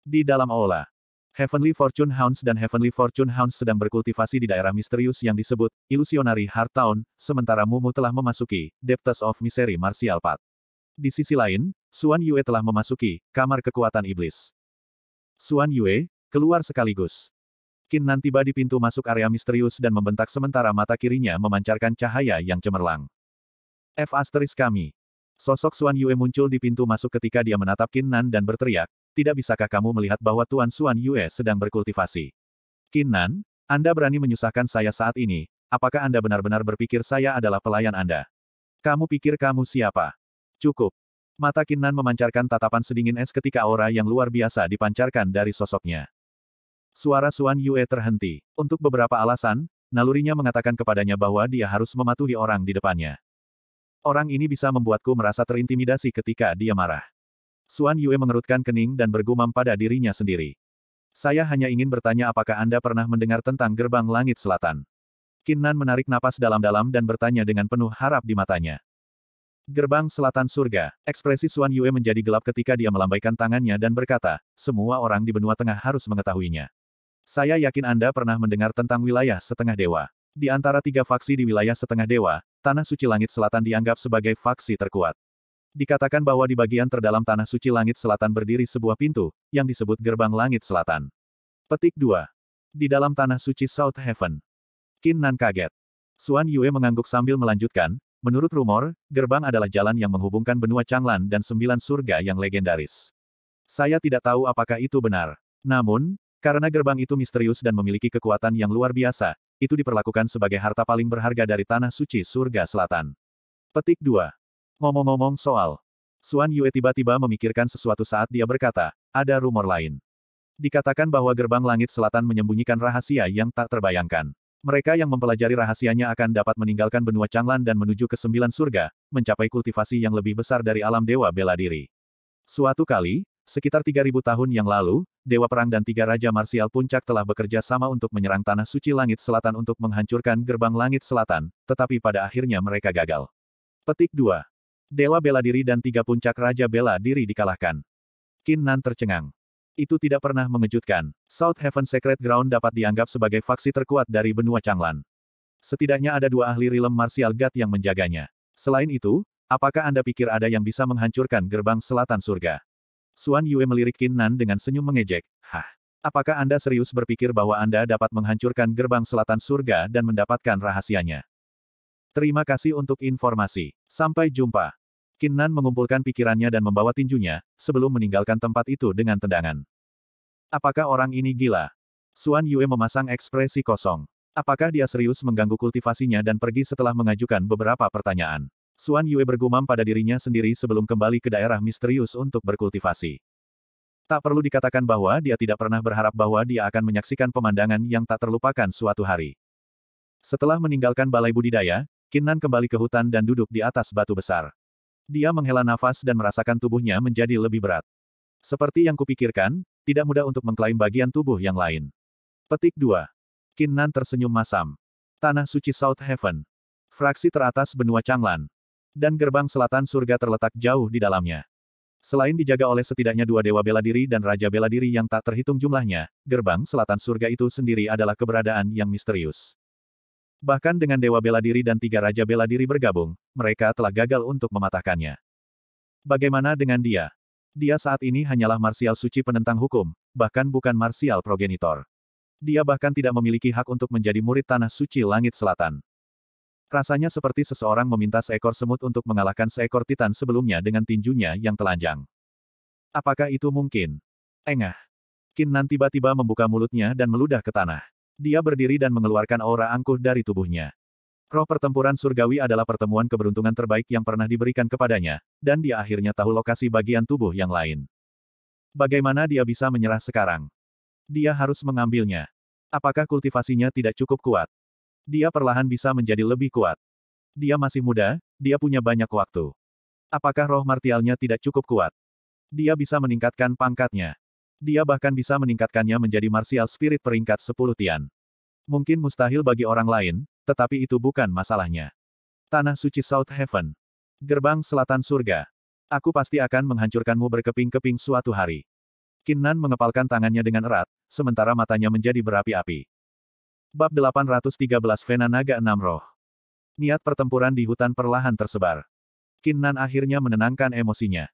Di dalam aula, Heavenly Fortune Hounds dan Heavenly Fortune Hounds sedang berkultivasi di daerah misterius yang disebut Illusionary Heart Town, sementara Mumu telah memasuki Depths of Misery Martial Path. Di sisi lain, Suan Yue telah memasuki kamar kekuatan iblis. Suan Yue, keluar sekaligus. Nan tiba di pintu masuk area misterius dan membentak sementara mata kirinya memancarkan cahaya yang cemerlang. F asteris kami. Sosok Suan Yue muncul di pintu masuk ketika dia menatap Nan dan berteriak, tidak bisakah kamu melihat bahwa Tuan Suan Yue sedang berkultivasi? Nan, Anda berani menyusahkan saya saat ini, apakah Anda benar-benar berpikir saya adalah pelayan Anda? Kamu pikir kamu siapa? Cukup. Mata Nan memancarkan tatapan sedingin es ketika aura yang luar biasa dipancarkan dari sosoknya. Suara Suan Yue terhenti. Untuk beberapa alasan, nalurinya mengatakan kepadanya bahwa dia harus mematuhi orang di depannya. Orang ini bisa membuatku merasa terintimidasi ketika dia marah. Suan Yue mengerutkan kening dan bergumam pada dirinya sendiri. Saya hanya ingin bertanya apakah Anda pernah mendengar tentang gerbang langit selatan. Kinnan menarik napas dalam-dalam dan bertanya dengan penuh harap di matanya. Gerbang selatan surga, ekspresi Suan Yue menjadi gelap ketika dia melambaikan tangannya dan berkata, semua orang di benua tengah harus mengetahuinya. Saya yakin Anda pernah mendengar tentang wilayah setengah dewa. Di antara tiga faksi di wilayah setengah dewa, Tanah Suci Langit Selatan dianggap sebagai faksi terkuat. Dikatakan bahwa di bagian terdalam Tanah Suci Langit Selatan berdiri sebuah pintu, yang disebut Gerbang Langit Selatan. Petik 2. Di dalam Tanah Suci South Heaven. Qin Nan kaget. Suan Yue mengangguk sambil melanjutkan, menurut rumor, gerbang adalah jalan yang menghubungkan benua Changlan dan sembilan surga yang legendaris. Saya tidak tahu apakah itu benar. Namun, karena gerbang itu misterius dan memiliki kekuatan yang luar biasa, itu diperlakukan sebagai harta paling berharga dari Tanah Suci Surga Selatan. Petik 2. Ngomong-ngomong soal, Suan Yue tiba-tiba memikirkan sesuatu saat dia berkata, ada rumor lain. Dikatakan bahwa gerbang langit selatan menyembunyikan rahasia yang tak terbayangkan. Mereka yang mempelajari rahasianya akan dapat meninggalkan benua Changlan dan menuju ke sembilan surga, mencapai kultivasi yang lebih besar dari alam dewa bela diri. Suatu kali, sekitar 3000 tahun yang lalu, Dewa Perang dan tiga Raja Marsial Puncak telah bekerja sama untuk menyerang Tanah Suci Langit Selatan untuk menghancurkan Gerbang Langit Selatan, tetapi pada akhirnya mereka gagal. Petik 2. Dewa Bela Diri dan tiga Puncak Raja Bela Diri dikalahkan. Qin Nan tercengang. Itu tidak pernah mengejutkan. South Heaven Secret Ground dapat dianggap sebagai faksi terkuat dari benua Changlan. Setidaknya ada dua ahli rilem Marsial god yang menjaganya. Selain itu, apakah Anda pikir ada yang bisa menghancurkan gerbang selatan surga? Suan Yue melirik Qin Nan dengan senyum mengejek. Hah? Apakah Anda serius berpikir bahwa Anda dapat menghancurkan gerbang selatan surga dan mendapatkan rahasianya? Terima kasih untuk informasi. Sampai jumpa. Qin Nan mengumpulkan pikirannya dan membawa tinjunya, sebelum meninggalkan tempat itu dengan tendangan. Apakah orang ini gila? Suan Yue memasang ekspresi kosong. Apakah dia serius mengganggu kultivasinya dan pergi setelah mengajukan beberapa pertanyaan? Suan Yue bergumam pada dirinya sendiri sebelum kembali ke daerah misterius untuk berkultivasi. Tak perlu dikatakan bahwa dia tidak pernah berharap bahwa dia akan menyaksikan pemandangan yang tak terlupakan suatu hari. Setelah meninggalkan balai budidaya, Kinnan kembali ke hutan dan duduk di atas batu besar. Dia menghela nafas dan merasakan tubuhnya menjadi lebih berat. Seperti yang kupikirkan, tidak mudah untuk mengklaim bagian tubuh yang lain. Petik 2. Kinnan tersenyum masam. Tanah suci South Heaven. Fraksi teratas benua Changlan. Dan gerbang selatan surga terletak jauh di dalamnya. Selain dijaga oleh setidaknya dua dewa bela diri dan raja bela diri yang tak terhitung jumlahnya, gerbang selatan surga itu sendiri adalah keberadaan yang misterius. Bahkan dengan dewa bela diri dan tiga raja bela diri bergabung, mereka telah gagal untuk mematahkannya. Bagaimana dengan dia? Dia saat ini hanyalah marsial suci penentang hukum, bahkan bukan marsial progenitor. Dia bahkan tidak memiliki hak untuk menjadi murid tanah suci langit selatan. Rasanya seperti seseorang meminta seekor semut untuk mengalahkan seekor titan sebelumnya dengan tinjunya yang telanjang. Apakah itu mungkin? Engah. Kinnan tiba-tiba membuka mulutnya dan meludah ke tanah. Dia berdiri dan mengeluarkan aura angkuh dari tubuhnya. Roh pertempuran surgawi adalah pertemuan keberuntungan terbaik yang pernah diberikan kepadanya, dan dia akhirnya tahu lokasi bagian tubuh yang lain. Bagaimana dia bisa menyerah sekarang? Dia harus mengambilnya. Apakah kultivasinya tidak cukup kuat? dia perlahan bisa menjadi lebih kuat. Dia masih muda, dia punya banyak waktu. Apakah roh martialnya tidak cukup kuat? Dia bisa meningkatkan pangkatnya. Dia bahkan bisa meningkatkannya menjadi martial spirit peringkat 10 tian. Mungkin mustahil bagi orang lain, tetapi itu bukan masalahnya. Tanah suci South Heaven. Gerbang selatan surga. Aku pasti akan menghancurkanmu berkeping-keping suatu hari. Kinnan mengepalkan tangannya dengan erat, sementara matanya menjadi berapi-api. Bab 813 Vena Naga Enam Roh Niat pertempuran di hutan perlahan tersebar. Kinnan akhirnya menenangkan emosinya.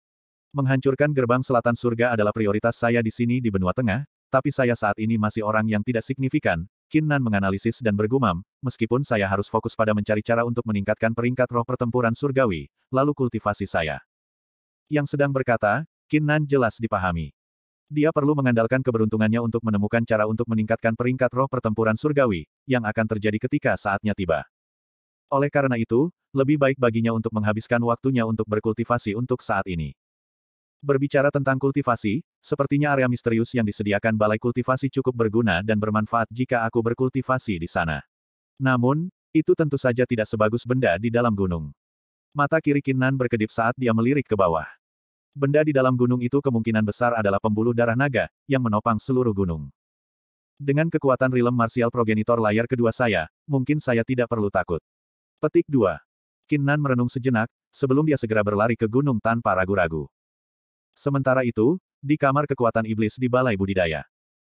Menghancurkan gerbang selatan surga adalah prioritas saya di sini di benua tengah, tapi saya saat ini masih orang yang tidak signifikan, Kinnan menganalisis dan bergumam, meskipun saya harus fokus pada mencari cara untuk meningkatkan peringkat roh pertempuran surgawi, lalu kultivasi saya. Yang sedang berkata, Kinnan jelas dipahami. Dia perlu mengandalkan keberuntungannya untuk menemukan cara untuk meningkatkan peringkat roh pertempuran surgawi, yang akan terjadi ketika saatnya tiba. Oleh karena itu, lebih baik baginya untuk menghabiskan waktunya untuk berkultivasi untuk saat ini. Berbicara tentang kultivasi, sepertinya area misterius yang disediakan balai kultivasi cukup berguna dan bermanfaat jika aku berkultivasi di sana. Namun, itu tentu saja tidak sebagus benda di dalam gunung. Mata kiri Kinnan berkedip saat dia melirik ke bawah. Benda di dalam gunung itu kemungkinan besar adalah pembuluh darah naga, yang menopang seluruh gunung. Dengan kekuatan rilem martial progenitor layar kedua saya, mungkin saya tidak perlu takut. Petik 2. Kinnan merenung sejenak, sebelum dia segera berlari ke gunung tanpa ragu-ragu. Sementara itu, di kamar kekuatan iblis di Balai Budidaya.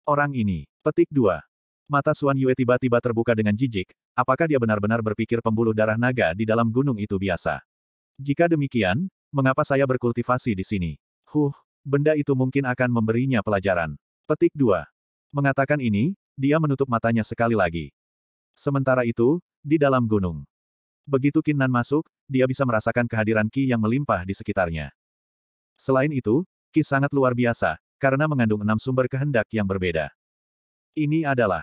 Orang ini. Petik 2. Mata Suan Yue tiba-tiba terbuka dengan jijik, apakah dia benar-benar berpikir pembuluh darah naga di dalam gunung itu biasa? Jika demikian, Mengapa saya berkultivasi di sini? Huh, benda itu mungkin akan memberinya pelajaran. Petik 2. Mengatakan ini, dia menutup matanya sekali lagi. Sementara itu, di dalam gunung. Begitu Kinnan masuk, dia bisa merasakan kehadiran Ki yang melimpah di sekitarnya. Selain itu, Ki sangat luar biasa, karena mengandung enam sumber kehendak yang berbeda. Ini adalah...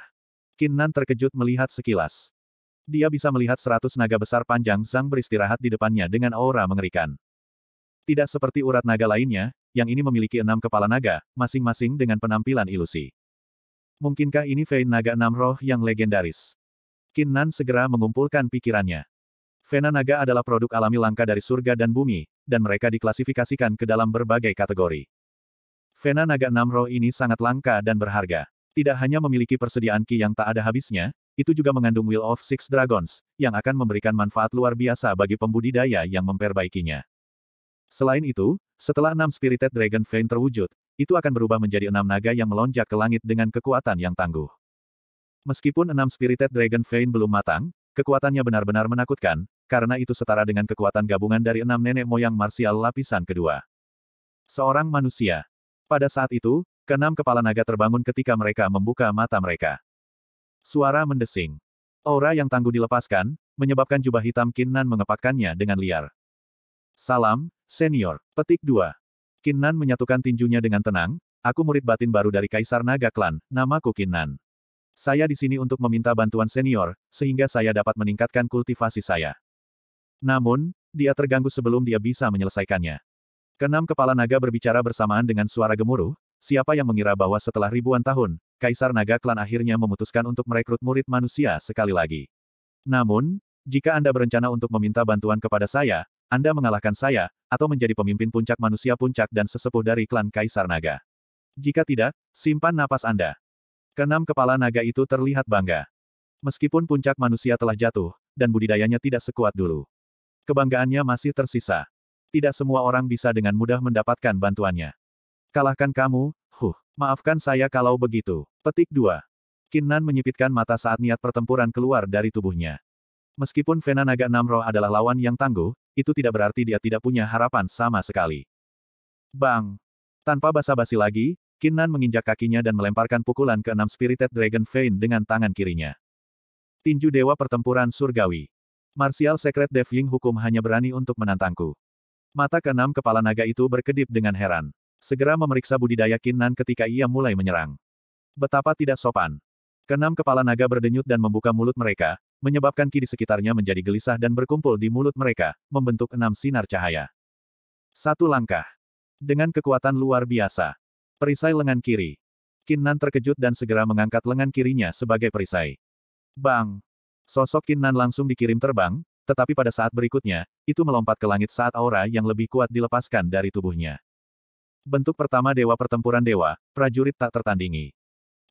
Kinnan terkejut melihat sekilas. Dia bisa melihat seratus naga besar panjang Zhang beristirahat di depannya dengan aura mengerikan. Tidak seperti urat naga lainnya, yang ini memiliki enam kepala naga, masing-masing dengan penampilan ilusi. Mungkinkah ini Vein Naga Enam Roh yang legendaris? Nan segera mengumpulkan pikirannya. Vena Naga adalah produk alami langka dari surga dan bumi, dan mereka diklasifikasikan ke dalam berbagai kategori. Vena Naga Enam Roh ini sangat langka dan berharga. Tidak hanya memiliki persediaan Ki yang tak ada habisnya, itu juga mengandung Will of Six Dragons, yang akan memberikan manfaat luar biasa bagi pembudidaya yang memperbaikinya. Selain itu, setelah enam Spirited Dragon Vein terwujud, itu akan berubah menjadi enam naga yang melonjak ke langit dengan kekuatan yang tangguh. Meskipun enam Spirited Dragon Vein belum matang, kekuatannya benar-benar menakutkan, karena itu setara dengan kekuatan gabungan dari enam nenek moyang marsial lapisan kedua. Seorang manusia. Pada saat itu, keenam kepala naga terbangun ketika mereka membuka mata mereka. Suara mendesing. Aura yang tangguh dilepaskan, menyebabkan jubah hitam Kinnan mengepakkannya dengan liar. Salam, senior. Petik 2. Kinnan menyatukan tinjunya dengan tenang, aku murid batin baru dari Kaisar Naga Klan, namaku Kinnan. Saya di sini untuk meminta bantuan senior, sehingga saya dapat meningkatkan kultivasi saya. Namun, dia terganggu sebelum dia bisa menyelesaikannya. Kenam kepala naga berbicara bersamaan dengan suara gemuruh, siapa yang mengira bahwa setelah ribuan tahun, Kaisar Naga Klan akhirnya memutuskan untuk merekrut murid manusia sekali lagi. Namun, jika Anda berencana untuk meminta bantuan kepada saya, anda mengalahkan saya, atau menjadi pemimpin puncak manusia puncak dan sesepuh dari klan Kaisar Naga. Jika tidak, simpan napas Anda. Kenam kepala naga itu terlihat bangga. Meskipun puncak manusia telah jatuh, dan budidayanya tidak sekuat dulu. Kebanggaannya masih tersisa. Tidak semua orang bisa dengan mudah mendapatkan bantuannya. Kalahkan kamu, huh, maafkan saya kalau begitu. Petik 2. Kinnan menyipitkan mata saat niat pertempuran keluar dari tubuhnya. Meskipun Vena Naga Namro adalah lawan yang tangguh, itu tidak berarti dia tidak punya harapan sama sekali. Bang! Tanpa basa-basi lagi, Kinnan menginjak kakinya dan melemparkan pukulan ke enam Spirited Dragon Vein dengan tangan kirinya. Tinju Dewa Pertempuran Surgawi. Martial Secret Deving Hukum hanya berani untuk menantangku. Mata keenam kepala naga itu berkedip dengan heran. Segera memeriksa budidaya Kinnan ketika ia mulai menyerang. Betapa tidak sopan. Kenam kepala naga berdenyut dan membuka mulut mereka, menyebabkan ki di sekitarnya menjadi gelisah dan berkumpul di mulut mereka, membentuk enam sinar cahaya. Satu langkah. Dengan kekuatan luar biasa. Perisai lengan kiri. Kinnan terkejut dan segera mengangkat lengan kirinya sebagai perisai. Bang! Sosok Kinnan langsung dikirim terbang, tetapi pada saat berikutnya, itu melompat ke langit saat aura yang lebih kuat dilepaskan dari tubuhnya. Bentuk pertama Dewa Pertempuran Dewa, prajurit tak tertandingi.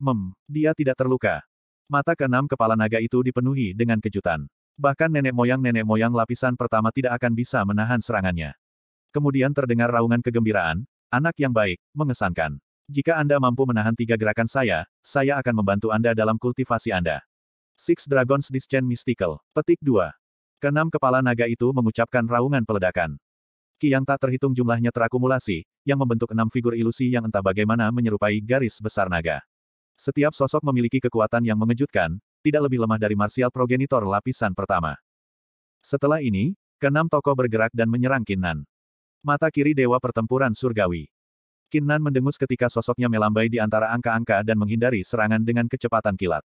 Mem, dia tidak terluka, Mata keenam kepala naga itu dipenuhi dengan kejutan. Bahkan nenek moyang-nenek moyang lapisan pertama tidak akan bisa menahan serangannya. Kemudian terdengar raungan kegembiraan, anak yang baik, mengesankan. Jika Anda mampu menahan tiga gerakan saya, saya akan membantu Anda dalam kultivasi Anda. Six Dragons Dischain Mystical, petik 2. Kenam kepala naga itu mengucapkan raungan peledakan. Ki yang tak terhitung jumlahnya terakumulasi, yang membentuk enam figur ilusi yang entah bagaimana menyerupai garis besar naga. Setiap sosok memiliki kekuatan yang mengejutkan, tidak lebih lemah dari Martial Progenitor lapisan pertama. Setelah ini, keenam tokoh bergerak dan menyerang Kinnan. Mata kiri Dewa Pertempuran Surgawi. Kinnan mendengus ketika sosoknya melambai di antara angka-angka dan menghindari serangan dengan kecepatan kilat.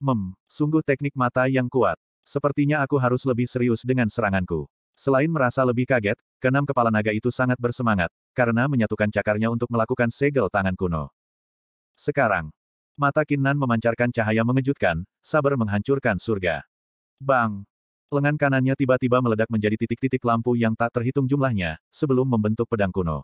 Mem, sungguh teknik mata yang kuat. Sepertinya aku harus lebih serius dengan seranganku. Selain merasa lebih kaget, keenam kepala naga itu sangat bersemangat, karena menyatukan cakarnya untuk melakukan segel tangan kuno. Sekarang. Mata Kinnan memancarkan cahaya mengejutkan, sabar menghancurkan surga. Bang! Lengan kanannya tiba-tiba meledak menjadi titik-titik lampu yang tak terhitung jumlahnya, sebelum membentuk pedang kuno.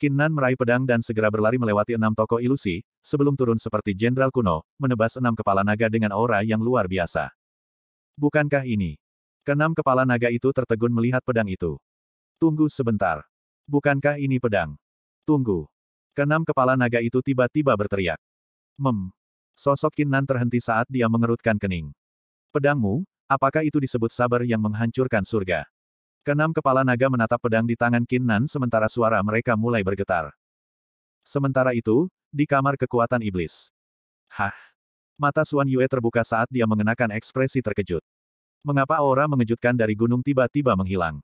Kinnan meraih pedang dan segera berlari melewati enam toko ilusi, sebelum turun seperti jenderal kuno, menebas enam kepala naga dengan aura yang luar biasa. Bukankah ini? Kenam kepala naga itu tertegun melihat pedang itu. Tunggu sebentar. Bukankah ini pedang? Tunggu. Kenam kepala naga itu tiba-tiba berteriak. Mem. Sosok Kinnan terhenti saat dia mengerutkan kening. Pedangmu, apakah itu disebut sabar yang menghancurkan surga? Kenam kepala naga menatap pedang di tangan Kinnan sementara suara mereka mulai bergetar. Sementara itu, di kamar kekuatan iblis. Hah. Mata Suan Yue terbuka saat dia mengenakan ekspresi terkejut. Mengapa aura mengejutkan dari gunung tiba-tiba menghilang?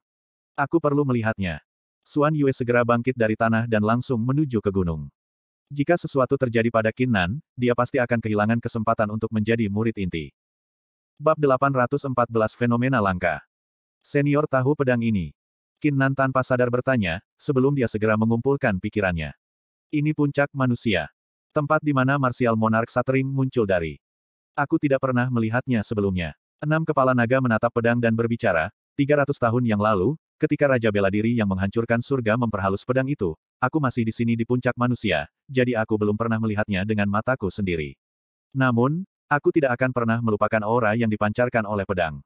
Aku perlu melihatnya. Suan Yue segera bangkit dari tanah dan langsung menuju ke gunung. Jika sesuatu terjadi pada Kinnan, dia pasti akan kehilangan kesempatan untuk menjadi murid inti. Bab 814 Fenomena Langka Senior tahu pedang ini. Kinnan tanpa sadar bertanya, sebelum dia segera mengumpulkan pikirannya. Ini puncak manusia. Tempat di mana Martial Monarch Satring muncul dari. Aku tidak pernah melihatnya sebelumnya. Enam kepala naga menatap pedang dan berbicara, 300 tahun yang lalu, Ketika Raja Bela Diri yang menghancurkan surga memperhalus pedang itu, aku masih di sini di puncak manusia, jadi aku belum pernah melihatnya dengan mataku sendiri. Namun, aku tidak akan pernah melupakan aura yang dipancarkan oleh pedang.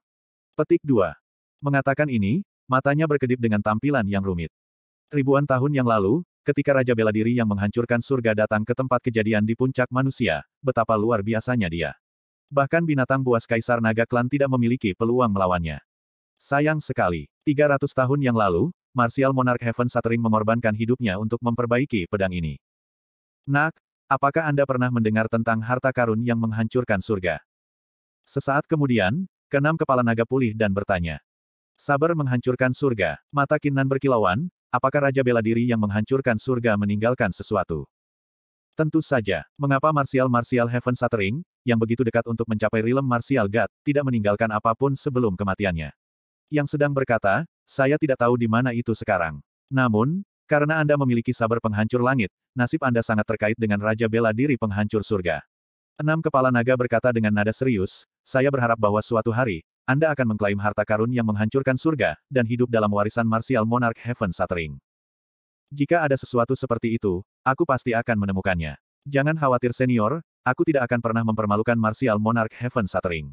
Petik 2. Mengatakan ini, matanya berkedip dengan tampilan yang rumit. Ribuan tahun yang lalu, ketika Raja Bela Diri yang menghancurkan surga datang ke tempat kejadian di puncak manusia, betapa luar biasanya dia. Bahkan binatang buas Kaisar Naga Klan tidak memiliki peluang melawannya. Sayang sekali. 300 tahun yang lalu, Martial Monarch Heaven Satering mengorbankan hidupnya untuk memperbaiki pedang ini. Nak, apakah Anda pernah mendengar tentang harta karun yang menghancurkan surga? Sesaat kemudian, keenam kepala naga pulih dan bertanya. Sabar menghancurkan surga, mata Kinnan berkilauan, apakah Raja Bela Diri yang menghancurkan surga meninggalkan sesuatu? Tentu saja, mengapa Martial Martial Heaven Satering, yang begitu dekat untuk mencapai Realm Martial God, tidak meninggalkan apapun sebelum kematiannya? yang sedang berkata, saya tidak tahu di mana itu sekarang. Namun, karena Anda memiliki sabar penghancur langit, nasib Anda sangat terkait dengan Raja Bela Diri penghancur surga. Enam kepala naga berkata dengan nada serius, saya berharap bahwa suatu hari, Anda akan mengklaim harta karun yang menghancurkan surga, dan hidup dalam warisan martial monarch Heaven Suttering. Jika ada sesuatu seperti itu, aku pasti akan menemukannya. Jangan khawatir senior, aku tidak akan pernah mempermalukan Martial Monarch Heaven Suttering.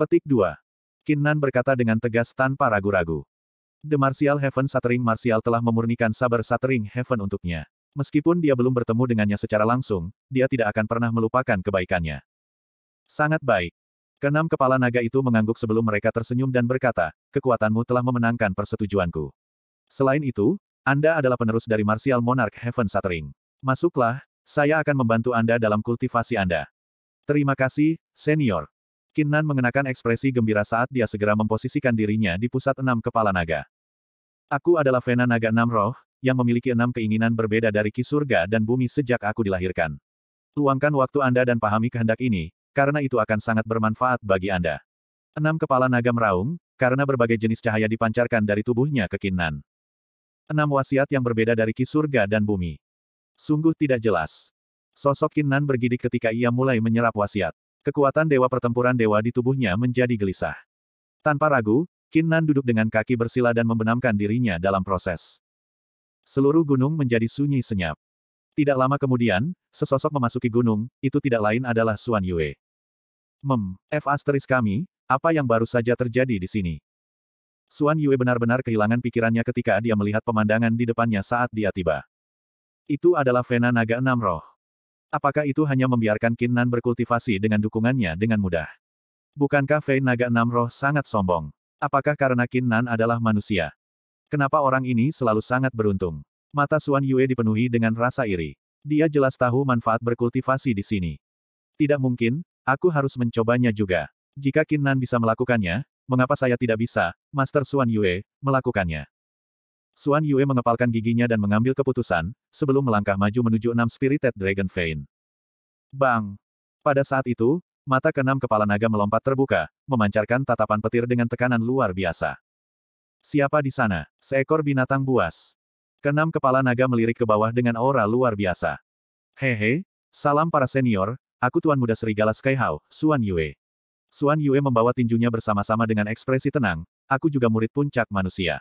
Petik 2. Kinnan berkata dengan tegas tanpa ragu-ragu. The Martial Heaven Satering Martial telah memurnikan sabar Satering Heaven untuknya. Meskipun dia belum bertemu dengannya secara langsung, dia tidak akan pernah melupakan kebaikannya. Sangat baik. Kenam kepala naga itu mengangguk sebelum mereka tersenyum dan berkata, kekuatanmu telah memenangkan persetujuanku. Selain itu, Anda adalah penerus dari Martial Monarch Heaven Satering. Masuklah, saya akan membantu Anda dalam kultivasi Anda. Terima kasih, senior. Kinnan mengenakan ekspresi gembira saat dia segera memposisikan dirinya di pusat enam kepala naga. Aku adalah Vena Naga Enam Roh, yang memiliki enam keinginan berbeda dari ki surga dan bumi sejak aku dilahirkan. Luangkan waktu Anda dan pahami kehendak ini, karena itu akan sangat bermanfaat bagi Anda. Enam kepala naga meraung, karena berbagai jenis cahaya dipancarkan dari tubuhnya ke Kinnan. Enam wasiat yang berbeda dari ki surga dan bumi. Sungguh tidak jelas. Sosok Kinnan bergidik ketika ia mulai menyerap wasiat. Kekuatan dewa pertempuran dewa di tubuhnya menjadi gelisah. Tanpa ragu, Nan duduk dengan kaki bersila dan membenamkan dirinya dalam proses. Seluruh gunung menjadi sunyi senyap. Tidak lama kemudian, sesosok memasuki gunung, itu tidak lain adalah Suan Yue. Mem, F asteris kami, apa yang baru saja terjadi di sini? Suan Yue benar-benar kehilangan pikirannya ketika dia melihat pemandangan di depannya saat dia tiba. Itu adalah Vena Naga Enam Roh. Apakah itu hanya membiarkan Kinnan berkultivasi dengan dukungannya dengan mudah? Bukankah Fei Naga Enam Roh sangat sombong? Apakah karena Kinnan adalah manusia? Kenapa orang ini selalu sangat beruntung? Mata Suan Yue dipenuhi dengan rasa iri. Dia jelas tahu manfaat berkultivasi di sini. Tidak mungkin, aku harus mencobanya juga. Jika Kinnan bisa melakukannya, mengapa saya tidak bisa, Master Suan Yue, melakukannya? Suan Yue mengepalkan giginya dan mengambil keputusan, sebelum melangkah maju menuju enam Spirited Dragon Vein. Bang! Pada saat itu, mata keenam kepala naga melompat terbuka, memancarkan tatapan petir dengan tekanan luar biasa. Siapa di sana? Seekor binatang buas. Kenam kepala naga melirik ke bawah dengan aura luar biasa. Hehe, salam para senior, aku Tuan Muda Serigala Skyhaw, Suan Yue. Suan Yue membawa tinjunya bersama-sama dengan ekspresi tenang, aku juga murid puncak manusia.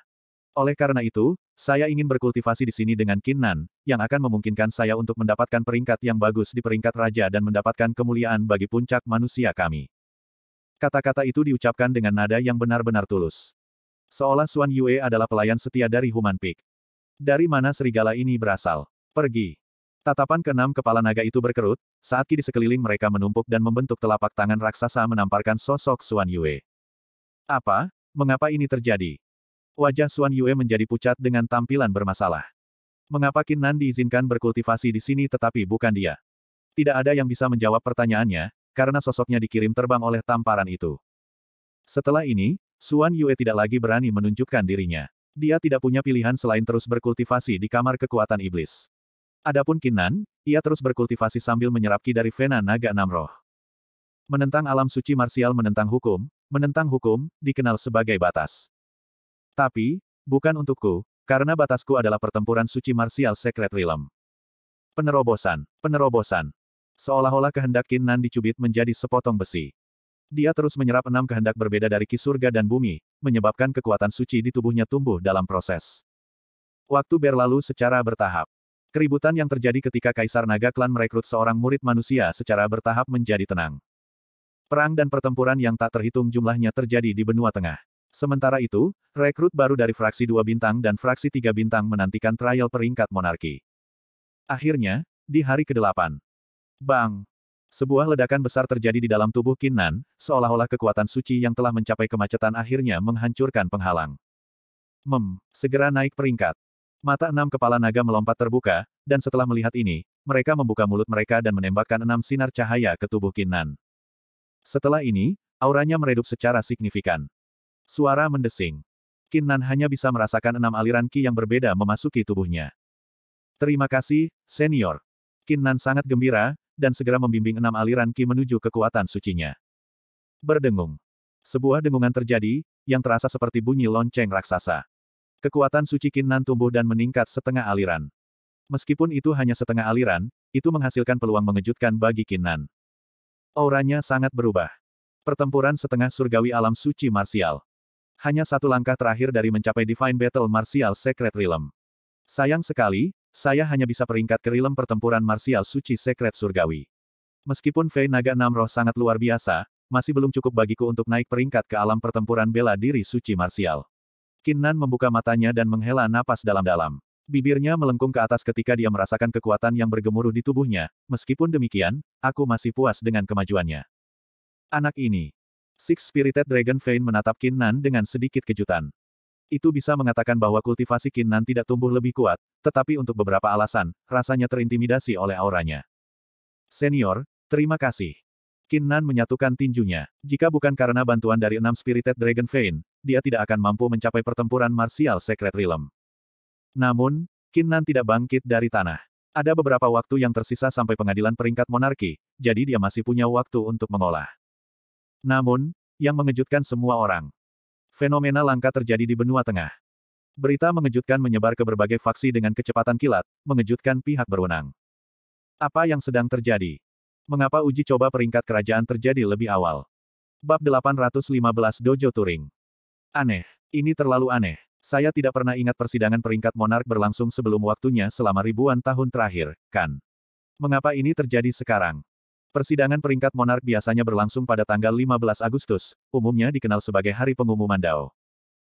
Oleh karena itu, saya ingin berkultivasi di sini dengan Kinnan, yang akan memungkinkan saya untuk mendapatkan peringkat yang bagus di peringkat raja dan mendapatkan kemuliaan bagi puncak manusia kami. Kata-kata itu diucapkan dengan nada yang benar-benar tulus. Seolah Suan Yue adalah pelayan setia dari Human Peak. Dari mana serigala ini berasal? Pergi. Tatapan keenam kepala naga itu berkerut, saat ki sekeliling mereka menumpuk dan membentuk telapak tangan raksasa menamparkan sosok Suan Yue. Apa? Mengapa ini terjadi? Wajah Suan Yue menjadi pucat dengan tampilan bermasalah. Mengapa Qin Nan diizinkan berkultivasi di sini tetapi bukan dia? Tidak ada yang bisa menjawab pertanyaannya, karena sosoknya dikirim terbang oleh tamparan itu. Setelah ini, Suan Yue tidak lagi berani menunjukkan dirinya. Dia tidak punya pilihan selain terus berkultivasi di kamar kekuatan iblis. Adapun Qin Nan, ia terus berkultivasi sambil menyerap ki dari Vena Naga Namroh. Menentang alam suci marsial menentang hukum, menentang hukum, dikenal sebagai batas. Tapi, bukan untukku, karena batasku adalah pertempuran suci martial Secret Realm. Penerobosan, penerobosan. Seolah-olah kehendak Kinnan dicubit menjadi sepotong besi. Dia terus menyerap enam kehendak berbeda dari ki surga dan bumi, menyebabkan kekuatan suci di tubuhnya tumbuh dalam proses. Waktu berlalu secara bertahap. Keributan yang terjadi ketika Kaisar Naga Klan merekrut seorang murid manusia secara bertahap menjadi tenang. Perang dan pertempuran yang tak terhitung jumlahnya terjadi di benua tengah. Sementara itu, rekrut baru dari fraksi dua bintang dan fraksi tiga bintang menantikan trial peringkat monarki. Akhirnya, di hari ke-8. Bang! Sebuah ledakan besar terjadi di dalam tubuh Kinnan, seolah-olah kekuatan suci yang telah mencapai kemacetan akhirnya menghancurkan penghalang. Mem, segera naik peringkat. Mata enam kepala naga melompat terbuka, dan setelah melihat ini, mereka membuka mulut mereka dan menembakkan enam sinar cahaya ke tubuh Kinnan. Setelah ini, auranya meredup secara signifikan. Suara mendesing. Kinnan hanya bisa merasakan enam aliran ki yang berbeda memasuki tubuhnya. Terima kasih, senior. Kinnan sangat gembira, dan segera membimbing enam aliran ki menuju kekuatan sucinya. Berdengung. Sebuah dengungan terjadi, yang terasa seperti bunyi lonceng raksasa. Kekuatan suci Kinnan tumbuh dan meningkat setengah aliran. Meskipun itu hanya setengah aliran, itu menghasilkan peluang mengejutkan bagi Kinnan. Auranya sangat berubah. Pertempuran setengah surgawi alam suci marsial. Hanya satu langkah terakhir dari mencapai Divine Battle Martial Secret Realm. Sayang sekali, saya hanya bisa peringkat ke realm pertempuran Martial Suci Secret Surgawi. Meskipun Fei Naga Enam Roh sangat luar biasa, masih belum cukup bagiku untuk naik peringkat ke alam pertempuran bela diri Suci Martial. Kinnan membuka matanya dan menghela napas dalam-dalam. Bibirnya melengkung ke atas ketika dia merasakan kekuatan yang bergemuruh di tubuhnya, meskipun demikian, aku masih puas dengan kemajuannya. Anak ini, Six Spirited Dragon Vein menatap Qin Nan dengan sedikit kejutan. Itu bisa mengatakan bahwa kultivasi Qin Nan tidak tumbuh lebih kuat, tetapi untuk beberapa alasan, rasanya terintimidasi oleh auranya. Senior, terima kasih. Qin Nan menyatukan tinjunya. Jika bukan karena bantuan dari enam Spirited Dragon Vein, dia tidak akan mampu mencapai pertempuran martial Secret Realm. Namun, Qin Nan tidak bangkit dari tanah. Ada beberapa waktu yang tersisa sampai pengadilan peringkat monarki, jadi dia masih punya waktu untuk mengolah. Namun, yang mengejutkan semua orang. Fenomena langka terjadi di benua tengah. Berita mengejutkan menyebar ke berbagai faksi dengan kecepatan kilat, mengejutkan pihak berwenang. Apa yang sedang terjadi? Mengapa uji coba peringkat kerajaan terjadi lebih awal? Bab 815 Dojo Turing. Aneh. Ini terlalu aneh. Saya tidak pernah ingat persidangan peringkat monark berlangsung sebelum waktunya selama ribuan tahun terakhir, kan? Mengapa ini terjadi sekarang? Persidangan peringkat monark biasanya berlangsung pada tanggal 15 Agustus, umumnya dikenal sebagai hari pengumuman Dao.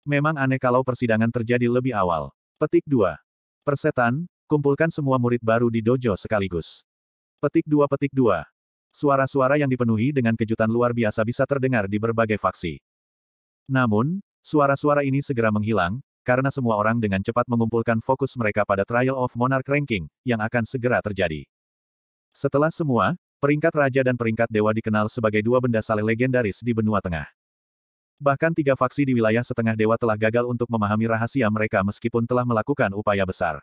Memang aneh kalau persidangan terjadi lebih awal. Petik 2. Persetan, kumpulkan semua murid baru di dojo sekaligus. Petik 2 Petik 2. Suara-suara yang dipenuhi dengan kejutan luar biasa bisa terdengar di berbagai faksi. Namun, suara-suara ini segera menghilang, karena semua orang dengan cepat mengumpulkan fokus mereka pada Trial of Monarch Ranking, yang akan segera terjadi. Setelah semua, Peringkat raja dan peringkat dewa dikenal sebagai dua benda saleh legendaris di benua tengah. Bahkan tiga faksi di wilayah setengah dewa telah gagal untuk memahami rahasia mereka meskipun telah melakukan upaya besar.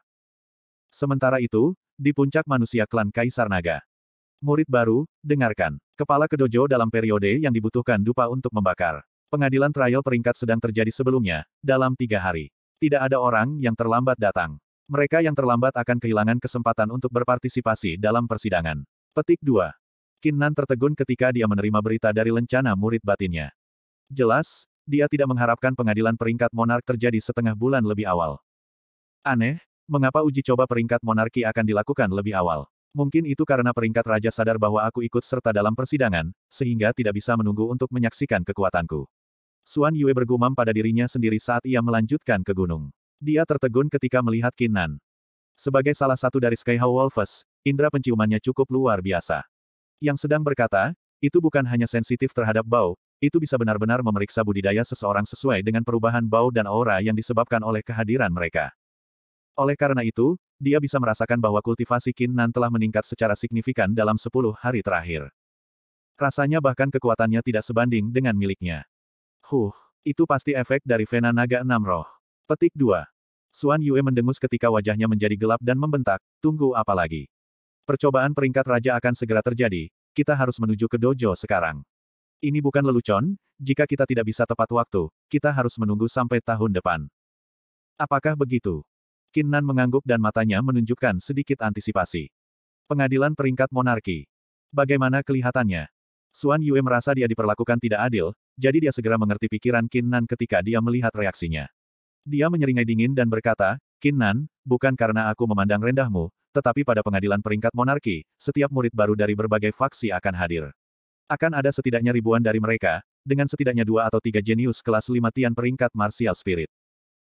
Sementara itu, di puncak manusia klan Kaisar Naga. Murid baru, dengarkan. Kepala kedojo dalam periode yang dibutuhkan dupa untuk membakar. Pengadilan trial peringkat sedang terjadi sebelumnya, dalam tiga hari. Tidak ada orang yang terlambat datang. Mereka yang terlambat akan kehilangan kesempatan untuk berpartisipasi dalam persidangan. Petik 2. Kinnan tertegun ketika dia menerima berita dari lencana murid batinnya. Jelas, dia tidak mengharapkan pengadilan peringkat monark terjadi setengah bulan lebih awal. Aneh, mengapa uji coba peringkat monarki akan dilakukan lebih awal? Mungkin itu karena peringkat raja sadar bahwa aku ikut serta dalam persidangan, sehingga tidak bisa menunggu untuk menyaksikan kekuatanku. Suan Yue bergumam pada dirinya sendiri saat ia melanjutkan ke gunung. Dia tertegun ketika melihat Kinnan. Sebagai salah satu dari Skyhaw Wolves, indera penciumannya cukup luar biasa. Yang sedang berkata, itu bukan hanya sensitif terhadap bau, itu bisa benar-benar memeriksa budidaya seseorang sesuai dengan perubahan bau dan aura yang disebabkan oleh kehadiran mereka. Oleh karena itu, dia bisa merasakan bahwa kultivasi Kinnan telah meningkat secara signifikan dalam 10 hari terakhir. Rasanya bahkan kekuatannya tidak sebanding dengan miliknya. Huh, itu pasti efek dari Vena Naga Enam Roh. Petik 2. Suan Yue mendengus ketika wajahnya menjadi gelap dan membentak, tunggu apa lagi? Percobaan peringkat raja akan segera terjadi, kita harus menuju ke dojo sekarang. Ini bukan lelucon, jika kita tidak bisa tepat waktu, kita harus menunggu sampai tahun depan. Apakah begitu? Kinnan mengangguk dan matanya menunjukkan sedikit antisipasi. Pengadilan peringkat monarki. Bagaimana kelihatannya? Suan Yue merasa dia diperlakukan tidak adil, jadi dia segera mengerti pikiran Kinnan ketika dia melihat reaksinya. Dia menyeringai dingin dan berkata, Kinnan, bukan karena aku memandang rendahmu, tetapi pada pengadilan peringkat monarki, setiap murid baru dari berbagai faksi akan hadir. Akan ada setidaknya ribuan dari mereka, dengan setidaknya dua atau tiga jenius kelas lima tian peringkat martial spirit.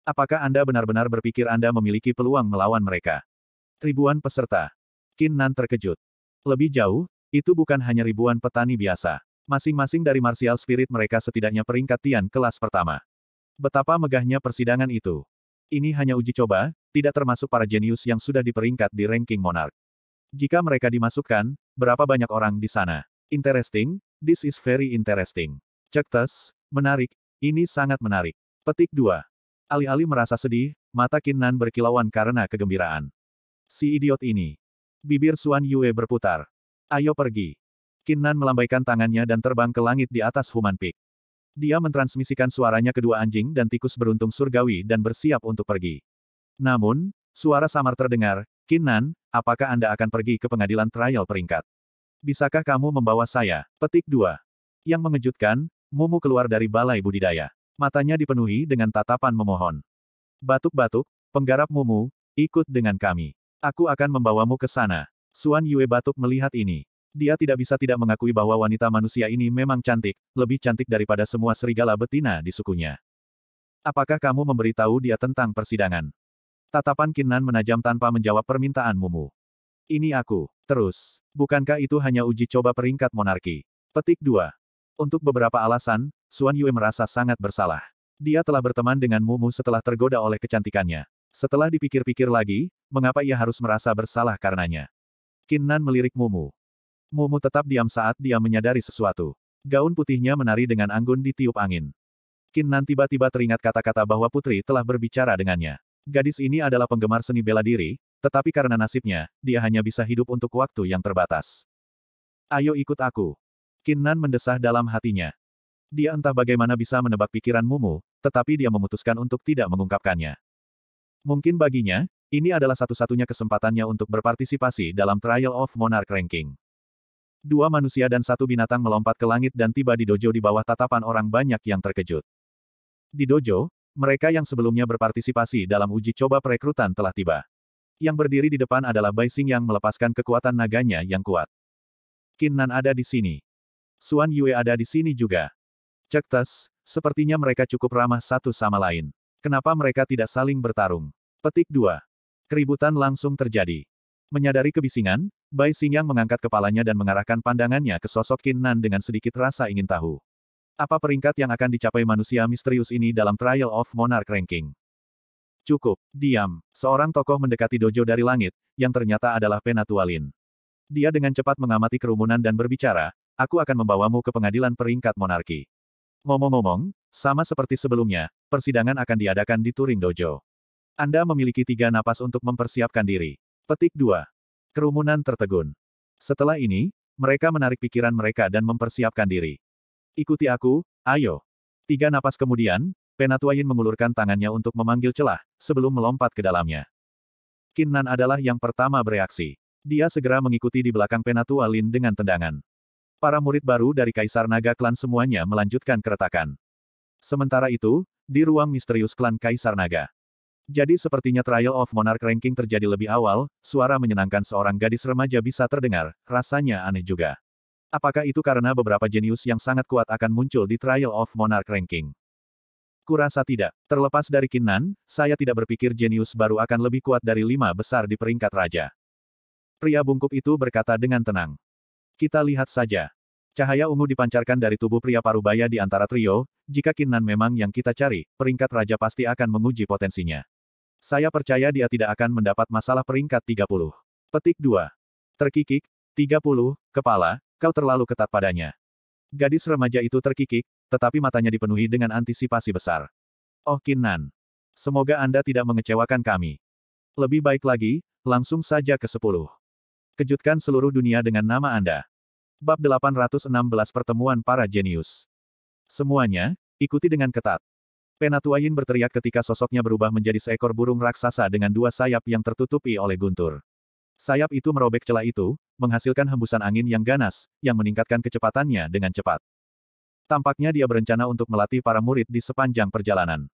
Apakah Anda benar-benar berpikir Anda memiliki peluang melawan mereka? Ribuan peserta. Qin Nan terkejut. Lebih jauh, itu bukan hanya ribuan petani biasa. Masing-masing dari martial spirit mereka setidaknya peringkat Tian kelas pertama. Betapa megahnya persidangan itu. Ini hanya uji coba, tidak termasuk para jenius yang sudah diperingkat di ranking monark. Jika mereka dimasukkan, berapa banyak orang di sana? Interesting, this is very interesting. Cektes, menarik, ini sangat menarik. Petik 2. Alih-alih merasa sedih, mata Kinnan berkilauan karena kegembiraan. Si idiot ini. Bibir Suan Yue berputar. Ayo pergi. Kinnan melambaikan tangannya dan terbang ke langit di atas Human Peak. Dia mentransmisikan suaranya kedua anjing dan tikus beruntung surgawi dan bersiap untuk pergi. Namun, suara samar terdengar, Kinan, apakah Anda akan pergi ke pengadilan trial peringkat? Bisakah kamu membawa saya? Petik 2. Yang mengejutkan, Mumu keluar dari balai budidaya. Matanya dipenuhi dengan tatapan memohon. Batuk-batuk, penggarap Mumu, ikut dengan kami. Aku akan membawamu ke sana. Suan Yue batuk melihat ini. Dia tidak bisa tidak mengakui bahwa wanita manusia ini memang cantik, lebih cantik daripada semua serigala betina di sukunya. Apakah kamu memberitahu dia tentang persidangan? Tatapan Kinnan menajam tanpa menjawab permintaan Mumu. Ini aku. Terus, bukankah itu hanya uji coba peringkat monarki? Petik 2. Untuk beberapa alasan, Suan Yue merasa sangat bersalah. Dia telah berteman dengan Mumu setelah tergoda oleh kecantikannya. Setelah dipikir-pikir lagi, mengapa ia harus merasa bersalah karenanya? Kinnan melirik Mumu. Mumu tetap diam saat dia menyadari sesuatu. Gaun putihnya menari dengan anggun di tiup angin. Kinnan tiba-tiba teringat kata-kata bahwa putri telah berbicara dengannya. Gadis ini adalah penggemar seni bela diri, tetapi karena nasibnya, dia hanya bisa hidup untuk waktu yang terbatas. Ayo ikut aku. Kinnan mendesah dalam hatinya. Dia entah bagaimana bisa menebak pikiran Mumu, tetapi dia memutuskan untuk tidak mengungkapkannya. Mungkin baginya, ini adalah satu-satunya kesempatannya untuk berpartisipasi dalam Trial of Monarch Ranking. Dua manusia dan satu binatang melompat ke langit dan tiba di dojo di bawah tatapan orang banyak yang terkejut. Di dojo, mereka yang sebelumnya berpartisipasi dalam uji coba perekrutan telah tiba. Yang berdiri di depan adalah Bai Xing yang melepaskan kekuatan naganya yang kuat. Nan ada di sini. Suan Yue ada di sini juga. Cektes, sepertinya mereka cukup ramah satu sama lain. Kenapa mereka tidak saling bertarung? Petik 2. Keributan langsung terjadi. Menyadari kebisingan, Bai Xingyang mengangkat kepalanya dan mengarahkan pandangannya ke sosok Qin Nan dengan sedikit rasa ingin tahu. Apa peringkat yang akan dicapai manusia misterius ini dalam Trial of Monarch Ranking? Cukup, diam. Seorang tokoh mendekati dojo dari langit, yang ternyata adalah Penatualin. Dia dengan cepat mengamati kerumunan dan berbicara, aku akan membawamu ke pengadilan peringkat monarki. Ngomong-ngomong, sama seperti sebelumnya, persidangan akan diadakan di Turing Dojo. Anda memiliki tiga napas untuk mempersiapkan diri. Petik 2. Kerumunan tertegun. Setelah ini, mereka menarik pikiran mereka dan mempersiapkan diri. Ikuti aku, ayo. Tiga napas kemudian, Yin mengulurkan tangannya untuk memanggil celah, sebelum melompat ke dalamnya. Kinnan adalah yang pertama bereaksi. Dia segera mengikuti di belakang Penatua Lin dengan tendangan. Para murid baru dari Kaisar Naga Klan semuanya melanjutkan keretakan. Sementara itu, di ruang misterius Klan Kaisar Naga. Jadi sepertinya Trial of Monarch Ranking terjadi lebih awal, suara menyenangkan seorang gadis remaja bisa terdengar, rasanya aneh juga. Apakah itu karena beberapa jenius yang sangat kuat akan muncul di Trial of Monarch Ranking? Kurasa tidak. Terlepas dari Kinnan, saya tidak berpikir jenius baru akan lebih kuat dari lima besar di peringkat raja. Pria bungkuk itu berkata dengan tenang. Kita lihat saja. Cahaya ungu dipancarkan dari tubuh pria parubaya di antara trio, jika Kinnan memang yang kita cari, peringkat raja pasti akan menguji potensinya. Saya percaya dia tidak akan mendapat masalah peringkat 30. Petik 2. Terkikik, 30, kepala, kau terlalu ketat padanya. Gadis remaja itu terkikik, tetapi matanya dipenuhi dengan antisipasi besar. Oh Kinan, Semoga Anda tidak mengecewakan kami. Lebih baik lagi, langsung saja ke 10. Kejutkan seluruh dunia dengan nama Anda. Bab 816 Pertemuan Para Jenius. Semuanya, ikuti dengan ketat. Yin berteriak ketika sosoknya berubah menjadi seekor burung raksasa dengan dua sayap yang tertutupi oleh guntur. Sayap itu merobek celah itu, menghasilkan hembusan angin yang ganas, yang meningkatkan kecepatannya dengan cepat. Tampaknya dia berencana untuk melatih para murid di sepanjang perjalanan.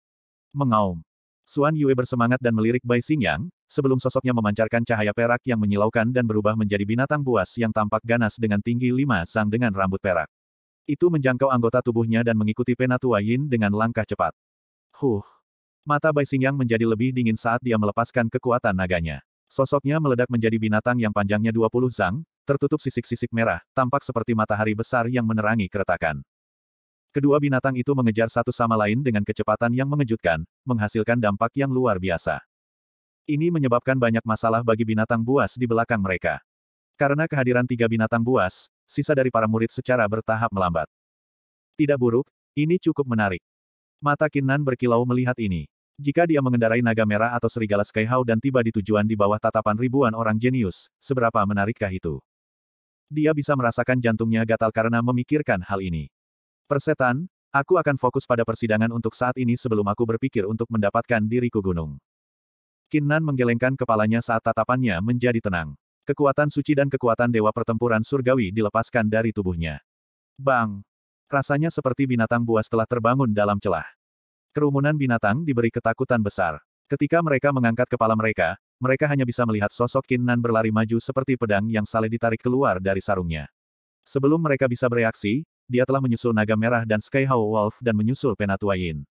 Mengaum. Suan Yue bersemangat dan melirik Bai Xingyang, sebelum sosoknya memancarkan cahaya perak yang menyilaukan dan berubah menjadi binatang buas yang tampak ganas dengan tinggi lima sang dengan rambut perak. Itu menjangkau anggota tubuhnya dan mengikuti Penatua Yin dengan langkah cepat. Huh. Mata Bai Xingyang menjadi lebih dingin saat dia melepaskan kekuatan naganya. Sosoknya meledak menjadi binatang yang panjangnya 20 zang, tertutup sisik-sisik merah, tampak seperti matahari besar yang menerangi keretakan. Kedua binatang itu mengejar satu sama lain dengan kecepatan yang mengejutkan, menghasilkan dampak yang luar biasa. Ini menyebabkan banyak masalah bagi binatang buas di belakang mereka. Karena kehadiran tiga binatang buas, sisa dari para murid secara bertahap melambat. Tidak buruk, ini cukup menarik. Mata Kinnan berkilau melihat ini. Jika dia mengendarai naga merah atau serigala Skyhawk dan tiba di tujuan di bawah tatapan ribuan orang jenius, seberapa menarikkah itu? Dia bisa merasakan jantungnya gatal karena memikirkan hal ini. Persetan, aku akan fokus pada persidangan untuk saat ini sebelum aku berpikir untuk mendapatkan diriku gunung. Kinnan menggelengkan kepalanya saat tatapannya menjadi tenang. Kekuatan suci dan kekuatan dewa pertempuran surgawi dilepaskan dari tubuhnya. Bang! Rasanya seperti binatang buas telah terbangun dalam celah. Kerumunan binatang diberi ketakutan besar. Ketika mereka mengangkat kepala mereka, mereka hanya bisa melihat sosok Kinnan berlari maju seperti pedang yang saleh ditarik keluar dari sarungnya. Sebelum mereka bisa bereaksi, dia telah menyusul naga merah dan Skyhaw Wolf dan menyusul Penatua Yin.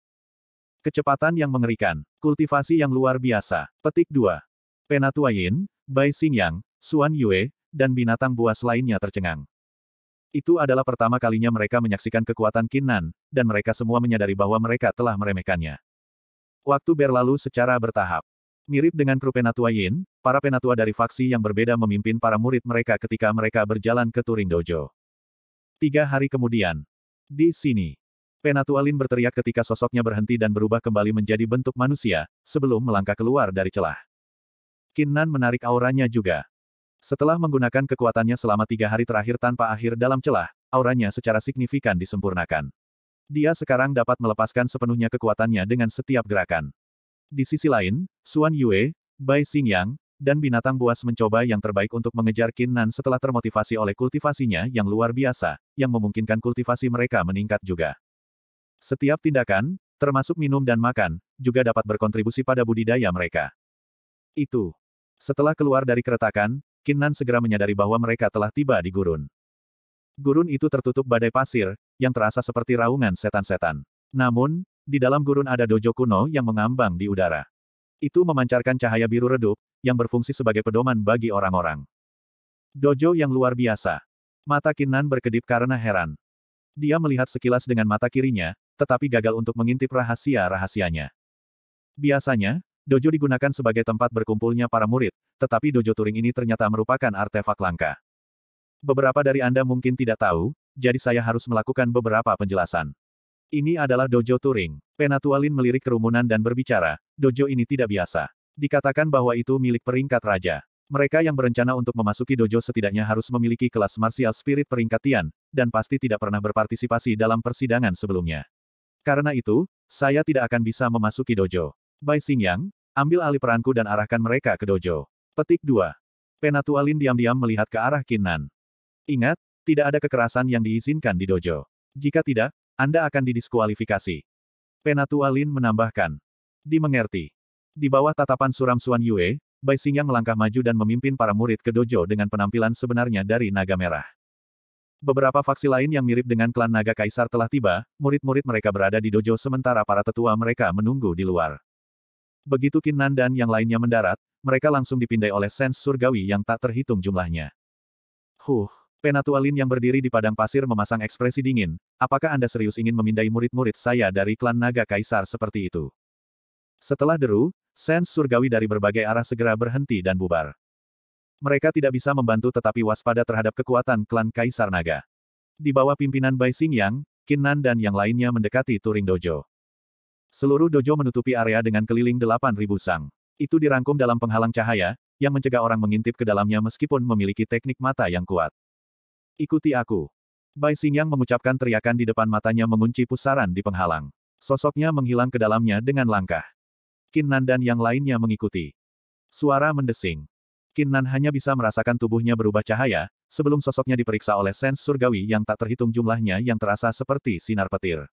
Kecepatan yang mengerikan, kultivasi yang luar biasa. Petik 2. Penatua Yin, Bai Xingyang, Suan Yue, dan binatang buas lainnya tercengang. Itu adalah pertama kalinya mereka menyaksikan kekuatan Kinnan, dan mereka semua menyadari bahwa mereka telah meremehkannya. Waktu berlalu secara bertahap. Mirip dengan kru Penatua Yin, para penatua dari faksi yang berbeda memimpin para murid mereka ketika mereka berjalan ke Turing Dojo. Tiga hari kemudian. Di sini. Penatua Lin berteriak ketika sosoknya berhenti dan berubah kembali menjadi bentuk manusia, sebelum melangkah keluar dari celah. Kinnan menarik auranya juga. Setelah menggunakan kekuatannya selama tiga hari terakhir tanpa akhir dalam celah, auranya secara signifikan disempurnakan. Dia sekarang dapat melepaskan sepenuhnya kekuatannya dengan setiap gerakan. Di sisi lain, Suan Yue, Bai Xingyang, dan binatang buas mencoba yang terbaik untuk mengejar Qin Nan setelah termotivasi oleh kultivasinya yang luar biasa, yang memungkinkan kultivasi mereka meningkat juga. Setiap tindakan, termasuk minum dan makan, juga dapat berkontribusi pada budidaya mereka. Itu. Setelah keluar dari keretakan, Kinnan segera menyadari bahwa mereka telah tiba di gurun. Gurun itu tertutup badai pasir, yang terasa seperti raungan setan-setan. Namun, di dalam gurun ada dojo kuno yang mengambang di udara. Itu memancarkan cahaya biru redup, yang berfungsi sebagai pedoman bagi orang-orang. Dojo yang luar biasa. Mata Kinnan berkedip karena heran. Dia melihat sekilas dengan mata kirinya, tetapi gagal untuk mengintip rahasia-rahasianya. Biasanya, dojo digunakan sebagai tempat berkumpulnya para murid, tetapi dojo Turing ini ternyata merupakan artefak langka. Beberapa dari Anda mungkin tidak tahu, jadi saya harus melakukan beberapa penjelasan. Ini adalah dojo Turing. Penatualin melirik kerumunan dan berbicara, dojo ini tidak biasa. Dikatakan bahwa itu milik peringkat raja. Mereka yang berencana untuk memasuki dojo setidaknya harus memiliki kelas martial spirit peringkat Tian, dan pasti tidak pernah berpartisipasi dalam persidangan sebelumnya. Karena itu, saya tidak akan bisa memasuki dojo. Bai Xingyang, ambil alih peranku dan arahkan mereka ke dojo. Petik 2. Penatua Lin diam-diam melihat ke arah Kinan. Ingat, tidak ada kekerasan yang diizinkan di dojo. Jika tidak, Anda akan didiskualifikasi. Penatua Lin menambahkan. Dimengerti. Di bawah tatapan suram Suan Yue, Bai Xingyang melangkah maju dan memimpin para murid ke dojo dengan penampilan sebenarnya dari Naga Merah. Beberapa faksi lain yang mirip dengan klan Naga Kaisar telah tiba, murid-murid mereka berada di dojo sementara para tetua mereka menunggu di luar. Begitu Kinnan dan yang lainnya mendarat, mereka langsung dipindai oleh sens surgawi yang tak terhitung jumlahnya. Huh, Penatualin yang berdiri di padang pasir memasang ekspresi dingin, apakah Anda serius ingin memindai murid-murid saya dari klan naga kaisar seperti itu? Setelah deru, sens surgawi dari berbagai arah segera berhenti dan bubar. Mereka tidak bisa membantu tetapi waspada terhadap kekuatan klan Kaisar Naga. Di bawah pimpinan Bai Xing Yang, Kinnan dan yang lainnya mendekati Turing Dojo. Seluruh dojo menutupi area dengan keliling delapan ribu sang. Itu dirangkum dalam penghalang cahaya, yang mencegah orang mengintip ke dalamnya meskipun memiliki teknik mata yang kuat. Ikuti aku. Bai Xingyang mengucapkan teriakan di depan matanya mengunci pusaran di penghalang. Sosoknya menghilang ke dalamnya dengan langkah. Kinnan dan yang lainnya mengikuti. Suara mendesing. Kinnan hanya bisa merasakan tubuhnya berubah cahaya, sebelum sosoknya diperiksa oleh sens surgawi yang tak terhitung jumlahnya yang terasa seperti sinar petir.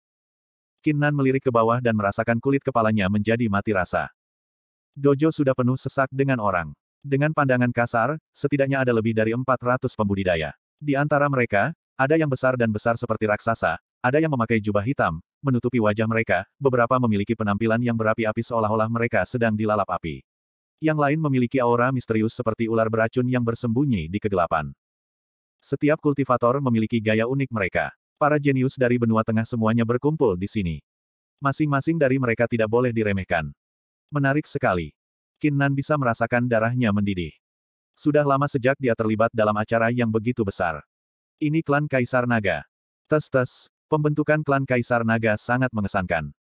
Kinnan melirik ke bawah dan merasakan kulit kepalanya menjadi mati rasa. Dojo sudah penuh sesak dengan orang. Dengan pandangan kasar, setidaknya ada lebih dari 400 pembudidaya. Di antara mereka, ada yang besar dan besar seperti raksasa, ada yang memakai jubah hitam, menutupi wajah mereka, beberapa memiliki penampilan yang berapi-api seolah-olah mereka sedang dilalap api. Yang lain memiliki aura misterius seperti ular beracun yang bersembunyi di kegelapan. Setiap kultivator memiliki gaya unik mereka. Para jenius dari benua tengah semuanya berkumpul di sini. Masing-masing dari mereka tidak boleh diremehkan. Menarik sekali. Kinnan bisa merasakan darahnya mendidih. Sudah lama sejak dia terlibat dalam acara yang begitu besar. Ini klan Kaisar Naga. Tes-tes, pembentukan klan Kaisar Naga sangat mengesankan.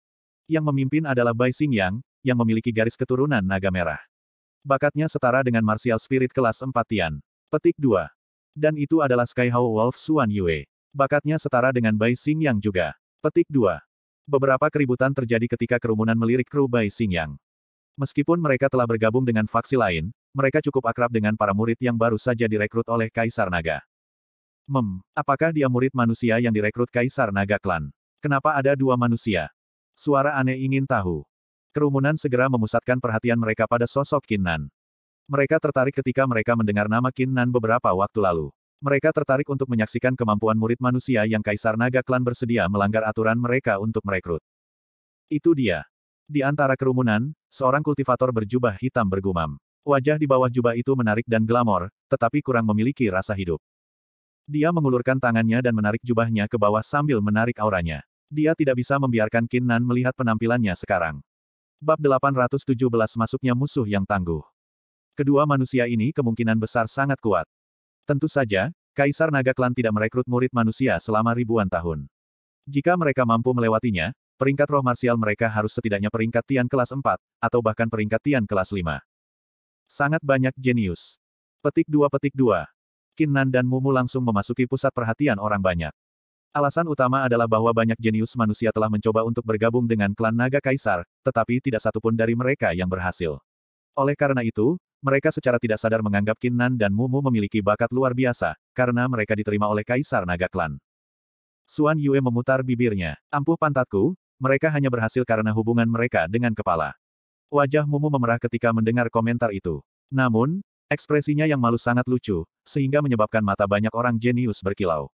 Yang memimpin adalah Bai Xing Yang, yang memiliki garis keturunan naga merah. Bakatnya setara dengan martial spirit kelas 4 Tian. Petik 2. Dan itu adalah Sky Wolf Suan Yue. Bakatnya setara dengan Bai Xing Yang juga. Petik 2. Beberapa keributan terjadi ketika kerumunan melirik kru Bai Xing Yang. Meskipun mereka telah bergabung dengan faksi lain, mereka cukup akrab dengan para murid yang baru saja direkrut oleh Kaisar Naga. Mem, apakah dia murid manusia yang direkrut Kaisar Naga Klan? Kenapa ada dua manusia? Suara aneh ingin tahu. Kerumunan segera memusatkan perhatian mereka pada sosok Kinnan. Mereka tertarik ketika mereka mendengar nama Kinnan beberapa waktu lalu. Mereka tertarik untuk menyaksikan kemampuan murid manusia yang Kaisar Naga Klan bersedia melanggar aturan mereka untuk merekrut. Itu dia. Di antara kerumunan, seorang kultivator berjubah hitam bergumam. Wajah di bawah jubah itu menarik dan glamor, tetapi kurang memiliki rasa hidup. Dia mengulurkan tangannya dan menarik jubahnya ke bawah sambil menarik auranya. Dia tidak bisa membiarkan Qin Nan melihat penampilannya sekarang. Bab 817 masuknya musuh yang tangguh. Kedua manusia ini kemungkinan besar sangat kuat. Tentu saja, Kaisar Naga Klan tidak merekrut murid manusia selama ribuan tahun. Jika mereka mampu melewatinya, peringkat roh marsial mereka harus setidaknya peringkat Tian kelas 4, atau bahkan peringkat Tian kelas 5. Sangat banyak jenius. Petik 2 petik 2. Kinnan dan Mumu langsung memasuki pusat perhatian orang banyak. Alasan utama adalah bahwa banyak jenius manusia telah mencoba untuk bergabung dengan klan Naga Kaisar, tetapi tidak satupun dari mereka yang berhasil. Oleh karena itu, mereka secara tidak sadar menganggap Kinnan dan Mumu memiliki bakat luar biasa, karena mereka diterima oleh Kaisar Naga Klan. Suan Yue memutar bibirnya. Ampuh pantatku, mereka hanya berhasil karena hubungan mereka dengan kepala. Wajah Mumu memerah ketika mendengar komentar itu. Namun, ekspresinya yang malu sangat lucu, sehingga menyebabkan mata banyak orang jenius berkilau.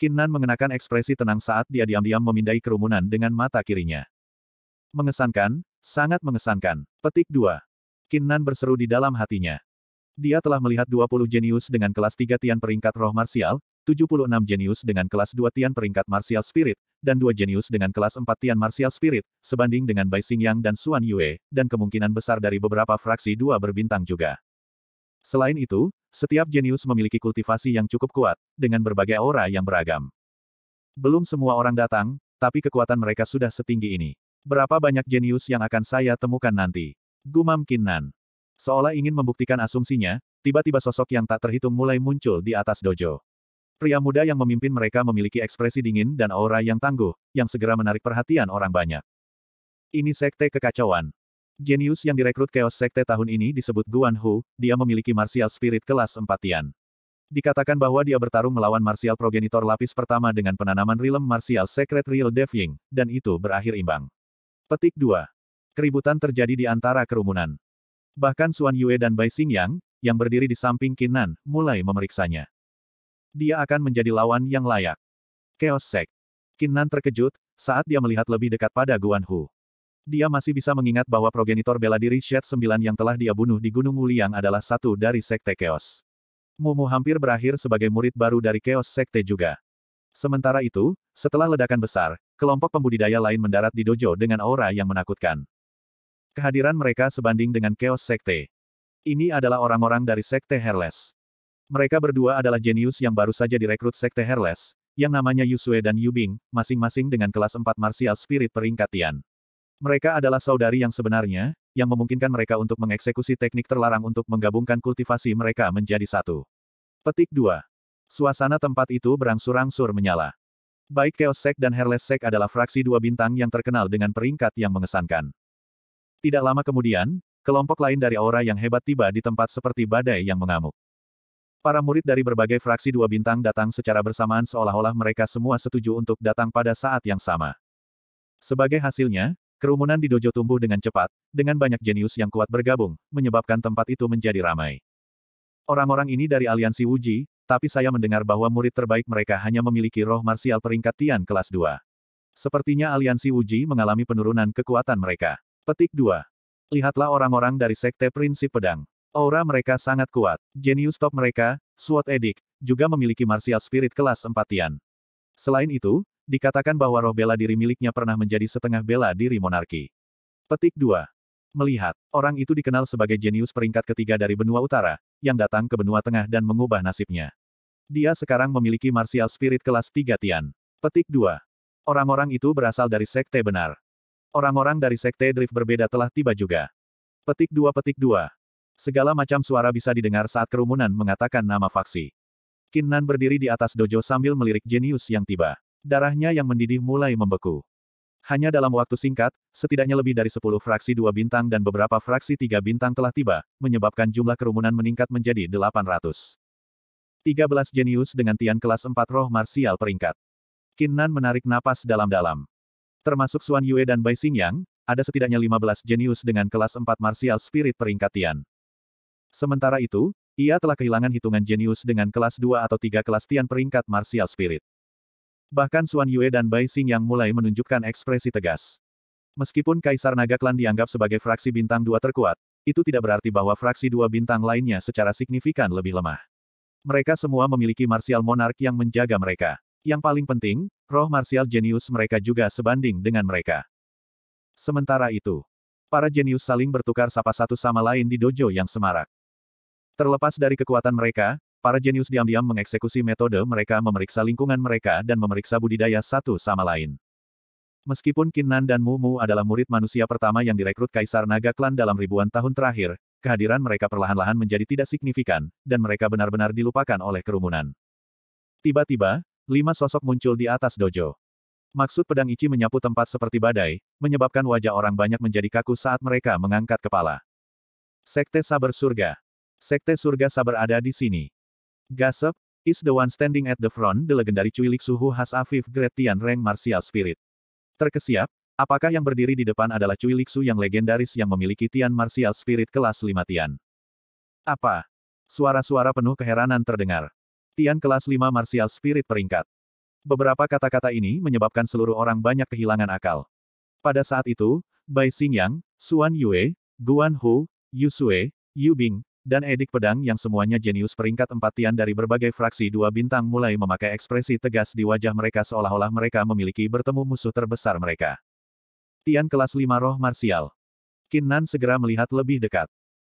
Kinnan mengenakan ekspresi tenang saat dia diam-diam memindai kerumunan dengan mata kirinya. Mengesankan, sangat mengesankan. Petik 2. Kinnan berseru di dalam hatinya. Dia telah melihat 20 jenius dengan kelas 3 tian peringkat roh marsial, 76 jenius dengan kelas 2 tian peringkat martial spirit, dan 2 jenius dengan kelas 4 tian martial spirit, sebanding dengan Bai Xingyang dan Xuan Yue, dan kemungkinan besar dari beberapa fraksi dua berbintang juga. Selain itu, setiap jenius memiliki kultivasi yang cukup kuat, dengan berbagai aura yang beragam. Belum semua orang datang, tapi kekuatan mereka sudah setinggi ini. Berapa banyak jenius yang akan saya temukan nanti? Gumam Kinnan. Seolah ingin membuktikan asumsinya, tiba-tiba sosok yang tak terhitung mulai muncul di atas dojo. Pria muda yang memimpin mereka memiliki ekspresi dingin dan aura yang tangguh, yang segera menarik perhatian orang banyak. Ini sekte kekacauan. Genius yang direkrut Chaos Sekte tahun ini disebut Guan Hu, dia memiliki martial spirit kelas empatian. Dikatakan bahwa dia bertarung melawan martial progenitor lapis pertama dengan penanaman rilem martial secret real Devying, dan itu berakhir imbang. Petik 2. Keributan terjadi di antara kerumunan. Bahkan Suan Yue dan Bai Xingyang, yang berdiri di samping Kinan, mulai memeriksanya. Dia akan menjadi lawan yang layak. Keos Sek. Kinan terkejut, saat dia melihat lebih dekat pada Guan Hu. Dia masih bisa mengingat bahwa progenitor bela diri Shed 9 yang telah dia bunuh di Gunung Wuliang adalah satu dari Sekte Chaos. Mumu hampir berakhir sebagai murid baru dari Chaos Sekte juga. Sementara itu, setelah ledakan besar, kelompok pembudidaya lain mendarat di dojo dengan aura yang menakutkan. Kehadiran mereka sebanding dengan Chaos sekte. Ini adalah orang-orang dari sekte Herles. Mereka berdua adalah jenius yang baru saja direkrut sekte Herles, yang namanya Yusue dan Yubing, masing-masing dengan kelas 4 martial spirit peringkatian. Mereka adalah saudari yang sebenarnya, yang memungkinkan mereka untuk mengeksekusi teknik terlarang untuk menggabungkan kultivasi mereka menjadi satu. Petik 2. Suasana tempat itu berangsur-angsur menyala. Baik Chaos Sek dan Herles Sek adalah fraksi dua bintang yang terkenal dengan peringkat yang mengesankan. Tidak lama kemudian, kelompok lain dari aura yang hebat tiba di tempat seperti badai yang mengamuk. Para murid dari berbagai fraksi dua bintang datang secara bersamaan seolah-olah mereka semua setuju untuk datang pada saat yang sama. Sebagai hasilnya, kerumunan di dojo tumbuh dengan cepat, dengan banyak jenius yang kuat bergabung, menyebabkan tempat itu menjadi ramai. Orang-orang ini dari aliansi Wuji, tapi saya mendengar bahwa murid terbaik mereka hanya memiliki roh marsial peringkat Tian kelas 2. Sepertinya aliansi Wuji mengalami penurunan kekuatan mereka. Petik 2. Lihatlah orang-orang dari Sekte Prinsip Pedang. Aura mereka sangat kuat. Genius top mereka, Swat Edik, juga memiliki martial spirit kelas 4 Tian. Selain itu, dikatakan bahwa roh bela diri miliknya pernah menjadi setengah bela diri monarki. Petik 2. Melihat, orang itu dikenal sebagai jenius peringkat ketiga dari benua utara, yang datang ke benua tengah dan mengubah nasibnya. Dia sekarang memiliki martial spirit kelas tiga Tian. Petik 2. Orang-orang itu berasal dari sekte benar. Orang-orang dari sekte drift berbeda telah tiba juga. Petik dua petik dua. Segala macam suara bisa didengar saat kerumunan mengatakan nama faksi. Kinnan berdiri di atas dojo sambil melirik jenius yang tiba. Darahnya yang mendidih mulai membeku. Hanya dalam waktu singkat, setidaknya lebih dari 10 fraksi dua bintang dan beberapa fraksi tiga bintang telah tiba, menyebabkan jumlah kerumunan meningkat menjadi 800. 13 jenius dengan tian kelas 4 roh marsial peringkat. Kinnan menarik napas dalam-dalam. Termasuk Xuan Yue dan Bai Xingyang, ada setidaknya 15 jenius dengan kelas 4 martial spirit peringkat Tian. Sementara itu, ia telah kehilangan hitungan jenius dengan kelas 2 atau 3 kelas Tian peringkat martial spirit. Bahkan Xuan Yue dan Bai Xingyang mulai menunjukkan ekspresi tegas. Meskipun Kaisar Naga Klan dianggap sebagai fraksi bintang dua terkuat, itu tidak berarti bahwa fraksi dua bintang lainnya secara signifikan lebih lemah. Mereka semua memiliki martial monark yang menjaga mereka. Yang paling penting, Roh Martial jenius mereka juga sebanding dengan mereka. Sementara itu, para jenius saling bertukar sapa satu sama lain di dojo yang semarak. Terlepas dari kekuatan mereka, para jenius diam-diam mengeksekusi metode mereka memeriksa lingkungan mereka dan memeriksa budidaya satu sama lain. Meskipun Kinnan dan Mumu adalah murid manusia pertama yang direkrut Kaisar Naga Klan dalam ribuan tahun terakhir, kehadiran mereka perlahan-lahan menjadi tidak signifikan, dan mereka benar-benar dilupakan oleh kerumunan. Tiba-tiba, Lima sosok muncul di atas dojo. Maksud pedang Ichi menyapu tempat seperti badai, menyebabkan wajah orang banyak menjadi kaku saat mereka mengangkat kepala. Sekte Saber Surga. Sekte Surga Saber ada di sini. Gasep, is the one standing at the front the legendary Cui Lik Suhu has Afif Gretian Tian Reng Martial Spirit. Terkesiap, apakah yang berdiri di depan adalah Cui Lik Su yang legendaris yang memiliki Tian Martial Spirit kelas lima Tian? Apa? Suara-suara penuh keheranan terdengar. Tian kelas 5 Martial Spirit peringkat. Beberapa kata-kata ini menyebabkan seluruh orang banyak kehilangan akal. Pada saat itu, Bai Xingyang, Suan Yue, Guan Hu, Yu Sue, Yu Bing, dan edik pedang yang semuanya jenius peringkat empat tian dari berbagai fraksi dua bintang mulai memakai ekspresi tegas di wajah mereka seolah-olah mereka memiliki bertemu musuh terbesar mereka. Tian kelas 5 roh Qin Kinnan segera melihat lebih dekat.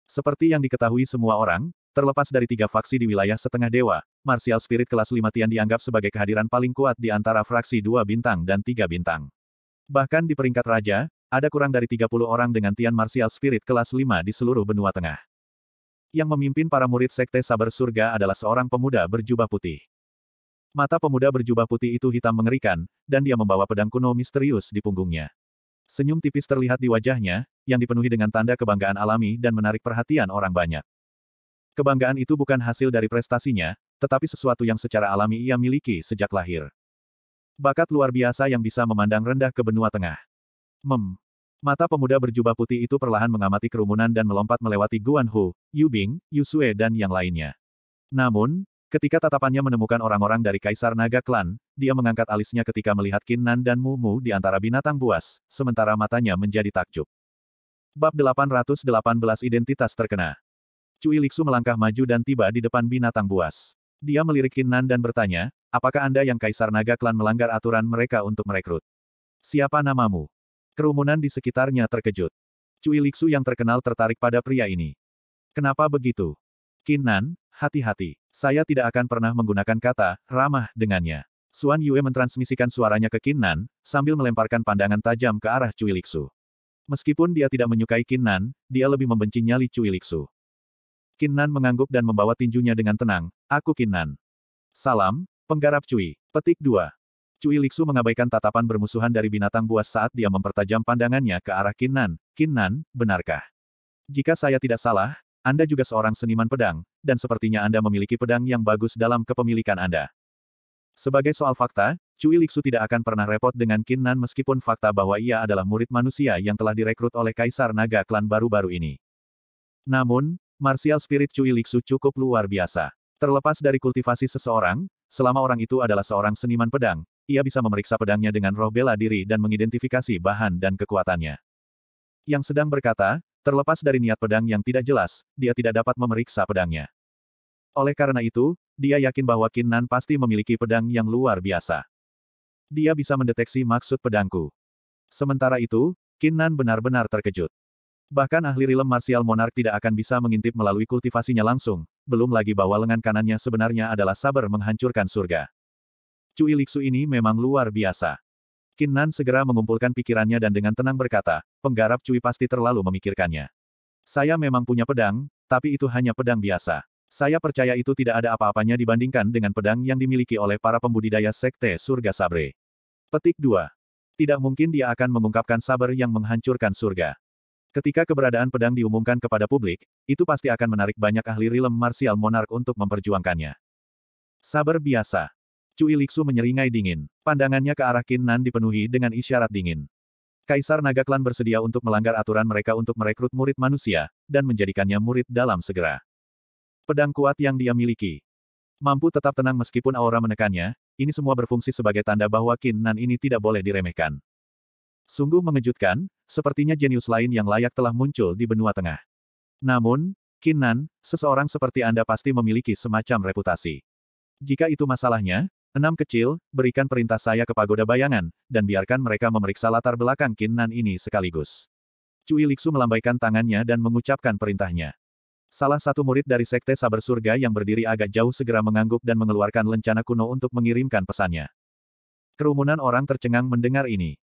Seperti yang diketahui semua orang, Terlepas dari tiga faksi di wilayah setengah dewa, martial spirit kelas lima Tian dianggap sebagai kehadiran paling kuat di antara fraksi dua bintang dan tiga bintang. Bahkan di peringkat raja, ada kurang dari 30 orang dengan Tian martial spirit kelas lima di seluruh benua tengah. Yang memimpin para murid sekte sabar surga adalah seorang pemuda berjubah putih. Mata pemuda berjubah putih itu hitam mengerikan, dan dia membawa pedang kuno misterius di punggungnya. Senyum tipis terlihat di wajahnya, yang dipenuhi dengan tanda kebanggaan alami dan menarik perhatian orang banyak. Kebanggaan itu bukan hasil dari prestasinya, tetapi sesuatu yang secara alami ia miliki sejak lahir. Bakat luar biasa yang bisa memandang rendah ke benua tengah. Mem. Mata pemuda berjubah putih itu perlahan mengamati kerumunan dan melompat melewati Guan Hu, Yu Bing, Yu Sue dan yang lainnya. Namun, ketika tatapannya menemukan orang-orang dari Kaisar Naga Klan, dia mengangkat alisnya ketika melihat Qin Nan dan Mu Mu di antara binatang buas, sementara matanya menjadi takjub. Bab 818 Identitas Terkena Cui Liksu melangkah maju dan tiba di depan binatang buas. Dia melirik Kinnan dan bertanya, apakah Anda yang Kaisar Naga Klan melanggar aturan mereka untuk merekrut? Siapa namamu? Kerumunan di sekitarnya terkejut. Cui Liksu yang terkenal tertarik pada pria ini. Kenapa begitu? Kinnan, hati-hati. Saya tidak akan pernah menggunakan kata, ramah, dengannya. Suan Yue mentransmisikan suaranya ke Kinnan, sambil melemparkan pandangan tajam ke arah Cui Liksu. Meskipun dia tidak menyukai Kinnan, dia lebih membenci nyali Cui Liksu. Kinnan mengangguk dan membawa tinjunya dengan tenang, aku Kinnan. Salam, penggarap Cui. Petik dua. Cui Liksu mengabaikan tatapan bermusuhan dari binatang buas saat dia mempertajam pandangannya ke arah Kinnan. Kinnan, benarkah? Jika saya tidak salah, Anda juga seorang seniman pedang, dan sepertinya Anda memiliki pedang yang bagus dalam kepemilikan Anda. Sebagai soal fakta, Cui Liksu tidak akan pernah repot dengan Kinnan meskipun fakta bahwa ia adalah murid manusia yang telah direkrut oleh Kaisar Naga Klan baru-baru ini. Namun, Martial spirit Cui Liksu cukup luar biasa. Terlepas dari kultivasi seseorang, selama orang itu adalah seorang seniman pedang, ia bisa memeriksa pedangnya dengan roh bela diri dan mengidentifikasi bahan dan kekuatannya. Yang sedang berkata, terlepas dari niat pedang yang tidak jelas, dia tidak dapat memeriksa pedangnya. Oleh karena itu, dia yakin bahwa Nan pasti memiliki pedang yang luar biasa. Dia bisa mendeteksi maksud pedangku. Sementara itu, Nan benar-benar terkejut. Bahkan ahli rilem marsial monark tidak akan bisa mengintip melalui kultivasinya langsung, belum lagi bahwa lengan kanannya sebenarnya adalah sabar menghancurkan surga. Cui Liksu ini memang luar biasa. Kinnan segera mengumpulkan pikirannya dan dengan tenang berkata, penggarap Cui pasti terlalu memikirkannya. Saya memang punya pedang, tapi itu hanya pedang biasa. Saya percaya itu tidak ada apa-apanya dibandingkan dengan pedang yang dimiliki oleh para pembudidaya Sekte Surga Sabre. Petik 2. Tidak mungkin dia akan mengungkapkan sabar yang menghancurkan surga. Ketika keberadaan pedang diumumkan kepada publik, itu pasti akan menarik banyak ahli rilem marsial monark untuk memperjuangkannya. Sabar biasa. Cui Liksu menyeringai dingin. Pandangannya ke arah Qin Nan dipenuhi dengan isyarat dingin. Kaisar Naga Klan bersedia untuk melanggar aturan mereka untuk merekrut murid manusia, dan menjadikannya murid dalam segera. Pedang kuat yang dia miliki. Mampu tetap tenang meskipun aura menekannya, ini semua berfungsi sebagai tanda bahwa Qin Nan ini tidak boleh diremehkan. Sungguh mengejutkan, sepertinya jenius lain yang layak telah muncul di benua tengah. Namun, Kinan, seseorang seperti Anda pasti memiliki semacam reputasi. Jika itu masalahnya, enam kecil, berikan perintah saya ke pagoda bayangan, dan biarkan mereka memeriksa latar belakang Kinan ini sekaligus. Cui Liksu melambaikan tangannya dan mengucapkan perintahnya. Salah satu murid dari Sekte Sabar Surga yang berdiri agak jauh segera mengangguk dan mengeluarkan lencana kuno untuk mengirimkan pesannya. Kerumunan orang tercengang mendengar ini.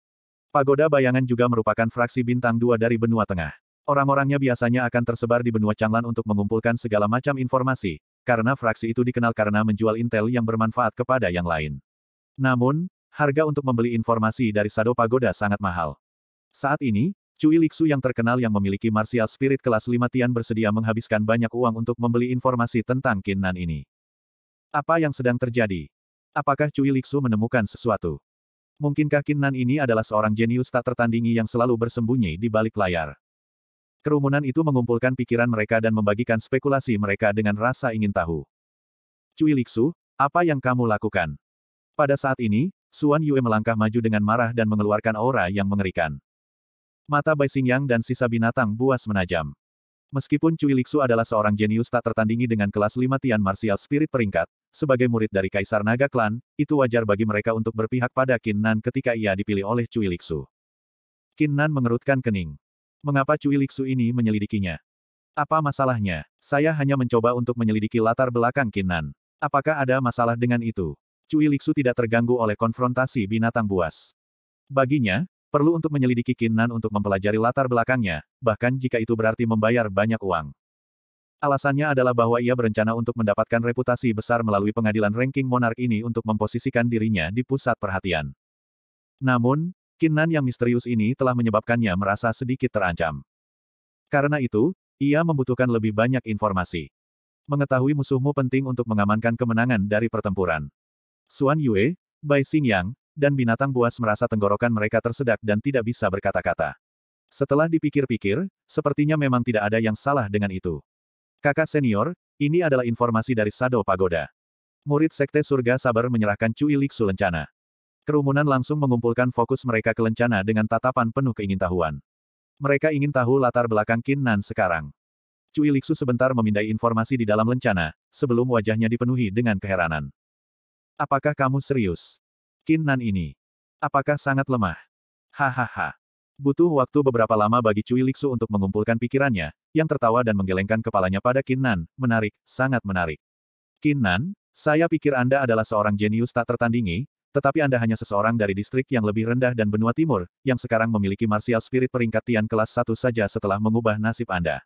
Pagoda Bayangan juga merupakan fraksi bintang dua dari benua tengah. Orang-orangnya biasanya akan tersebar di benua Changlan untuk mengumpulkan segala macam informasi, karena fraksi itu dikenal karena menjual intel yang bermanfaat kepada yang lain. Namun, harga untuk membeli informasi dari Sado Pagoda sangat mahal. Saat ini, Cui Liksu yang terkenal yang memiliki martial spirit kelas Lima Tian bersedia menghabiskan banyak uang untuk membeli informasi tentang Kinnan ini. Apa yang sedang terjadi? Apakah Cui Liksu menemukan sesuatu? Mungkinkah Kinnan ini adalah seorang jenius tak tertandingi yang selalu bersembunyi di balik layar? Kerumunan itu mengumpulkan pikiran mereka dan membagikan spekulasi mereka dengan rasa ingin tahu. Cui Liksu, apa yang kamu lakukan? Pada saat ini, Suan Yue melangkah maju dengan marah dan mengeluarkan aura yang mengerikan. Mata Bai Xingyang dan sisa binatang buas menajam. Meskipun Cui Liksu adalah seorang jenius tak tertandingi dengan kelas lima Tian Martial Spirit peringkat, sebagai murid dari Kaisar Naga Klan, itu wajar bagi mereka untuk berpihak pada Qin Nan ketika ia dipilih oleh Cui Liksu. Qin Nan mengerutkan kening. Mengapa Cui Liksu ini menyelidikinya? Apa masalahnya? Saya hanya mencoba untuk menyelidiki latar belakang Qin Nan. Apakah ada masalah dengan itu? Cui Liksu tidak terganggu oleh konfrontasi binatang buas. Baginya, perlu untuk menyelidiki Qin Nan untuk mempelajari latar belakangnya, bahkan jika itu berarti membayar banyak uang. Alasannya adalah bahwa ia berencana untuk mendapatkan reputasi besar melalui pengadilan ranking monark ini untuk memposisikan dirinya di pusat perhatian. Namun, Kinnan yang misterius ini telah menyebabkannya merasa sedikit terancam. Karena itu, ia membutuhkan lebih banyak informasi. Mengetahui musuhmu penting untuk mengamankan kemenangan dari pertempuran. Suan Yue, Bai Xingyang, dan binatang buas merasa tenggorokan mereka tersedak dan tidak bisa berkata-kata. Setelah dipikir-pikir, sepertinya memang tidak ada yang salah dengan itu. Kakak senior, ini adalah informasi dari Sado Pagoda. Murid Sekte Surga Sabar menyerahkan Cui Liksu Lencana. Kerumunan langsung mengumpulkan fokus mereka ke Lencana dengan tatapan penuh keingintahuan. Mereka ingin tahu latar belakang Qin Nan sekarang. Cui Liksu sebentar memindai informasi di dalam Lencana, sebelum wajahnya dipenuhi dengan keheranan. Apakah kamu serius? Qin Nan ini. Apakah sangat lemah? Hahaha. Butuh waktu beberapa lama bagi Cui Liksu untuk mengumpulkan pikirannya, yang tertawa dan menggelengkan kepalanya pada Nan. menarik, sangat menarik. Nan, saya pikir Anda adalah seorang jenius tak tertandingi, tetapi Anda hanya seseorang dari distrik yang lebih rendah dan benua timur, yang sekarang memiliki martial spirit peringkat Tian kelas 1 saja setelah mengubah nasib Anda.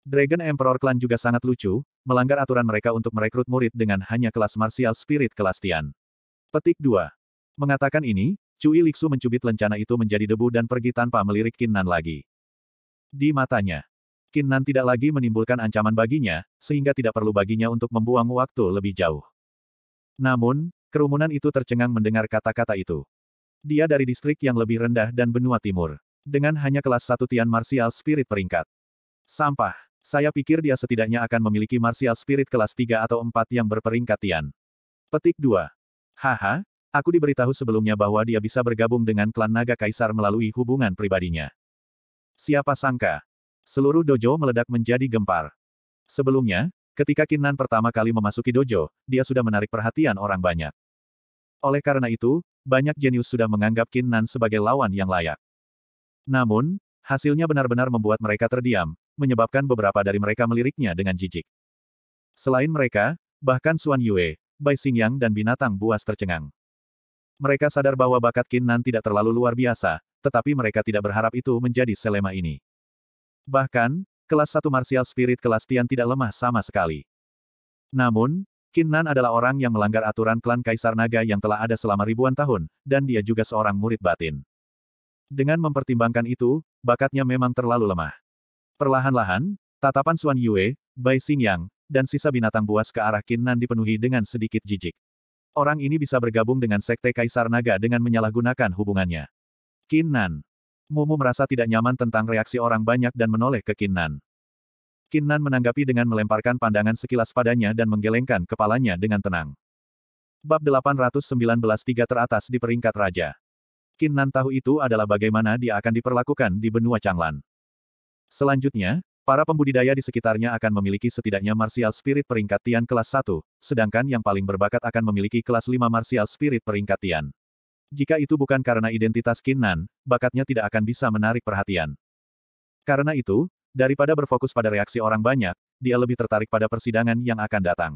Dragon Emperor Clan juga sangat lucu, melanggar aturan mereka untuk merekrut murid dengan hanya kelas martial spirit kelas Tian. Petik 2. Mengatakan ini, Cui Liksu mencubit lencana itu menjadi debu dan pergi tanpa melirik Kinnan lagi. Di matanya, Kinnan tidak lagi menimbulkan ancaman baginya, sehingga tidak perlu baginya untuk membuang waktu lebih jauh. Namun, kerumunan itu tercengang mendengar kata-kata itu. Dia dari distrik yang lebih rendah dan benua timur. Dengan hanya kelas satu tian martial spirit peringkat. Sampah. Saya pikir dia setidaknya akan memiliki martial spirit kelas 3 atau 4 yang berperingkat tian. Petik 2. Haha, Aku diberitahu sebelumnya bahwa dia bisa bergabung dengan klan naga kaisar melalui hubungan pribadinya. Siapa sangka? Seluruh dojo meledak menjadi gempar. Sebelumnya, ketika Kinan pertama kali memasuki dojo, dia sudah menarik perhatian orang banyak. Oleh karena itu, banyak jenius sudah menganggap Kinan sebagai lawan yang layak. Namun, hasilnya benar-benar membuat mereka terdiam, menyebabkan beberapa dari mereka meliriknya dengan jijik. Selain mereka, bahkan Suan Yue, Bai Xingyang dan binatang buas tercengang. Mereka sadar bahwa bakat Kinnan tidak terlalu luar biasa, tetapi mereka tidak berharap itu menjadi selema ini. Bahkan, kelas satu martial spirit kelas Tian tidak lemah sama sekali. Namun, Kinnan adalah orang yang melanggar aturan klan Kaisar Naga yang telah ada selama ribuan tahun, dan dia juga seorang murid batin. Dengan mempertimbangkan itu, bakatnya memang terlalu lemah. Perlahan-lahan, tatapan Suan Yue, Bai Xingyang, dan sisa binatang buas ke arah Kinnan dipenuhi dengan sedikit jijik. Orang ini bisa bergabung dengan Sekte Kaisar Naga dengan menyalahgunakan hubungannya. Kinnan. Mumu merasa tidak nyaman tentang reaksi orang banyak dan menoleh ke Kinnan. Kinnan menanggapi dengan melemparkan pandangan sekilas padanya dan menggelengkan kepalanya dengan tenang. Bab 819 teratas di peringkat raja. Kinnan tahu itu adalah bagaimana dia akan diperlakukan di benua Changlan. Selanjutnya, Para pembudidaya di sekitarnya akan memiliki setidaknya martial spirit peringkat Tian kelas 1, sedangkan yang paling berbakat akan memiliki kelas 5 martial spirit peringkat Tian. Jika itu bukan karena identitas Kinnan, bakatnya tidak akan bisa menarik perhatian. Karena itu, daripada berfokus pada reaksi orang banyak, dia lebih tertarik pada persidangan yang akan datang.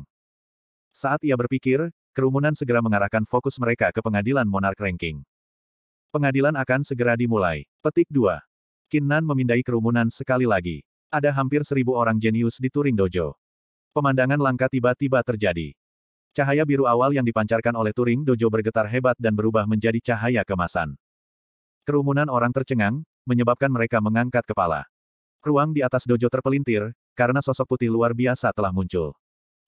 Saat ia berpikir, kerumunan segera mengarahkan fokus mereka ke pengadilan Monarch Ranking. Pengadilan akan segera dimulai. Petik 2. Kinnan memindai kerumunan sekali lagi. Ada hampir seribu orang jenius di Turing Dojo. Pemandangan langka tiba-tiba terjadi. Cahaya biru awal yang dipancarkan oleh Turing Dojo bergetar hebat dan berubah menjadi cahaya kemasan. Kerumunan orang tercengang, menyebabkan mereka mengangkat kepala. Ruang di atas dojo terpelintir, karena sosok putih luar biasa telah muncul.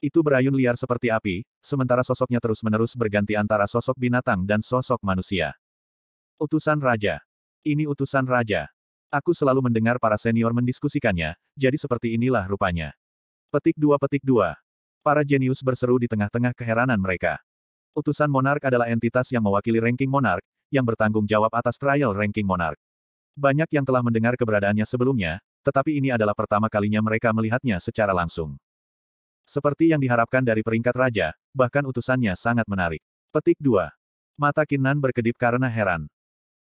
Itu berayun liar seperti api, sementara sosoknya terus-menerus berganti antara sosok binatang dan sosok manusia. Utusan Raja. Ini utusan Raja. Aku selalu mendengar para senior mendiskusikannya, jadi seperti inilah rupanya. Petik dua petik dua. Para jenius berseru di tengah-tengah keheranan mereka. Utusan Monark adalah entitas yang mewakili ranking Monark, yang bertanggung jawab atas trial ranking Monark. Banyak yang telah mendengar keberadaannya sebelumnya, tetapi ini adalah pertama kalinya mereka melihatnya secara langsung. Seperti yang diharapkan dari peringkat raja, bahkan utusannya sangat menarik. Petik 2. Mata Kinan berkedip karena heran.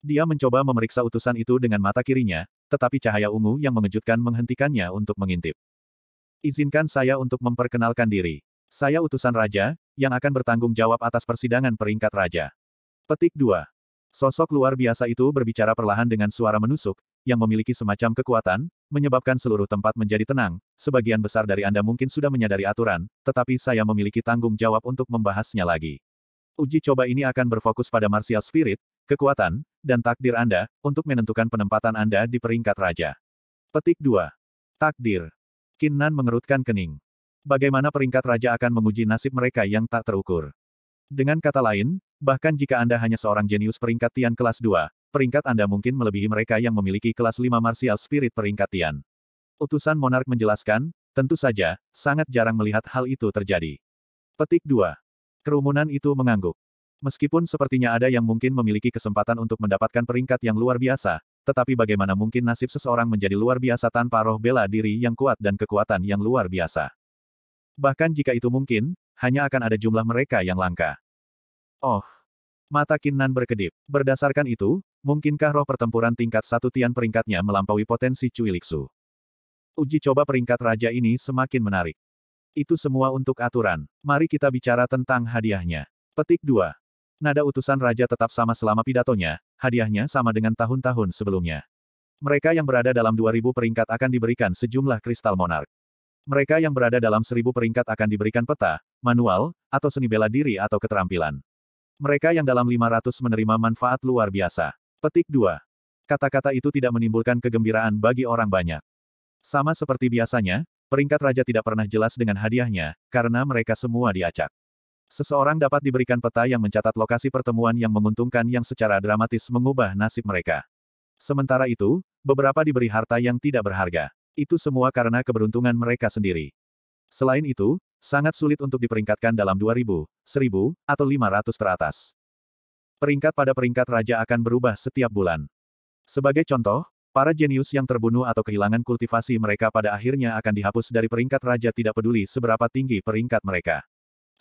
Dia mencoba memeriksa utusan itu dengan mata kirinya, tetapi cahaya ungu yang mengejutkan menghentikannya untuk mengintip. Izinkan saya untuk memperkenalkan diri. Saya utusan raja, yang akan bertanggung jawab atas persidangan peringkat raja. Petik 2. Sosok luar biasa itu berbicara perlahan dengan suara menusuk, yang memiliki semacam kekuatan, menyebabkan seluruh tempat menjadi tenang. Sebagian besar dari Anda mungkin sudah menyadari aturan, tetapi saya memiliki tanggung jawab untuk membahasnya lagi. Uji coba ini akan berfokus pada martial spirit, kekuatan, dan takdir Anda, untuk menentukan penempatan Anda di peringkat raja. Petik 2. Takdir. Kinnan mengerutkan kening. Bagaimana peringkat raja akan menguji nasib mereka yang tak terukur? Dengan kata lain, bahkan jika Anda hanya seorang jenius peringkat Tian kelas 2, peringkat Anda mungkin melebihi mereka yang memiliki kelas 5 martial spirit peringkat Tian. Utusan monark menjelaskan, tentu saja, sangat jarang melihat hal itu terjadi. Petik 2. Kerumunan itu mengangguk. Meskipun sepertinya ada yang mungkin memiliki kesempatan untuk mendapatkan peringkat yang luar biasa, tetapi bagaimana mungkin nasib seseorang menjadi luar biasa tanpa roh bela diri yang kuat dan kekuatan yang luar biasa? Bahkan jika itu mungkin, hanya akan ada jumlah mereka yang langka. Oh. Mata Kinnan berkedip. Berdasarkan itu, mungkinkah roh pertempuran tingkat satu Tian peringkatnya melampaui potensi Cui Liksu? Uji coba peringkat raja ini semakin menarik. Itu semua untuk aturan. Mari kita bicara tentang hadiahnya. Petik 2. Nada utusan raja tetap sama selama pidatonya, hadiahnya sama dengan tahun-tahun sebelumnya. Mereka yang berada dalam 2000 peringkat akan diberikan sejumlah kristal monark. Mereka yang berada dalam 1000 peringkat akan diberikan peta, manual, atau seni bela diri atau keterampilan. Mereka yang dalam 500 menerima manfaat luar biasa. Petik 2. Kata-kata itu tidak menimbulkan kegembiraan bagi orang banyak. Sama seperti biasanya, peringkat raja tidak pernah jelas dengan hadiahnya, karena mereka semua diacak. Seseorang dapat diberikan peta yang mencatat lokasi pertemuan yang menguntungkan yang secara dramatis mengubah nasib mereka. Sementara itu, beberapa diberi harta yang tidak berharga. Itu semua karena keberuntungan mereka sendiri. Selain itu, sangat sulit untuk diperingkatkan dalam 2000, 1000, atau 500 teratas. Peringkat pada peringkat raja akan berubah setiap bulan. Sebagai contoh, para jenius yang terbunuh atau kehilangan kultivasi mereka pada akhirnya akan dihapus dari peringkat raja tidak peduli seberapa tinggi peringkat mereka.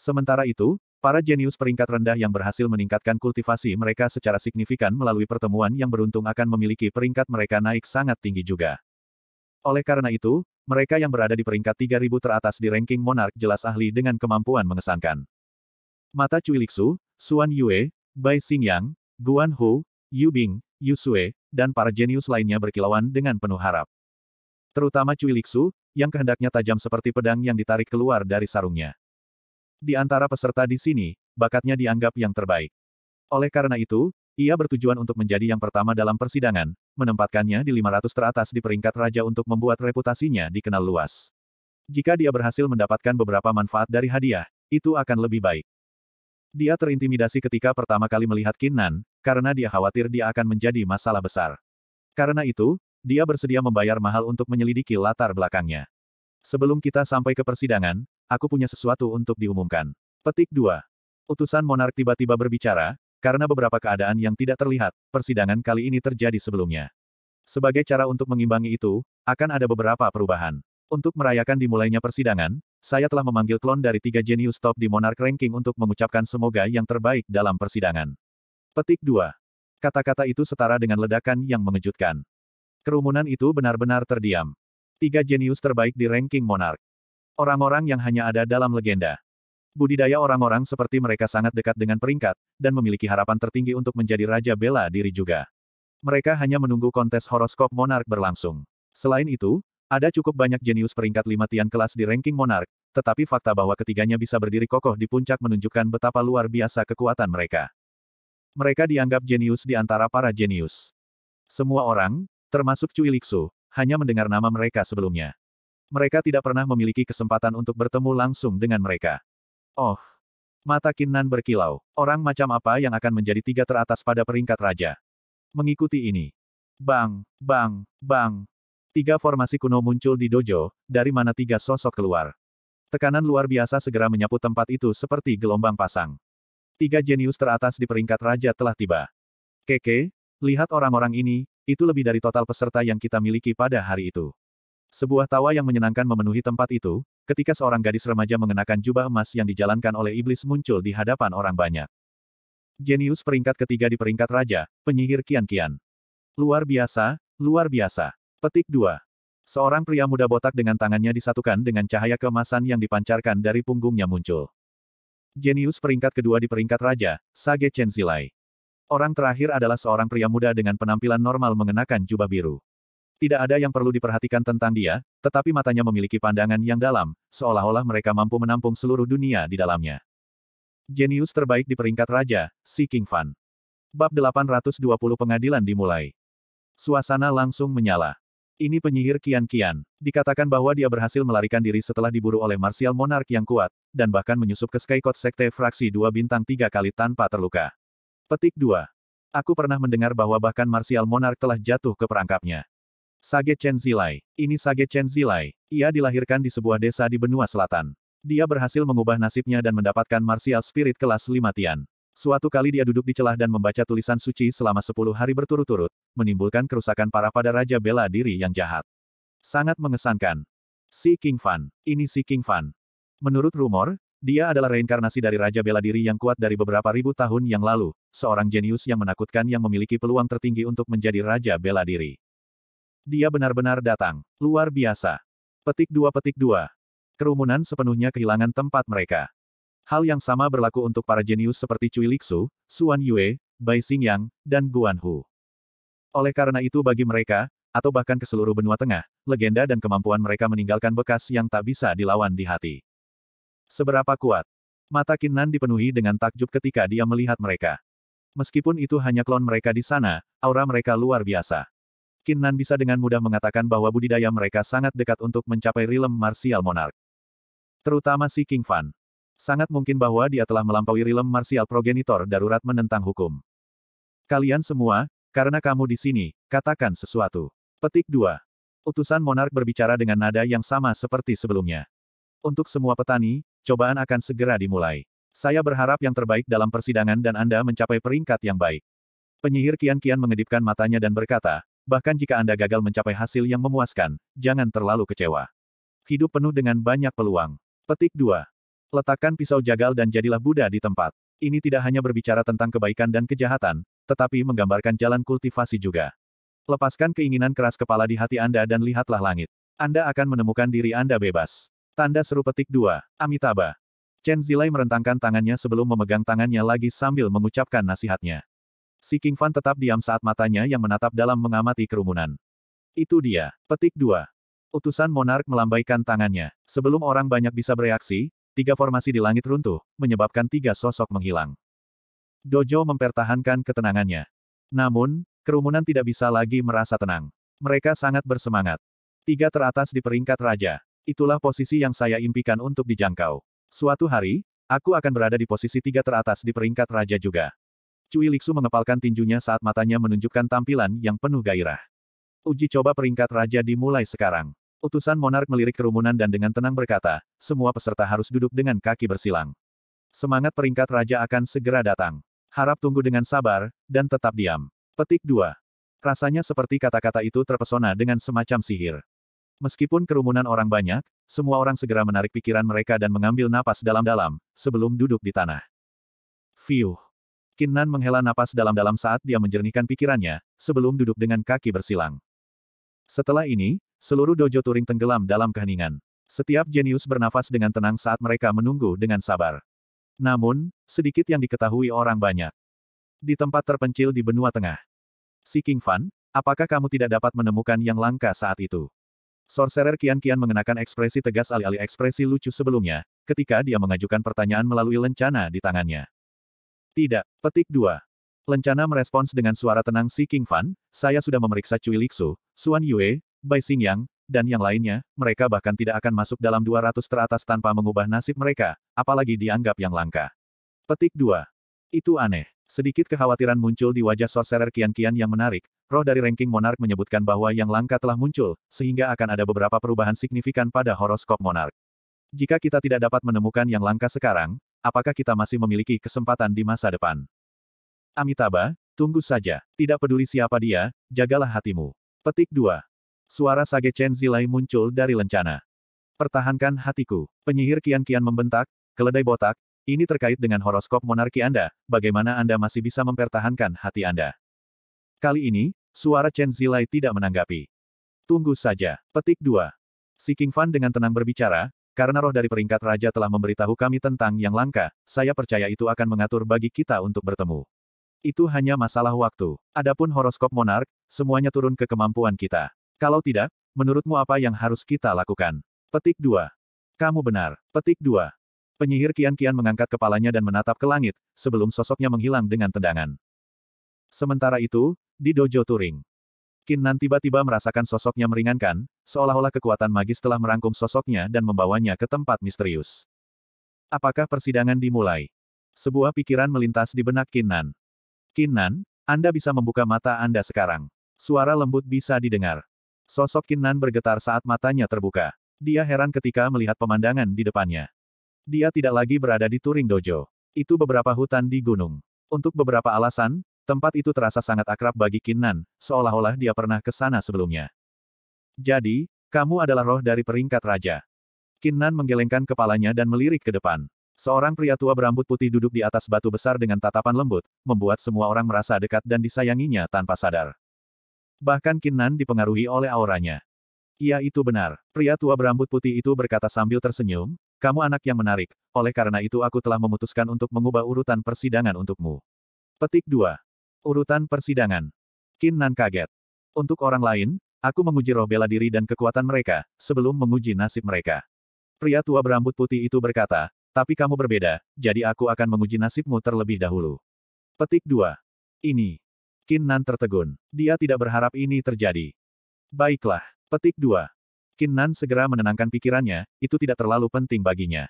Sementara itu, para jenius peringkat rendah yang berhasil meningkatkan kultivasi mereka secara signifikan melalui pertemuan yang beruntung akan memiliki peringkat mereka naik sangat tinggi juga. Oleh karena itu, mereka yang berada di peringkat 3000 teratas di ranking Monark jelas ahli dengan kemampuan mengesankan. Mata Cui Liksu, Suan Yue, Bai Xingyang, Guan Hu, Yu Bing, Yu Sue, dan para jenius lainnya berkilauan dengan penuh harap. Terutama Cui Liksu, yang kehendaknya tajam seperti pedang yang ditarik keluar dari sarungnya. Di antara peserta di sini, bakatnya dianggap yang terbaik. Oleh karena itu, ia bertujuan untuk menjadi yang pertama dalam persidangan, menempatkannya di 500 teratas di peringkat raja untuk membuat reputasinya dikenal luas. Jika dia berhasil mendapatkan beberapa manfaat dari hadiah, itu akan lebih baik. Dia terintimidasi ketika pertama kali melihat Kinnan, karena dia khawatir dia akan menjadi masalah besar. Karena itu, dia bersedia membayar mahal untuk menyelidiki latar belakangnya. Sebelum kita sampai ke persidangan, Aku punya sesuatu untuk diumumkan. Petik 2. Utusan monark tiba-tiba berbicara, karena beberapa keadaan yang tidak terlihat, persidangan kali ini terjadi sebelumnya. Sebagai cara untuk mengimbangi itu, akan ada beberapa perubahan. Untuk merayakan dimulainya persidangan, saya telah memanggil klon dari tiga jenius top di Monark Ranking untuk mengucapkan semoga yang terbaik dalam persidangan. Petik 2. Kata-kata itu setara dengan ledakan yang mengejutkan. Kerumunan itu benar-benar terdiam. Tiga jenius terbaik di ranking Monark. Orang-orang yang hanya ada dalam legenda. Budidaya orang-orang seperti mereka sangat dekat dengan peringkat, dan memiliki harapan tertinggi untuk menjadi Raja Bela diri juga. Mereka hanya menunggu kontes horoskop Monark berlangsung. Selain itu, ada cukup banyak jenius peringkat lima tian kelas di ranking Monark, tetapi fakta bahwa ketiganya bisa berdiri kokoh di puncak menunjukkan betapa luar biasa kekuatan mereka. Mereka dianggap jenius di antara para jenius. Semua orang, termasuk Cui Liksu, hanya mendengar nama mereka sebelumnya. Mereka tidak pernah memiliki kesempatan untuk bertemu langsung dengan mereka. Oh! Mata Kinnan berkilau. Orang macam apa yang akan menjadi tiga teratas pada peringkat raja? Mengikuti ini. Bang, bang, bang. Tiga formasi kuno muncul di dojo, dari mana tiga sosok keluar. Tekanan luar biasa segera menyapu tempat itu seperti gelombang pasang. Tiga jenius teratas di peringkat raja telah tiba. Keke, lihat orang-orang ini, itu lebih dari total peserta yang kita miliki pada hari itu. Sebuah tawa yang menyenangkan memenuhi tempat itu, ketika seorang gadis remaja mengenakan jubah emas yang dijalankan oleh iblis muncul di hadapan orang banyak. Jenius peringkat ketiga di peringkat raja, penyihir kian-kian. Luar biasa, luar biasa. Petik 2. Seorang pria muda botak dengan tangannya disatukan dengan cahaya kemasan yang dipancarkan dari punggungnya muncul. Jenius peringkat kedua di peringkat raja, Sage Chen Zilai. Orang terakhir adalah seorang pria muda dengan penampilan normal mengenakan jubah biru. Tidak ada yang perlu diperhatikan tentang dia, tetapi matanya memiliki pandangan yang dalam, seolah-olah mereka mampu menampung seluruh dunia di dalamnya. Jenius terbaik di peringkat raja, Si King Fan. Bab 820 pengadilan dimulai. Suasana langsung menyala. Ini penyihir Kian Kian. Dikatakan bahwa dia berhasil melarikan diri setelah diburu oleh Martial Monark yang kuat, dan bahkan menyusup ke Skycot Sekte Fraksi dua Bintang tiga kali tanpa terluka. Petik 2. Aku pernah mendengar bahwa bahkan Martial Monark telah jatuh ke perangkapnya. Sage Chen Zilai. Ini Sage Chen Zilai. Ia dilahirkan di sebuah desa di benua selatan. Dia berhasil mengubah nasibnya dan mendapatkan martial spirit kelas lima Tian. Suatu kali dia duduk di celah dan membaca tulisan suci selama sepuluh hari berturut-turut, menimbulkan kerusakan parah pada Raja Bela Diri yang jahat. Sangat mengesankan. Si King Fan. Ini Si King Fan. Menurut rumor, dia adalah reinkarnasi dari Raja Bela Diri yang kuat dari beberapa ribu tahun yang lalu, seorang jenius yang menakutkan yang memiliki peluang tertinggi untuk menjadi Raja Bela Diri. Dia benar-benar datang. Luar biasa. Petik dua petik dua. Kerumunan sepenuhnya kehilangan tempat mereka. Hal yang sama berlaku untuk para jenius seperti Cui Liksu, Suan Yue, Bai Xingyang, dan Guan Hu. Oleh karena itu bagi mereka, atau bahkan ke seluruh benua tengah, legenda dan kemampuan mereka meninggalkan bekas yang tak bisa dilawan di hati. Seberapa kuat? Mata Kinnan dipenuhi dengan takjub ketika dia melihat mereka. Meskipun itu hanya klon mereka di sana, aura mereka luar biasa. Qin bisa dengan mudah mengatakan bahwa budidaya mereka sangat dekat untuk mencapai rilem martial monarch. Terutama si King Fan. Sangat mungkin bahwa dia telah melampaui rilem martial progenitor darurat menentang hukum. Kalian semua, karena kamu di sini, katakan sesuatu. Petik 2. Utusan monark berbicara dengan nada yang sama seperti sebelumnya. Untuk semua petani, cobaan akan segera dimulai. Saya berharap yang terbaik dalam persidangan dan Anda mencapai peringkat yang baik. Penyihir kian-kian mengedipkan matanya dan berkata, bahkan jika Anda gagal mencapai hasil yang memuaskan, jangan terlalu kecewa. Hidup penuh dengan banyak peluang. Petik 2. Letakkan pisau jagal dan jadilah Buddha di tempat. Ini tidak hanya berbicara tentang kebaikan dan kejahatan, tetapi menggambarkan jalan kultivasi juga. Lepaskan keinginan keras kepala di hati Anda dan lihatlah langit. Anda akan menemukan diri Anda bebas. Tanda seru petik 2. Amitabha. Chen Zilai merentangkan tangannya sebelum memegang tangannya lagi sambil mengucapkan nasihatnya. Si King Fan tetap diam saat matanya yang menatap dalam mengamati kerumunan. Itu dia. Petik 2. Utusan monark melambaikan tangannya. Sebelum orang banyak bisa bereaksi, tiga formasi di langit runtuh, menyebabkan tiga sosok menghilang. Dojo mempertahankan ketenangannya. Namun, kerumunan tidak bisa lagi merasa tenang. Mereka sangat bersemangat. Tiga teratas di peringkat raja. Itulah posisi yang saya impikan untuk dijangkau. Suatu hari, aku akan berada di posisi tiga teratas di peringkat raja juga. Cui Liksu mengepalkan tinjunya saat matanya menunjukkan tampilan yang penuh gairah. Uji coba peringkat raja dimulai sekarang. Utusan monark melirik kerumunan dan dengan tenang berkata, semua peserta harus duduk dengan kaki bersilang. Semangat peringkat raja akan segera datang. Harap tunggu dengan sabar, dan tetap diam. Petik 2. Rasanya seperti kata-kata itu terpesona dengan semacam sihir. Meskipun kerumunan orang banyak, semua orang segera menarik pikiran mereka dan mengambil napas dalam-dalam, sebelum duduk di tanah. Fiuh. Kinnan menghela napas dalam-dalam saat dia menjernihkan pikirannya, sebelum duduk dengan kaki bersilang. Setelah ini, seluruh dojo Turing tenggelam dalam keheningan. Setiap jenius bernafas dengan tenang saat mereka menunggu dengan sabar. Namun, sedikit yang diketahui orang banyak. Di tempat terpencil di benua tengah. Si King Fan, apakah kamu tidak dapat menemukan yang langka saat itu? Sorcerer kian-kian mengenakan ekspresi tegas alih-alih ekspresi lucu sebelumnya, ketika dia mengajukan pertanyaan melalui lencana di tangannya. Tidak. Petik 2. Lencana merespons dengan suara tenang si King Fan, saya sudah memeriksa Cui Liksu, Suan Yue, Bai Yang, dan yang lainnya, mereka bahkan tidak akan masuk dalam 200 teratas tanpa mengubah nasib mereka, apalagi dianggap yang langka. Petik 2. Itu aneh. Sedikit kekhawatiran muncul di wajah sorcerer kian-kian yang menarik, roh dari ranking monark menyebutkan bahwa yang langka telah muncul, sehingga akan ada beberapa perubahan signifikan pada horoskop monark. Jika kita tidak dapat menemukan yang langka sekarang, apakah kita masih memiliki kesempatan di masa depan? Amitabha, tunggu saja. Tidak peduli siapa dia, jagalah hatimu. Petik 2. Suara Sage Chen Zilai muncul dari lencana. Pertahankan hatiku. Penyihir kian-kian membentak, keledai botak, ini terkait dengan horoskop monarki Anda, bagaimana Anda masih bisa mempertahankan hati Anda. Kali ini, suara Chen Zilai tidak menanggapi. Tunggu saja. Petik 2. Si King Fan dengan tenang berbicara, karena roh dari peringkat raja telah memberitahu kami tentang yang langka, saya percaya itu akan mengatur bagi kita untuk bertemu. Itu hanya masalah waktu. Adapun horoskop monark, semuanya turun ke kemampuan kita. Kalau tidak, menurutmu apa yang harus kita lakukan? Petik 2. Kamu benar. Petik 2. Penyihir kian-kian mengangkat kepalanya dan menatap ke langit, sebelum sosoknya menghilang dengan tendangan. Sementara itu, di dojo Turing. Kinan tiba-tiba merasakan sosoknya meringankan, seolah-olah kekuatan magis telah merangkum sosoknya dan membawanya ke tempat misterius. Apakah persidangan dimulai? Sebuah pikiran melintas di benak Kinnan. Kinnan, Anda bisa membuka mata Anda sekarang. Suara lembut bisa didengar. Sosok Kinnan bergetar saat matanya terbuka. Dia heran ketika melihat pemandangan di depannya. Dia tidak lagi berada di Turing Dojo. Itu beberapa hutan di gunung. Untuk beberapa alasan, Tempat itu terasa sangat akrab bagi Kinnan, seolah-olah dia pernah ke sana sebelumnya. Jadi, kamu adalah roh dari peringkat raja. Kinnan menggelengkan kepalanya dan melirik ke depan. Seorang pria tua berambut putih duduk di atas batu besar dengan tatapan lembut, membuat semua orang merasa dekat dan disayanginya tanpa sadar. Bahkan Kinnan dipengaruhi oleh auranya. Iya itu benar, pria tua berambut putih itu berkata sambil tersenyum, kamu anak yang menarik, oleh karena itu aku telah memutuskan untuk mengubah urutan persidangan untukmu. Petik 2. Urutan persidangan. Qin Nan kaget. Untuk orang lain, aku menguji roh bela diri dan kekuatan mereka, sebelum menguji nasib mereka. Pria tua berambut putih itu berkata, tapi kamu berbeda, jadi aku akan menguji nasibmu terlebih dahulu. Petik 2. Ini. Qin Nan tertegun. Dia tidak berharap ini terjadi. Baiklah. Petik 2. Qin Nan segera menenangkan pikirannya, itu tidak terlalu penting baginya.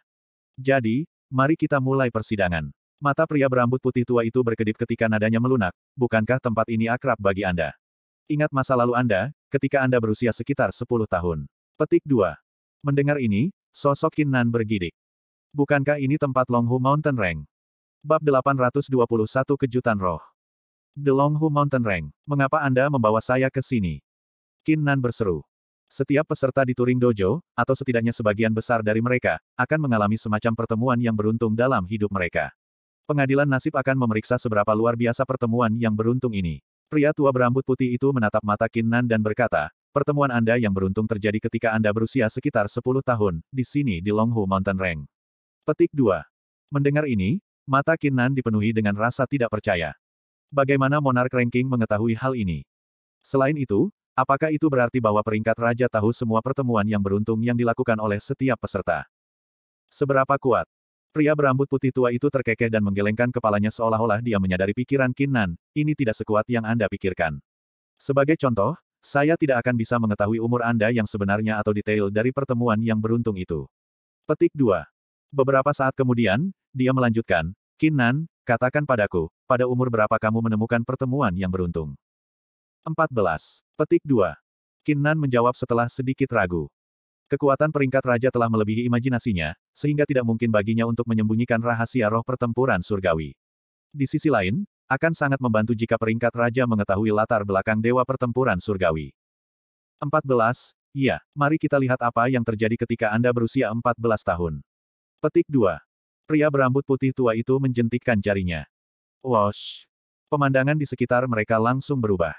Jadi, mari kita mulai persidangan. Mata pria berambut putih tua itu berkedip ketika nadanya melunak, bukankah tempat ini akrab bagi Anda? Ingat masa lalu Anda, ketika Anda berusia sekitar 10 tahun. Petik 2. Mendengar ini, sosok Kinnan bergidik. Bukankah ini tempat Longhu Mountain Range? Bab 821 Kejutan Roh. The Longhu Mountain Range. mengapa Anda membawa saya ke sini? Kinnan berseru. Setiap peserta di Turing Dojo, atau setidaknya sebagian besar dari mereka, akan mengalami semacam pertemuan yang beruntung dalam hidup mereka. Pengadilan nasib akan memeriksa seberapa luar biasa pertemuan yang beruntung ini. Pria tua berambut putih itu menatap mata Kinnan dan berkata, pertemuan Anda yang beruntung terjadi ketika Anda berusia sekitar 10 tahun, di sini di Longhu Mountain Range." Petik 2. Mendengar ini, mata Kinnan dipenuhi dengan rasa tidak percaya. Bagaimana Monark Ranking mengetahui hal ini? Selain itu, apakah itu berarti bahwa peringkat raja tahu semua pertemuan yang beruntung yang dilakukan oleh setiap peserta? Seberapa kuat? Pria berambut putih tua itu terkekeh dan menggelengkan kepalanya seolah-olah dia menyadari pikiran Kinan. ini tidak sekuat yang Anda pikirkan. Sebagai contoh, saya tidak akan bisa mengetahui umur Anda yang sebenarnya atau detail dari pertemuan yang beruntung itu. Petik 2. Beberapa saat kemudian, dia melanjutkan, "Kinan, katakan padaku, pada umur berapa kamu menemukan pertemuan yang beruntung? 14. Petik 2. Kinan menjawab setelah sedikit ragu. Kekuatan peringkat raja telah melebihi imajinasinya, sehingga tidak mungkin baginya untuk menyembunyikan rahasia roh pertempuran surgawi. Di sisi lain, akan sangat membantu jika peringkat raja mengetahui latar belakang dewa pertempuran surgawi. 14. Iya, mari kita lihat apa yang terjadi ketika Anda berusia 14 tahun. Petik 2. Pria berambut putih tua itu menjentikkan jarinya. Wash. Pemandangan di sekitar mereka langsung berubah.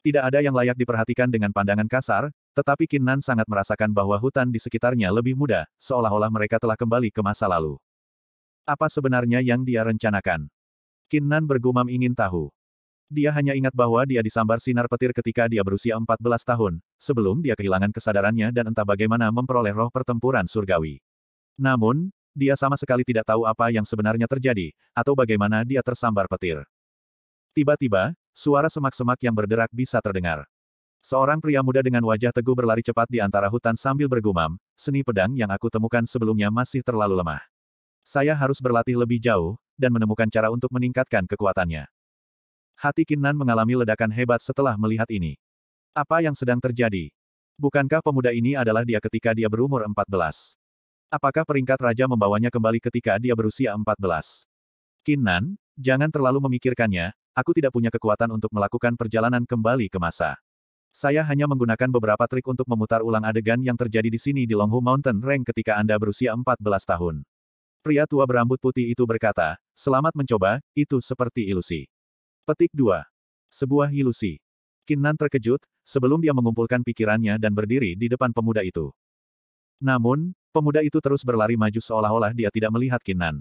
Tidak ada yang layak diperhatikan dengan pandangan kasar, tetapi Kinnan sangat merasakan bahwa hutan di sekitarnya lebih muda, seolah-olah mereka telah kembali ke masa lalu. Apa sebenarnya yang dia rencanakan? Kinnan bergumam ingin tahu. Dia hanya ingat bahwa dia disambar sinar petir ketika dia berusia 14 tahun, sebelum dia kehilangan kesadarannya dan entah bagaimana memperoleh roh pertempuran surgawi. Namun, dia sama sekali tidak tahu apa yang sebenarnya terjadi, atau bagaimana dia tersambar petir. Tiba-tiba, suara semak-semak yang berderak bisa terdengar. Seorang pria muda dengan wajah teguh berlari cepat di antara hutan sambil bergumam, seni pedang yang aku temukan sebelumnya masih terlalu lemah. Saya harus berlatih lebih jauh, dan menemukan cara untuk meningkatkan kekuatannya. Hati Kinnan mengalami ledakan hebat setelah melihat ini. Apa yang sedang terjadi? Bukankah pemuda ini adalah dia ketika dia berumur 14? Apakah peringkat raja membawanya kembali ketika dia berusia 14? Kinnan, jangan terlalu memikirkannya, aku tidak punya kekuatan untuk melakukan perjalanan kembali ke masa. Saya hanya menggunakan beberapa trik untuk memutar ulang adegan yang terjadi di sini di Longhu Mountain Range ketika Anda berusia 14 tahun. Pria tua berambut putih itu berkata, selamat mencoba, itu seperti ilusi. Petik 2. Sebuah ilusi. Kinnan terkejut, sebelum dia mengumpulkan pikirannya dan berdiri di depan pemuda itu. Namun, pemuda itu terus berlari maju seolah-olah dia tidak melihat Kinnan.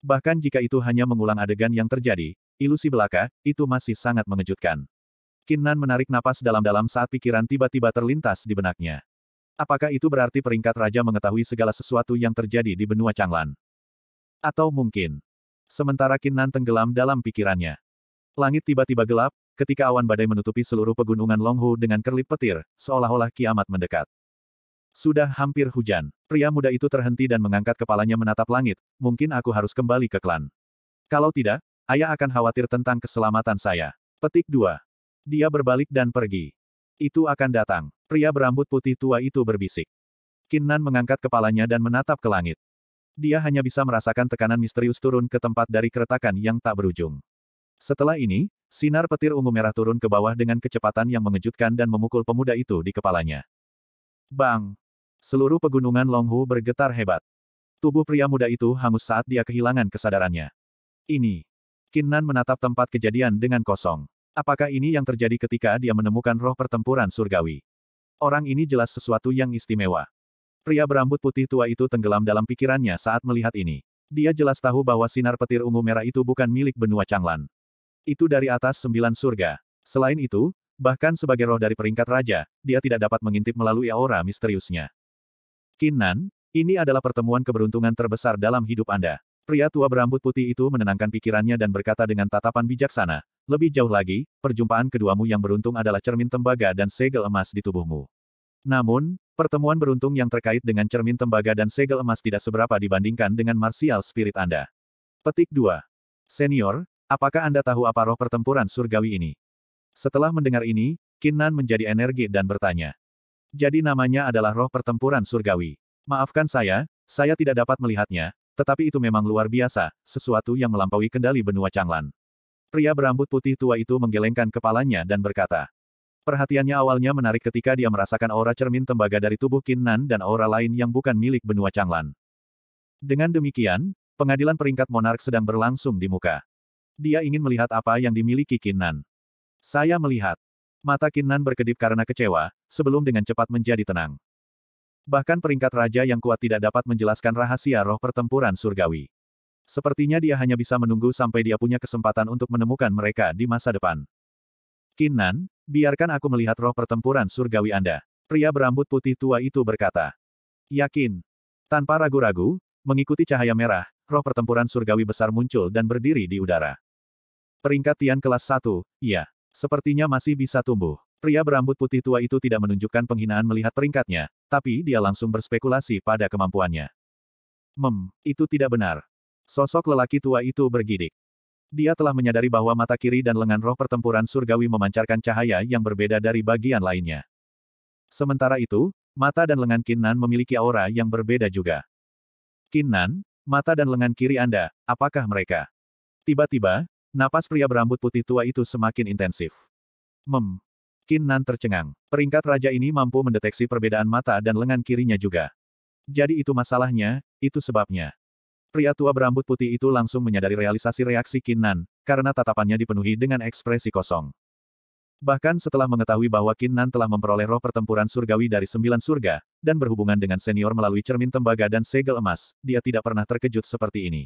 Bahkan jika itu hanya mengulang adegan yang terjadi, ilusi belaka, itu masih sangat mengejutkan. Kinnan menarik napas dalam-dalam saat pikiran tiba-tiba terlintas di benaknya. Apakah itu berarti peringkat raja mengetahui segala sesuatu yang terjadi di benua Changlan? Atau mungkin. Sementara Kinnan tenggelam dalam pikirannya. Langit tiba-tiba gelap, ketika awan badai menutupi seluruh pegunungan Longhu dengan kerlip petir, seolah-olah kiamat mendekat. Sudah hampir hujan. Pria muda itu terhenti dan mengangkat kepalanya menatap langit, mungkin aku harus kembali ke klan. Kalau tidak, ayah akan khawatir tentang keselamatan saya. Petik 2. Dia berbalik dan pergi. Itu akan datang. Pria berambut putih tua itu berbisik. Kinnan mengangkat kepalanya dan menatap ke langit. Dia hanya bisa merasakan tekanan misterius turun ke tempat dari keretakan yang tak berujung. Setelah ini, sinar petir ungu merah turun ke bawah dengan kecepatan yang mengejutkan dan memukul pemuda itu di kepalanya. Bang! Seluruh pegunungan Longhu bergetar hebat. Tubuh pria muda itu hangus saat dia kehilangan kesadarannya. Ini. Kinnan menatap tempat kejadian dengan kosong. Apakah ini yang terjadi ketika dia menemukan roh pertempuran surgawi? Orang ini jelas sesuatu yang istimewa. Pria berambut putih tua itu tenggelam dalam pikirannya saat melihat ini. Dia jelas tahu bahwa sinar petir ungu merah itu bukan milik benua Changlan. Itu dari atas sembilan surga. Selain itu, bahkan sebagai roh dari peringkat raja, dia tidak dapat mengintip melalui aura misteriusnya. Kinan, ini adalah pertemuan keberuntungan terbesar dalam hidup Anda. Pria tua berambut putih itu menenangkan pikirannya dan berkata dengan tatapan bijaksana, lebih jauh lagi, perjumpaan keduamu yang beruntung adalah cermin tembaga dan segel emas di tubuhmu. Namun, pertemuan beruntung yang terkait dengan cermin tembaga dan segel emas tidak seberapa dibandingkan dengan martial spirit Anda. Petik 2. Senior, apakah Anda tahu apa roh pertempuran surgawi ini? Setelah mendengar ini, Kinnan menjadi energi dan bertanya. Jadi namanya adalah roh pertempuran surgawi. Maafkan saya, saya tidak dapat melihatnya, tetapi itu memang luar biasa, sesuatu yang melampaui kendali benua Changlan. Pria berambut putih tua itu menggelengkan kepalanya dan berkata. Perhatiannya awalnya menarik ketika dia merasakan aura cermin tembaga dari tubuh Kinnan dan aura lain yang bukan milik benua Changlan. Dengan demikian, pengadilan peringkat monark sedang berlangsung di muka. Dia ingin melihat apa yang dimiliki Kinnan. Saya melihat. Mata Kinnan berkedip karena kecewa, sebelum dengan cepat menjadi tenang. Bahkan peringkat raja yang kuat tidak dapat menjelaskan rahasia roh pertempuran surgawi. Sepertinya dia hanya bisa menunggu sampai dia punya kesempatan untuk menemukan mereka di masa depan. Kinan, biarkan aku melihat roh pertempuran surgawi Anda. Pria berambut putih tua itu berkata. Yakin. Tanpa ragu-ragu, mengikuti cahaya merah, roh pertempuran surgawi besar muncul dan berdiri di udara. Peringkat Tian kelas 1, iya. Sepertinya masih bisa tumbuh. Pria berambut putih tua itu tidak menunjukkan penghinaan melihat peringkatnya, tapi dia langsung berspekulasi pada kemampuannya. Mem, itu tidak benar. Sosok lelaki tua itu bergidik. Dia telah menyadari bahwa mata kiri dan lengan roh pertempuran surgawi memancarkan cahaya yang berbeda dari bagian lainnya. Sementara itu, mata dan lengan Kinnan memiliki aura yang berbeda juga. Kinnan, mata dan lengan kiri Anda, apakah mereka? Tiba-tiba, napas pria berambut putih tua itu semakin intensif. Mem. Kinnan tercengang. Peringkat raja ini mampu mendeteksi perbedaan mata dan lengan kirinya juga. Jadi itu masalahnya, itu sebabnya. Pria tua berambut putih itu langsung menyadari realisasi reaksi Kinnan, karena tatapannya dipenuhi dengan ekspresi kosong. Bahkan setelah mengetahui bahwa Kinnan telah memperoleh roh pertempuran surgawi dari sembilan surga, dan berhubungan dengan senior melalui cermin tembaga dan segel emas, dia tidak pernah terkejut seperti ini.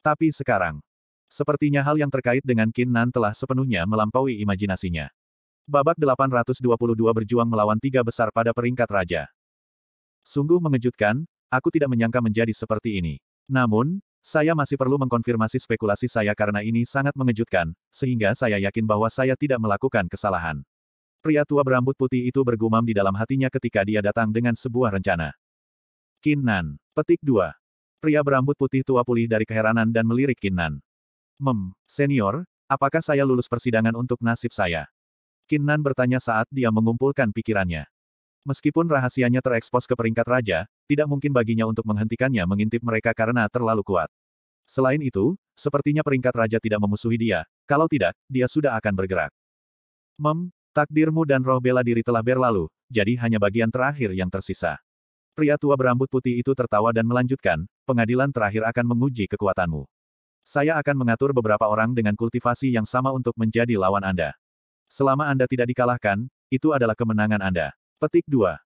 Tapi sekarang, sepertinya hal yang terkait dengan Kinnan telah sepenuhnya melampaui imajinasinya. Babak 822 berjuang melawan tiga besar pada peringkat raja. Sungguh mengejutkan, aku tidak menyangka menjadi seperti ini. Namun, saya masih perlu mengkonfirmasi spekulasi saya karena ini sangat mengejutkan, sehingga saya yakin bahwa saya tidak melakukan kesalahan. Pria tua berambut putih itu bergumam di dalam hatinya ketika dia datang dengan sebuah rencana. Kinnan. Petik 2. Pria berambut putih tua pulih dari keheranan dan melirik Kinnan. Mem, senior, apakah saya lulus persidangan untuk nasib saya? Kinnan bertanya saat dia mengumpulkan pikirannya. Meskipun rahasianya terekspos ke peringkat raja, tidak mungkin baginya untuk menghentikannya mengintip mereka karena terlalu kuat. Selain itu, sepertinya peringkat raja tidak memusuhi dia, kalau tidak, dia sudah akan bergerak. Mem, takdirmu dan roh bela diri telah berlalu, jadi hanya bagian terakhir yang tersisa. Pria tua berambut putih itu tertawa dan melanjutkan, pengadilan terakhir akan menguji kekuatanmu. Saya akan mengatur beberapa orang dengan kultivasi yang sama untuk menjadi lawan Anda. Selama Anda tidak dikalahkan, itu adalah kemenangan Anda. Petik 2.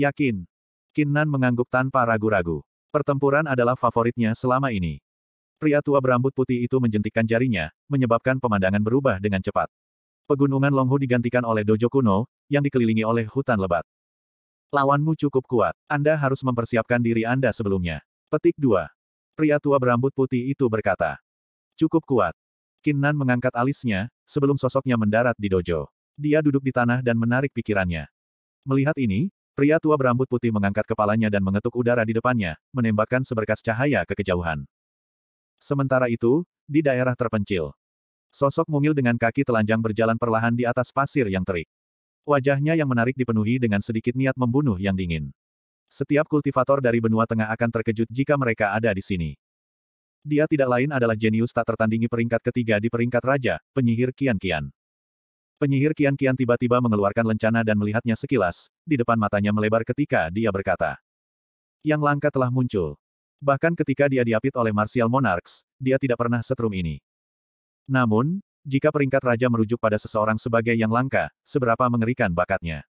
Yakin. Kinnan mengangguk tanpa ragu-ragu. Pertempuran adalah favoritnya selama ini. Pria tua berambut putih itu menjentikkan jarinya, menyebabkan pemandangan berubah dengan cepat. Pegunungan Longhu digantikan oleh dojo kuno, yang dikelilingi oleh hutan lebat. Lawanmu cukup kuat. Anda harus mempersiapkan diri Anda sebelumnya. Petik 2. Pria tua berambut putih itu berkata. Cukup kuat. Kinnan mengangkat alisnya, sebelum sosoknya mendarat di dojo. Dia duduk di tanah dan menarik pikirannya. Melihat ini, pria tua berambut putih mengangkat kepalanya dan mengetuk udara di depannya, menembakkan seberkas cahaya ke kejauhan. Sementara itu, di daerah terpencil, sosok mungil dengan kaki telanjang berjalan perlahan di atas pasir yang terik. Wajahnya yang menarik dipenuhi dengan sedikit niat membunuh yang dingin. Setiap kultivator dari benua tengah akan terkejut jika mereka ada di sini. Dia tidak lain adalah jenius tak tertandingi peringkat ketiga di peringkat raja, penyihir Kian Kian. Penyihir kian-kian tiba-tiba mengeluarkan lencana dan melihatnya sekilas, di depan matanya melebar ketika dia berkata. Yang langka telah muncul. Bahkan ketika dia diapit oleh Martial Monarchs, dia tidak pernah setrum ini. Namun, jika peringkat raja merujuk pada seseorang sebagai yang langka, seberapa mengerikan bakatnya.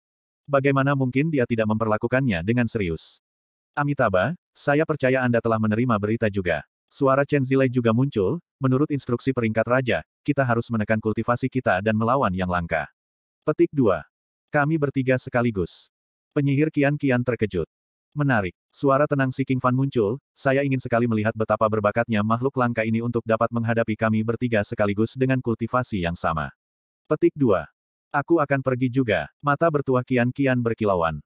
Bagaimana mungkin dia tidak memperlakukannya dengan serius? Amitabha, saya percaya Anda telah menerima berita juga. Suara Chen Zile juga muncul, Menurut instruksi peringkat raja, kita harus menekan kultivasi kita dan melawan yang langka. Petik 2. Kami bertiga sekaligus. Penyihir kian-kian terkejut. Menarik. Suara tenang si King Fan muncul, saya ingin sekali melihat betapa berbakatnya makhluk langka ini untuk dapat menghadapi kami bertiga sekaligus dengan kultivasi yang sama. Petik 2. Aku akan pergi juga, mata bertuah kian-kian berkilauan.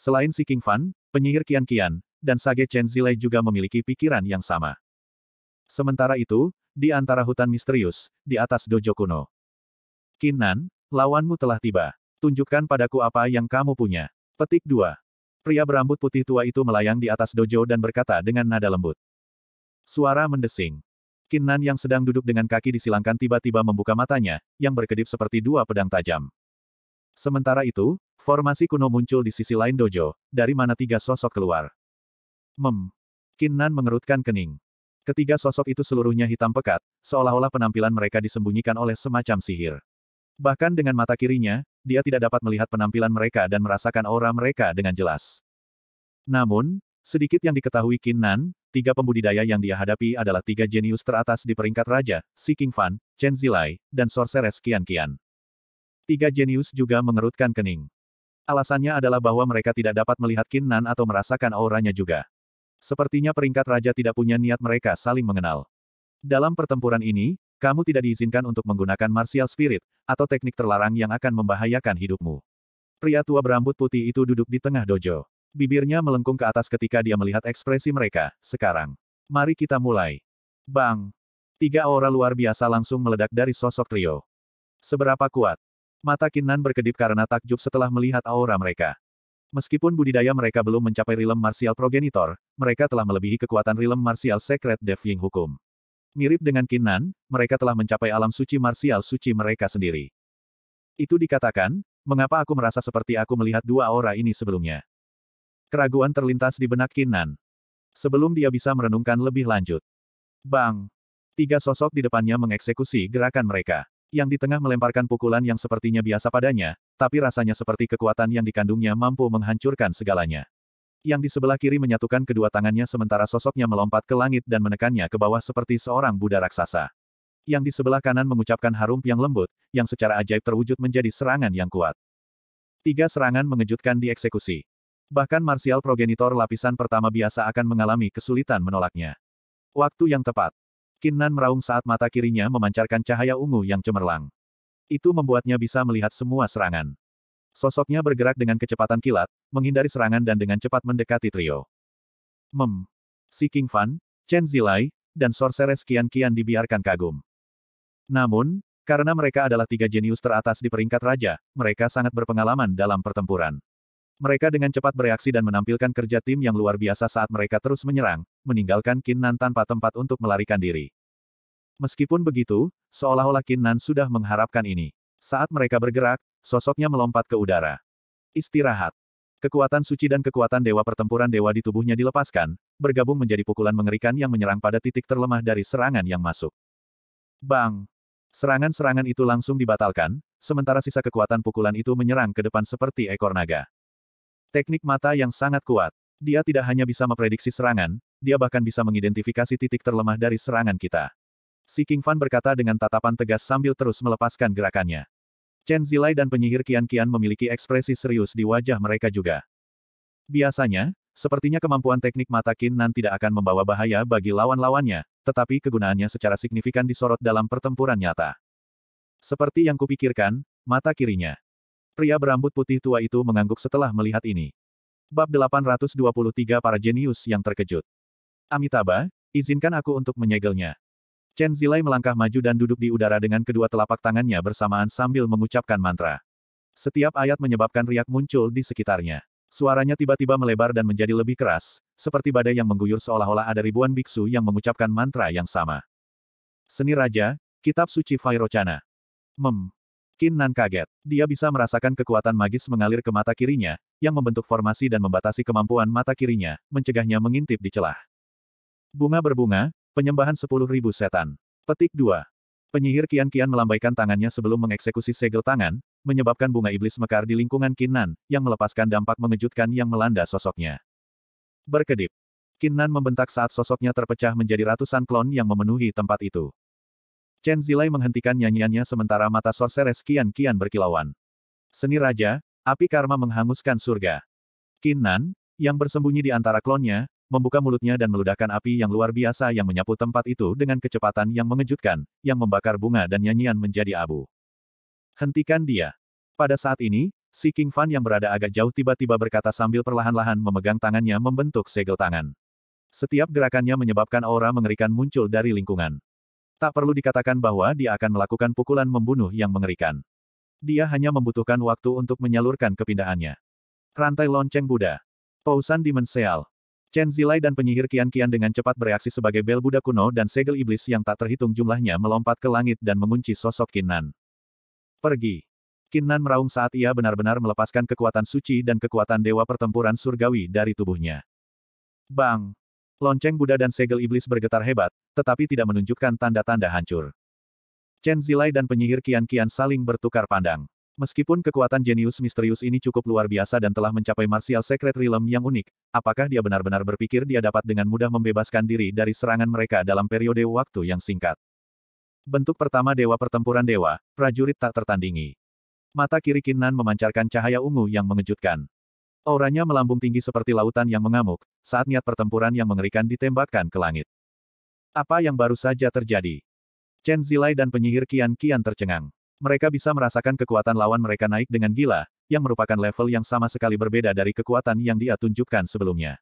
Selain si King Fan, penyihir kian-kian, dan Sage Chen Zilei juga memiliki pikiran yang sama. Sementara itu, di antara hutan misterius, di atas dojo kuno. Kinan, lawanmu telah tiba. Tunjukkan padaku apa yang kamu punya. Petik 2. Pria berambut putih tua itu melayang di atas dojo dan berkata dengan nada lembut. Suara mendesing. Kinan yang sedang duduk dengan kaki disilangkan tiba-tiba membuka matanya, yang berkedip seperti dua pedang tajam. Sementara itu, formasi kuno muncul di sisi lain dojo, dari mana tiga sosok keluar. Mem. Kinan mengerutkan kening. Ketiga sosok itu seluruhnya hitam pekat, seolah-olah penampilan mereka disembunyikan oleh semacam sihir. Bahkan dengan mata kirinya, dia tidak dapat melihat penampilan mereka dan merasakan aura mereka dengan jelas. Namun, sedikit yang diketahui Nan, tiga pembudidaya yang dia hadapi adalah tiga jenius teratas di peringkat raja, Si King Fan, Chen Zilai, dan Sorceress Qian Qian. Tiga jenius juga mengerutkan kening. Alasannya adalah bahwa mereka tidak dapat melihat Nan atau merasakan auranya juga. Sepertinya peringkat raja tidak punya niat mereka saling mengenal. Dalam pertempuran ini, kamu tidak diizinkan untuk menggunakan martial spirit, atau teknik terlarang yang akan membahayakan hidupmu. Pria tua berambut putih itu duduk di tengah dojo. Bibirnya melengkung ke atas ketika dia melihat ekspresi mereka, sekarang. Mari kita mulai. Bang! Tiga aura luar biasa langsung meledak dari sosok trio. Seberapa kuat? Mata Kinan berkedip karena takjub setelah melihat aura mereka. Meskipun budidaya mereka belum mencapai rilem martial progenitor, mereka telah melebihi kekuatan rilem martial secret Dev Ying hukum. Mirip dengan Kinnan, mereka telah mencapai alam suci martial suci mereka sendiri. Itu dikatakan, mengapa aku merasa seperti aku melihat dua aura ini sebelumnya. Keraguan terlintas di benak Kinnan. Sebelum dia bisa merenungkan lebih lanjut. Bang! Tiga sosok di depannya mengeksekusi gerakan mereka yang di tengah melemparkan pukulan yang sepertinya biasa padanya, tapi rasanya seperti kekuatan yang dikandungnya mampu menghancurkan segalanya. Yang di sebelah kiri menyatukan kedua tangannya sementara sosoknya melompat ke langit dan menekannya ke bawah seperti seorang Buddha raksasa. Yang di sebelah kanan mengucapkan harum yang lembut, yang secara ajaib terwujud menjadi serangan yang kuat. Tiga serangan mengejutkan dieksekusi. Bahkan martial progenitor lapisan pertama biasa akan mengalami kesulitan menolaknya. Waktu yang tepat. Kinnan meraung saat mata kirinya memancarkan cahaya ungu yang cemerlang. Itu membuatnya bisa melihat semua serangan. Sosoknya bergerak dengan kecepatan kilat, menghindari serangan dan dengan cepat mendekati trio. Mem. Si King Fan, Chen Zilai, dan Sorceress kian-kian dibiarkan kagum. Namun, karena mereka adalah tiga jenius teratas di peringkat raja, mereka sangat berpengalaman dalam pertempuran. Mereka dengan cepat bereaksi dan menampilkan kerja tim yang luar biasa saat mereka terus menyerang, meninggalkan Kinnan tanpa tempat untuk melarikan diri. Meskipun begitu, seolah-olah Kinnan sudah mengharapkan ini. Saat mereka bergerak, sosoknya melompat ke udara. Istirahat. Kekuatan suci dan kekuatan dewa pertempuran dewa di tubuhnya dilepaskan, bergabung menjadi pukulan mengerikan yang menyerang pada titik terlemah dari serangan yang masuk. Bang! Serangan-serangan itu langsung dibatalkan, sementara sisa kekuatan pukulan itu menyerang ke depan seperti ekor naga. Teknik mata yang sangat kuat. Dia tidak hanya bisa memprediksi serangan, dia bahkan bisa mengidentifikasi titik terlemah dari serangan kita. Si King Fan berkata dengan tatapan tegas sambil terus melepaskan gerakannya. Chen Zilai dan penyihir kian-kian memiliki ekspresi serius di wajah mereka juga. Biasanya, sepertinya kemampuan teknik mata Kinan tidak akan membawa bahaya bagi lawan-lawannya, tetapi kegunaannya secara signifikan disorot dalam pertempuran nyata. Seperti yang kupikirkan, mata kirinya. Pria berambut putih tua itu mengangguk setelah melihat ini. Bab 823 Para Jenius yang Terkejut Amitabha, izinkan aku untuk menyegelnya. Chen Zilai melangkah maju dan duduk di udara dengan kedua telapak tangannya bersamaan sambil mengucapkan mantra. Setiap ayat menyebabkan riak muncul di sekitarnya. Suaranya tiba-tiba melebar dan menjadi lebih keras, seperti badai yang mengguyur seolah-olah ada ribuan biksu yang mengucapkan mantra yang sama. Seni Raja, Kitab Suci Fairochana. Mem. Kin Nan kaget. Dia bisa merasakan kekuatan magis mengalir ke mata kirinya, yang membentuk formasi dan membatasi kemampuan mata kirinya, mencegahnya mengintip di celah. Bunga berbunga, penyembahan sepuluh ribu setan. Petik 2. Penyihir kian-kian melambaikan tangannya sebelum mengeksekusi segel tangan, menyebabkan bunga iblis mekar di lingkungan Kinnan, yang melepaskan dampak mengejutkan yang melanda sosoknya. Berkedip. Kinnan membentak saat sosoknya terpecah menjadi ratusan klon yang memenuhi tempat itu. Chen Zilai menghentikan nyanyiannya sementara mata sorceres kian-kian berkilauan. Seni Raja, api karma menghanguskan surga. Kinnan, yang bersembunyi di antara klonnya, membuka mulutnya dan meludahkan api yang luar biasa yang menyapu tempat itu dengan kecepatan yang mengejutkan, yang membakar bunga dan nyanyian menjadi abu. Hentikan dia. Pada saat ini, si King Fan yang berada agak jauh tiba-tiba berkata sambil perlahan-lahan memegang tangannya membentuk segel tangan. Setiap gerakannya menyebabkan aura mengerikan muncul dari lingkungan. Tak perlu dikatakan bahwa dia akan melakukan pukulan membunuh yang mengerikan. Dia hanya membutuhkan waktu untuk menyalurkan kepindahannya. Rantai lonceng Buddha. Pausan Dimensial. Chen Zilai dan penyihir kian-kian dengan cepat bereaksi sebagai bel Buddha kuno dan segel iblis yang tak terhitung jumlahnya melompat ke langit dan mengunci sosok Kinnan. Pergi. Kinnan meraung saat ia benar-benar melepaskan kekuatan suci dan kekuatan dewa pertempuran surgawi dari tubuhnya. Bang! Lonceng Buddha dan segel iblis bergetar hebat, tetapi tidak menunjukkan tanda-tanda hancur. Chen Zilai dan penyihir kian-kian saling bertukar pandang. Meskipun kekuatan jenius misterius ini cukup luar biasa dan telah mencapai martial secret realm yang unik, apakah dia benar-benar berpikir dia dapat dengan mudah membebaskan diri dari serangan mereka dalam periode waktu yang singkat? Bentuk pertama Dewa Pertempuran Dewa, prajurit tak tertandingi. Mata kiri Kinnan memancarkan cahaya ungu yang mengejutkan. Auranya melambung tinggi seperti lautan yang mengamuk, saat niat pertempuran yang mengerikan ditembakkan ke langit. Apa yang baru saja terjadi? Chen Zilai dan penyihir Kian Kian tercengang. Mereka bisa merasakan kekuatan lawan mereka naik dengan gila, yang merupakan level yang sama sekali berbeda dari kekuatan yang dia tunjukkan sebelumnya.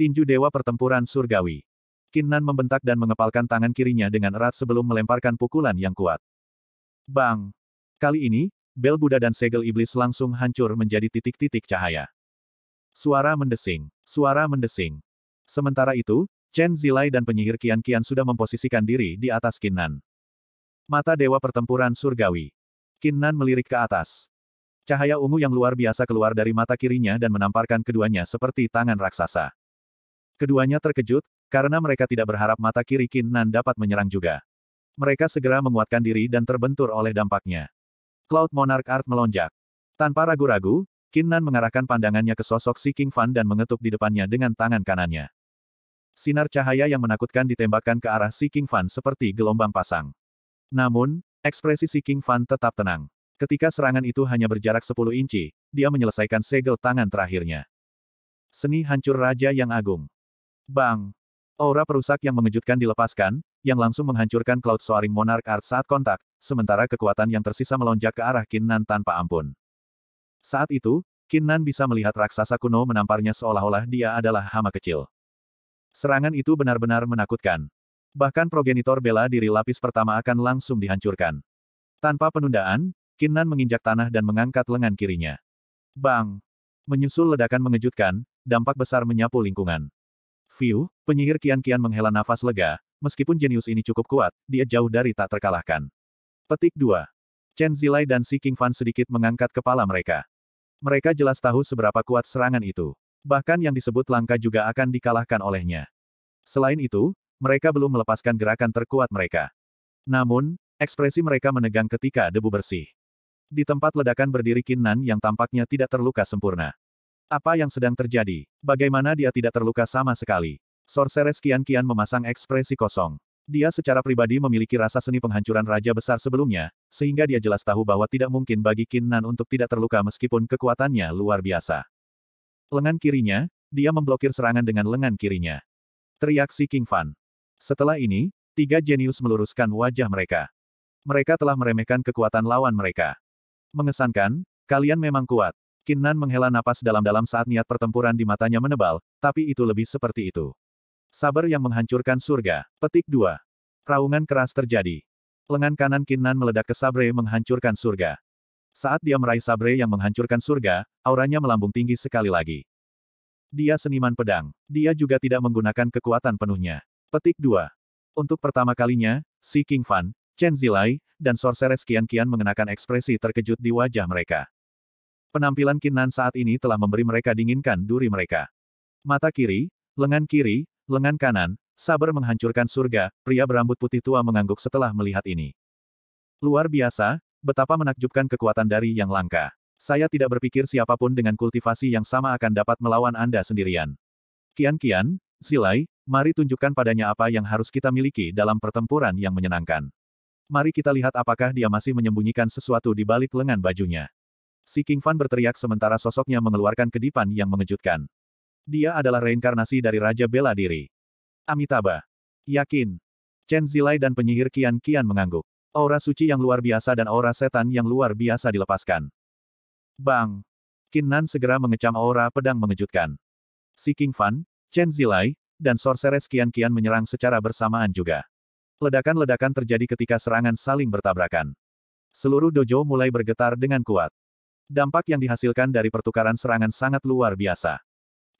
Tinju Dewa Pertempuran Surgawi Kinnan membentak dan mengepalkan tangan kirinya dengan erat sebelum melemparkan pukulan yang kuat. Bang! Kali ini, bel Buddha dan segel iblis langsung hancur menjadi titik-titik cahaya. Suara mendesing. Suara mendesing. Sementara itu, Chen Zilai dan penyihir Kian Kian sudah memposisikan diri di atas Kinnan. Mata Dewa Pertempuran Surgawi. Kinnan melirik ke atas. Cahaya ungu yang luar biasa keluar dari mata kirinya dan menamparkan keduanya seperti tangan raksasa. Keduanya terkejut, karena mereka tidak berharap mata kiri Kinnan dapat menyerang juga. Mereka segera menguatkan diri dan terbentur oleh dampaknya. Cloud Monarch Art melonjak. Tanpa ragu-ragu, Kinnan mengarahkan pandangannya ke sosok si King Fan dan mengetuk di depannya dengan tangan kanannya. Sinar cahaya yang menakutkan ditembakkan ke arah si King Fan seperti gelombang pasang. Namun, ekspresi si King Fan tetap tenang. Ketika serangan itu hanya berjarak 10 inci, dia menyelesaikan segel tangan terakhirnya. Seni hancur Raja yang Agung. Bang! Aura perusak yang mengejutkan dilepaskan, yang langsung menghancurkan Cloud Soaring Monarch Art saat kontak, sementara kekuatan yang tersisa melonjak ke arah Kinnan tanpa ampun. Saat itu, Kinnan bisa melihat raksasa kuno menamparnya seolah-olah dia adalah hama kecil. Serangan itu benar-benar menakutkan. Bahkan progenitor bela diri lapis pertama akan langsung dihancurkan. Tanpa penundaan, Kinnan menginjak tanah dan mengangkat lengan kirinya. Bang! Menyusul ledakan mengejutkan, dampak besar menyapu lingkungan. View, penyihir kian-kian menghela nafas lega, meskipun jenius ini cukup kuat, dia jauh dari tak terkalahkan. Petik 2. Chen Zilai dan Si King Fan sedikit mengangkat kepala mereka. Mereka jelas tahu seberapa kuat serangan itu. Bahkan yang disebut langka juga akan dikalahkan olehnya. Selain itu, mereka belum melepaskan gerakan terkuat mereka. Namun, ekspresi mereka menegang ketika debu bersih. Di tempat ledakan berdiri Kinnan yang tampaknya tidak terluka sempurna. Apa yang sedang terjadi? Bagaimana dia tidak terluka sama sekali? Sorceres kian-kian memasang ekspresi kosong. Dia secara pribadi memiliki rasa seni penghancuran Raja Besar sebelumnya, sehingga dia jelas tahu bahwa tidak mungkin bagi Kinnan untuk tidak terluka meskipun kekuatannya luar biasa. Lengan kirinya, dia memblokir serangan dengan lengan kirinya. Teriak si King Fan. Setelah ini, tiga jenius meluruskan wajah mereka. Mereka telah meremehkan kekuatan lawan mereka. Mengesankan, kalian memang kuat. Kinnan menghela napas dalam-dalam saat niat pertempuran di matanya menebal, tapi itu lebih seperti itu. Sabar yang menghancurkan surga. Petik 2. Raungan keras terjadi. Lengan kanan Kinnan meledak ke sabre menghancurkan surga. Saat dia meraih sabre yang menghancurkan surga, auranya melambung tinggi sekali lagi. Dia seniman pedang. Dia juga tidak menggunakan kekuatan penuhnya. Petik 2. Untuk pertama kalinya, si King Fan, Chen Zilai, dan Sorceress Kian Kian mengenakan ekspresi terkejut di wajah mereka. Penampilan Kinnan saat ini telah memberi mereka dinginkan duri mereka. Mata kiri, lengan kiri, lengan kanan, sabar menghancurkan surga, pria berambut putih tua mengangguk setelah melihat ini. Luar biasa, betapa menakjubkan kekuatan dari yang langka. Saya tidak berpikir siapapun dengan kultivasi yang sama akan dapat melawan Anda sendirian. Kian-kian, Zilai, Mari tunjukkan padanya apa yang harus kita miliki dalam pertempuran yang menyenangkan. Mari kita lihat apakah dia masih menyembunyikan sesuatu di balik lengan bajunya. Si King Fan berteriak sementara sosoknya mengeluarkan kedipan yang mengejutkan. Dia adalah reinkarnasi dari Raja Bela Diri. Amitabha. Yakin. Chen Zilai dan penyihir Kian Kian mengangguk. Aura suci yang luar biasa dan aura setan yang luar biasa dilepaskan. Bang! Kinnan segera mengecam aura pedang mengejutkan. Si King Fan, Chen Zilai, dan sorceress kian-kian menyerang secara bersamaan juga. Ledakan-ledakan terjadi ketika serangan saling bertabrakan. Seluruh dojo mulai bergetar dengan kuat. Dampak yang dihasilkan dari pertukaran serangan sangat luar biasa.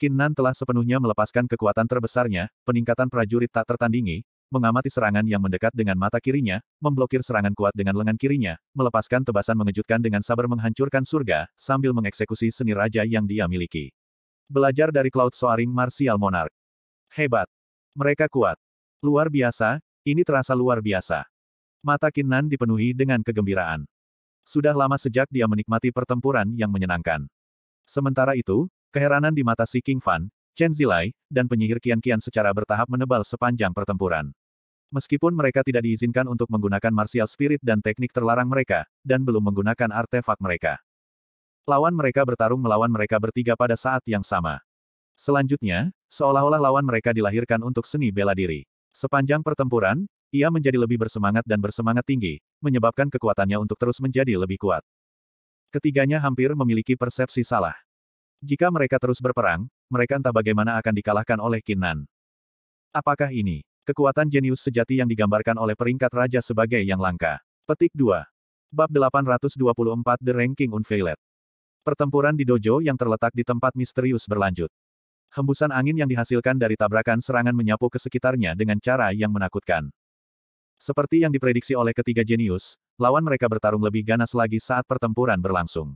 Kinnan telah sepenuhnya melepaskan kekuatan terbesarnya, peningkatan prajurit tak tertandingi, mengamati serangan yang mendekat dengan mata kirinya, memblokir serangan kuat dengan lengan kirinya, melepaskan tebasan mengejutkan dengan sabar menghancurkan surga, sambil mengeksekusi seni raja yang dia miliki. Belajar dari Cloud Soaring Martial Monarch. Hebat. Mereka kuat. Luar biasa, ini terasa luar biasa. Mata Kinnan dipenuhi dengan kegembiraan. Sudah lama sejak dia menikmati pertempuran yang menyenangkan. Sementara itu, keheranan di mata si King Fan, Chen Zilai, dan penyihir kian-kian secara bertahap menebal sepanjang pertempuran. Meskipun mereka tidak diizinkan untuk menggunakan martial spirit dan teknik terlarang mereka, dan belum menggunakan artefak mereka. Lawan mereka bertarung melawan mereka bertiga pada saat yang sama. Selanjutnya, Seolah-olah lawan mereka dilahirkan untuk seni bela diri. Sepanjang pertempuran, ia menjadi lebih bersemangat dan bersemangat tinggi, menyebabkan kekuatannya untuk terus menjadi lebih kuat. Ketiganya hampir memiliki persepsi salah. Jika mereka terus berperang, mereka entah bagaimana akan dikalahkan oleh Kinan. Apakah ini kekuatan jenius sejati yang digambarkan oleh peringkat raja sebagai yang langka? Petik 2. Bab 824 The Ranking Unveiled. Pertempuran di dojo yang terletak di tempat misterius berlanjut hembusan angin yang dihasilkan dari tabrakan serangan menyapu ke sekitarnya dengan cara yang menakutkan. Seperti yang diprediksi oleh ketiga jenius, lawan mereka bertarung lebih ganas lagi saat pertempuran berlangsung.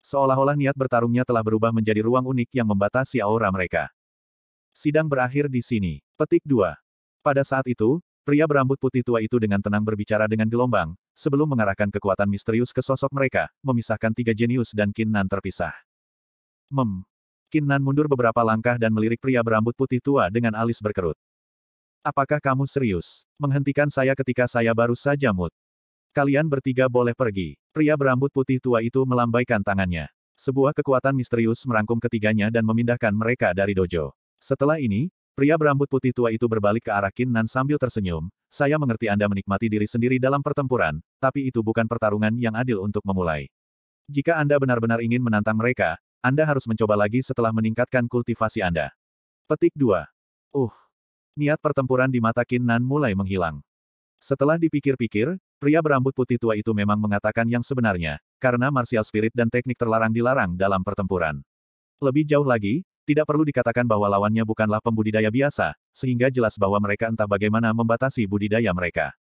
Seolah-olah niat bertarungnya telah berubah menjadi ruang unik yang membatasi aura mereka. Sidang berakhir di sini. Petik 2. Pada saat itu, pria berambut putih tua itu dengan tenang berbicara dengan gelombang, sebelum mengarahkan kekuatan misterius ke sosok mereka, memisahkan tiga jenius dan Kinnan terpisah. Mem, Kinnan mundur beberapa langkah dan melirik pria berambut putih tua dengan alis berkerut. Apakah kamu serius? Menghentikan saya ketika saya baru saja mut. Kalian bertiga boleh pergi. Pria berambut putih tua itu melambaikan tangannya. Sebuah kekuatan misterius merangkum ketiganya dan memindahkan mereka dari dojo. Setelah ini, pria berambut putih tua itu berbalik ke arah Kinnan sambil tersenyum, saya mengerti Anda menikmati diri sendiri dalam pertempuran, tapi itu bukan pertarungan yang adil untuk memulai. Jika Anda benar-benar ingin menantang mereka, anda harus mencoba lagi setelah meningkatkan kultivasi Anda. Petik 2. Uh. Niat pertempuran di mata Qin Nan mulai menghilang. Setelah dipikir-pikir, pria berambut putih tua itu memang mengatakan yang sebenarnya, karena martial spirit dan teknik terlarang dilarang dalam pertempuran. Lebih jauh lagi, tidak perlu dikatakan bahwa lawannya bukanlah pembudidaya biasa, sehingga jelas bahwa mereka entah bagaimana membatasi budidaya mereka.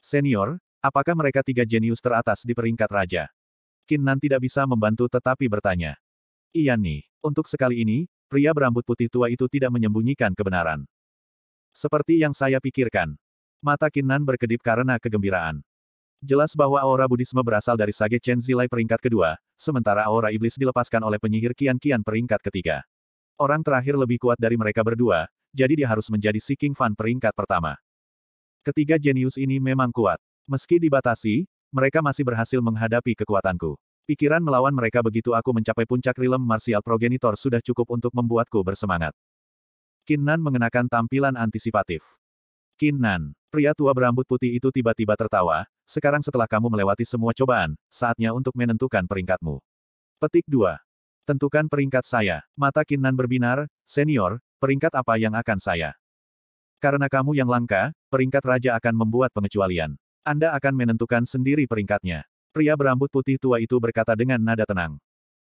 Senior, apakah mereka tiga jenius teratas di peringkat raja? Kin Nan tidak bisa membantu tetapi bertanya. Iya nih. Untuk sekali ini, pria berambut putih tua itu tidak menyembunyikan kebenaran. Seperti yang saya pikirkan. Mata Kinnan berkedip karena kegembiraan. Jelas bahwa aura buddhisme berasal dari Sage Chen Zilai peringkat kedua, sementara aura iblis dilepaskan oleh penyihir Kian Kian peringkat ketiga. Orang terakhir lebih kuat dari mereka berdua, jadi dia harus menjadi Seeking Fan peringkat pertama. Ketiga jenius ini memang kuat. Meski dibatasi, mereka masih berhasil menghadapi kekuatanku. Pikiran melawan mereka begitu aku mencapai puncak rilem martial progenitor sudah cukup untuk membuatku bersemangat. Kinnan mengenakan tampilan antisipatif. Kinnan, pria tua berambut putih itu tiba-tiba tertawa, sekarang setelah kamu melewati semua cobaan, saatnya untuk menentukan peringkatmu. Petik 2. Tentukan peringkat saya. Mata Kinnan berbinar, senior, peringkat apa yang akan saya? Karena kamu yang langka, peringkat raja akan membuat pengecualian. Anda akan menentukan sendiri peringkatnya. Pria berambut putih tua itu berkata dengan nada tenang.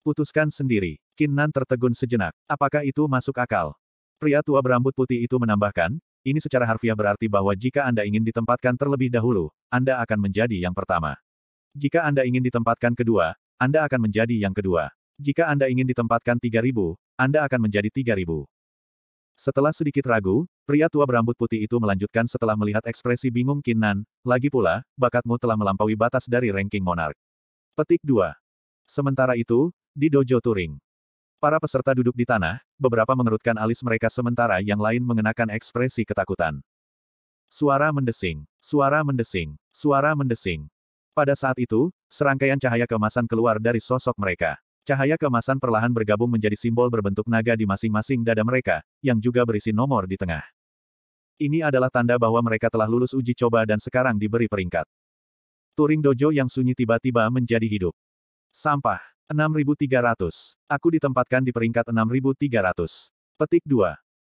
Putuskan sendiri. Kinnan tertegun sejenak. Apakah itu masuk akal? Pria tua berambut putih itu menambahkan, ini secara harfiah berarti bahwa jika Anda ingin ditempatkan terlebih dahulu, Anda akan menjadi yang pertama. Jika Anda ingin ditempatkan kedua, Anda akan menjadi yang kedua. Jika Anda ingin ditempatkan 3000, Anda akan menjadi 3000. Setelah sedikit ragu, Pria tua berambut putih itu melanjutkan setelah melihat ekspresi bingung Kinan. lagi pula, bakatmu telah melampaui batas dari ranking monark. Petik 2. Sementara itu, di dojo Turing. Para peserta duduk di tanah, beberapa mengerutkan alis mereka sementara yang lain mengenakan ekspresi ketakutan. Suara mendesing, suara mendesing, suara mendesing. Pada saat itu, serangkaian cahaya kemasan keluar dari sosok mereka. Cahaya kemasan perlahan bergabung menjadi simbol berbentuk naga di masing-masing dada mereka, yang juga berisi nomor di tengah. Ini adalah tanda bahwa mereka telah lulus uji coba dan sekarang diberi peringkat. Turing Dojo yang sunyi tiba-tiba menjadi hidup. Sampah. 6300. Aku ditempatkan di peringkat 6300. Petik 2.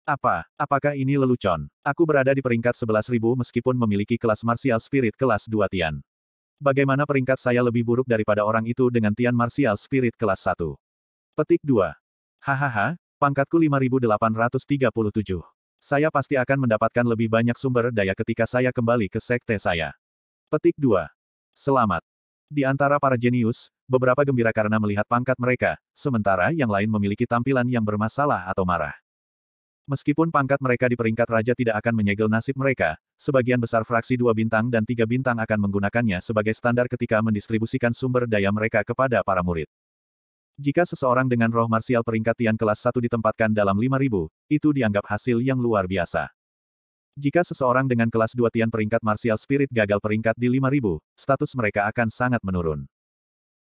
Apa? Apakah ini lelucon? Aku berada di peringkat 11.000 meskipun memiliki kelas martial spirit kelas 2 Tian. Bagaimana peringkat saya lebih buruk daripada orang itu dengan Tian martial spirit kelas 1? Petik 2. Hahaha, pangkatku 5837. Saya pasti akan mendapatkan lebih banyak sumber daya ketika saya kembali ke sekte saya. Petik 2. Selamat. Di antara para jenius, beberapa gembira karena melihat pangkat mereka, sementara yang lain memiliki tampilan yang bermasalah atau marah. Meskipun pangkat mereka di peringkat raja tidak akan menyegel nasib mereka, sebagian besar fraksi dua bintang dan tiga bintang akan menggunakannya sebagai standar ketika mendistribusikan sumber daya mereka kepada para murid. Jika seseorang dengan roh marsial peringkat Tian kelas 1 ditempatkan dalam 5000, itu dianggap hasil yang luar biasa. Jika seseorang dengan kelas 2 Tian peringkat marsial spirit gagal peringkat di 5000, status mereka akan sangat menurun.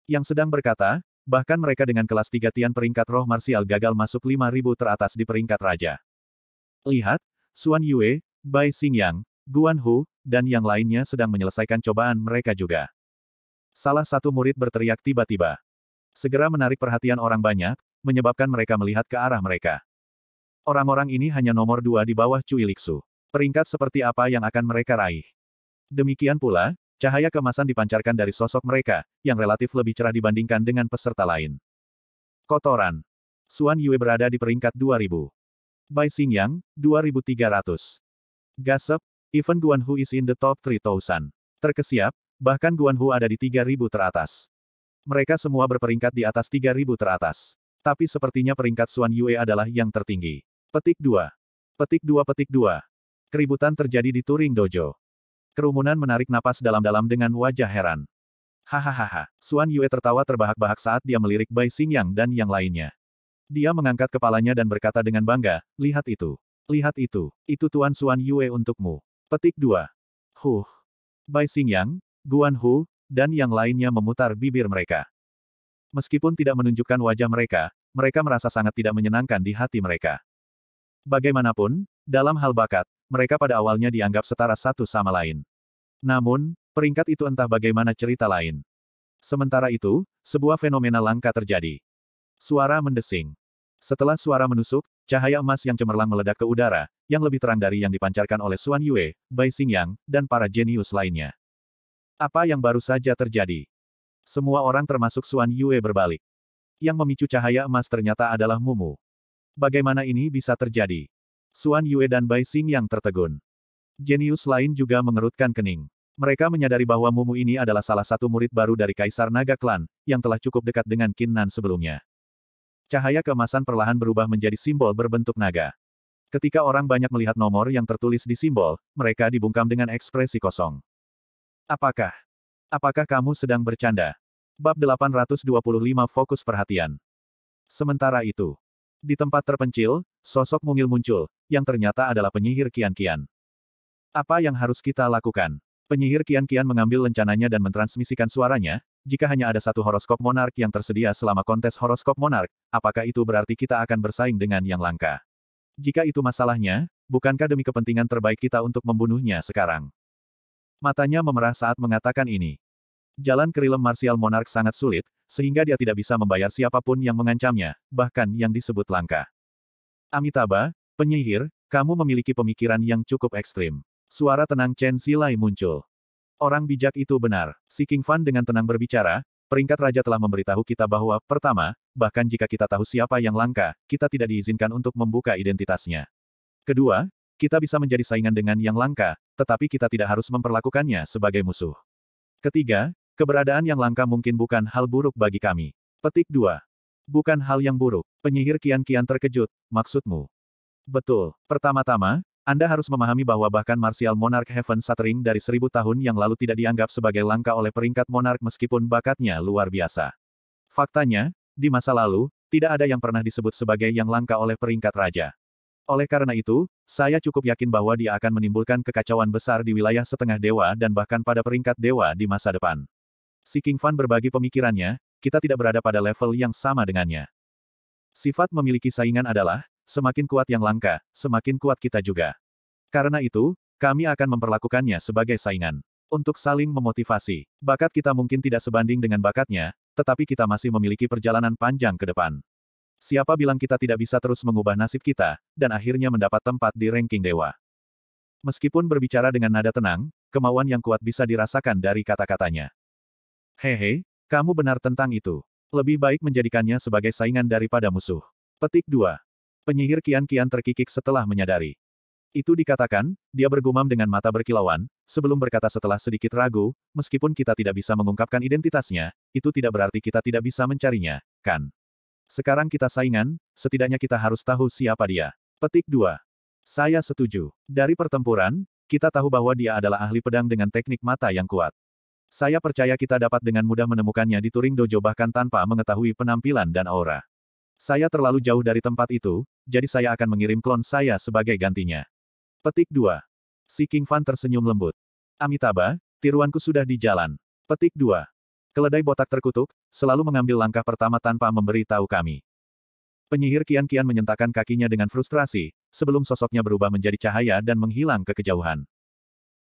Yang sedang berkata, bahkan mereka dengan kelas 3 Tian peringkat roh marsial gagal masuk 5000 teratas di peringkat raja. Lihat, Xuan Yue, Bai Xingyang, Guan Hu, dan yang lainnya sedang menyelesaikan cobaan mereka juga. Salah satu murid berteriak tiba-tiba segera menarik perhatian orang banyak, menyebabkan mereka melihat ke arah mereka. Orang-orang ini hanya nomor dua di bawah Cui Liksu. Peringkat seperti apa yang akan mereka raih? Demikian pula, cahaya kemasan dipancarkan dari sosok mereka, yang relatif lebih cerah dibandingkan dengan peserta lain. Kotoran. Suan Yue berada di peringkat 2000. Bai Xingyang, 2300. Gasep, even Guan Hu is in the top 3000. Terkesiap, bahkan Guan Hu ada di 3000 teratas. Mereka semua berperingkat di atas 3.000 teratas. Tapi sepertinya peringkat Suan Yue adalah yang tertinggi. Petik 2. Petik 2 petik 2. Keributan terjadi di Turing Dojo. Kerumunan menarik napas dalam-dalam dengan wajah heran. Hahaha, Suan Yue tertawa terbahak-bahak saat dia melirik Bai Xingyang dan yang lainnya. Dia mengangkat kepalanya dan berkata dengan bangga, lihat itu. Lihat itu, itu Tuan Suan Yue untukmu. Petik 2. Huh. Bai Xingyang, Guan Hu, dan yang lainnya memutar bibir mereka. Meskipun tidak menunjukkan wajah mereka, mereka merasa sangat tidak menyenangkan di hati mereka. Bagaimanapun, dalam hal bakat, mereka pada awalnya dianggap setara satu sama lain. Namun, peringkat itu entah bagaimana cerita lain. Sementara itu, sebuah fenomena langka terjadi. Suara mendesing. Setelah suara menusuk, cahaya emas yang cemerlang meledak ke udara, yang lebih terang dari yang dipancarkan oleh Suan Yue, Bai Xingyang, dan para jenius lainnya. Apa yang baru saja terjadi? Semua orang termasuk Suan Yue berbalik. Yang memicu cahaya emas ternyata adalah Mumu. Bagaimana ini bisa terjadi? Suan Yue dan Bai Xing yang tertegun. Jenius lain juga mengerutkan kening. Mereka menyadari bahwa Mumu ini adalah salah satu murid baru dari Kaisar Naga Klan, yang telah cukup dekat dengan Qin Nan sebelumnya. Cahaya kemasan perlahan berubah menjadi simbol berbentuk naga. Ketika orang banyak melihat nomor yang tertulis di simbol, mereka dibungkam dengan ekspresi kosong. Apakah? Apakah kamu sedang bercanda? Bab 825 Fokus Perhatian Sementara itu, di tempat terpencil, sosok mungil muncul, yang ternyata adalah penyihir kian-kian. Apa yang harus kita lakukan? Penyihir kian-kian mengambil lencananya dan mentransmisikan suaranya, jika hanya ada satu horoskop monark yang tersedia selama kontes horoskop monark, apakah itu berarti kita akan bersaing dengan yang langka? Jika itu masalahnya, bukankah demi kepentingan terbaik kita untuk membunuhnya sekarang? Matanya memerah saat mengatakan ini. Jalan kerilem Marsial Monark sangat sulit, sehingga dia tidak bisa membayar siapapun yang mengancamnya, bahkan yang disebut langka. Amitabha, penyihir, kamu memiliki pemikiran yang cukup ekstrim. Suara tenang Chen Silai muncul. Orang bijak itu benar. Si King Fan dengan tenang berbicara, peringkat raja telah memberitahu kita bahwa, pertama, bahkan jika kita tahu siapa yang langka, kita tidak diizinkan untuk membuka identitasnya. Kedua, kita bisa menjadi saingan dengan yang langka, tetapi kita tidak harus memperlakukannya sebagai musuh. Ketiga, keberadaan yang langka mungkin bukan hal buruk bagi kami. Petik dua, Bukan hal yang buruk. Penyihir kian-kian terkejut, maksudmu? Betul. Pertama-tama, Anda harus memahami bahwa bahkan Martial Monarch Heaven Satering dari seribu tahun yang lalu tidak dianggap sebagai langka oleh peringkat monark meskipun bakatnya luar biasa. Faktanya, di masa lalu, tidak ada yang pernah disebut sebagai yang langka oleh peringkat raja. Oleh karena itu, saya cukup yakin bahwa dia akan menimbulkan kekacauan besar di wilayah setengah dewa dan bahkan pada peringkat dewa di masa depan. Si King Fan berbagi pemikirannya, kita tidak berada pada level yang sama dengannya. Sifat memiliki saingan adalah, semakin kuat yang langka, semakin kuat kita juga. Karena itu, kami akan memperlakukannya sebagai saingan. Untuk saling memotivasi, bakat kita mungkin tidak sebanding dengan bakatnya, tetapi kita masih memiliki perjalanan panjang ke depan. Siapa bilang kita tidak bisa terus mengubah nasib kita, dan akhirnya mendapat tempat di ranking dewa. Meskipun berbicara dengan nada tenang, kemauan yang kuat bisa dirasakan dari kata-katanya. Hehe, kamu benar tentang itu. Lebih baik menjadikannya sebagai saingan daripada musuh. Petik 2. Penyihir kian-kian terkikik setelah menyadari. Itu dikatakan, dia bergumam dengan mata berkilauan, sebelum berkata setelah sedikit ragu, meskipun kita tidak bisa mengungkapkan identitasnya, itu tidak berarti kita tidak bisa mencarinya, kan? Sekarang kita saingan, setidaknya kita harus tahu siapa dia. Petik 2. Saya setuju. Dari pertempuran, kita tahu bahwa dia adalah ahli pedang dengan teknik mata yang kuat. Saya percaya kita dapat dengan mudah menemukannya di Turing Dojo bahkan tanpa mengetahui penampilan dan aura. Saya terlalu jauh dari tempat itu, jadi saya akan mengirim klon saya sebagai gantinya. Petik 2. Si King Fan tersenyum lembut. Amitabha, tiruanku sudah di jalan. Petik 2. Keledai botak terkutuk, selalu mengambil langkah pertama tanpa memberi tahu kami. Penyihir kian-kian menyentakkan kakinya dengan frustrasi, sebelum sosoknya berubah menjadi cahaya dan menghilang ke kejauhan.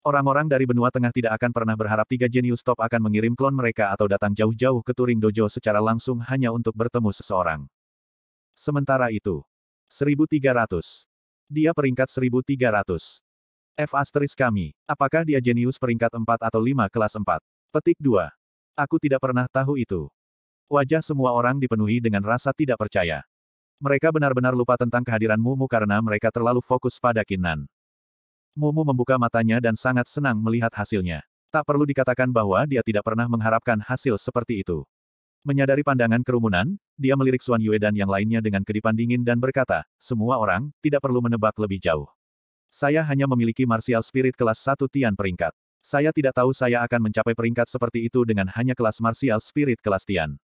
Orang-orang dari benua tengah tidak akan pernah berharap tiga jenius top akan mengirim klon mereka atau datang jauh-jauh ke Turing Dojo secara langsung hanya untuk bertemu seseorang. Sementara itu, 1300. Dia peringkat 1300. F asteris kami, apakah dia jenius peringkat 4 atau 5 kelas 4? Petik 2. Aku tidak pernah tahu itu. Wajah semua orang dipenuhi dengan rasa tidak percaya. Mereka benar-benar lupa tentang kehadiran Mumu karena mereka terlalu fokus pada Kinnan. Mumu membuka matanya dan sangat senang melihat hasilnya. Tak perlu dikatakan bahwa dia tidak pernah mengharapkan hasil seperti itu. Menyadari pandangan kerumunan, dia melirik Suan Yue dan yang lainnya dengan kedipan dingin dan berkata, semua orang, tidak perlu menebak lebih jauh. Saya hanya memiliki martial spirit kelas 1 tian peringkat. Saya tidak tahu saya akan mencapai peringkat seperti itu dengan hanya kelas martial spirit kelas Tian.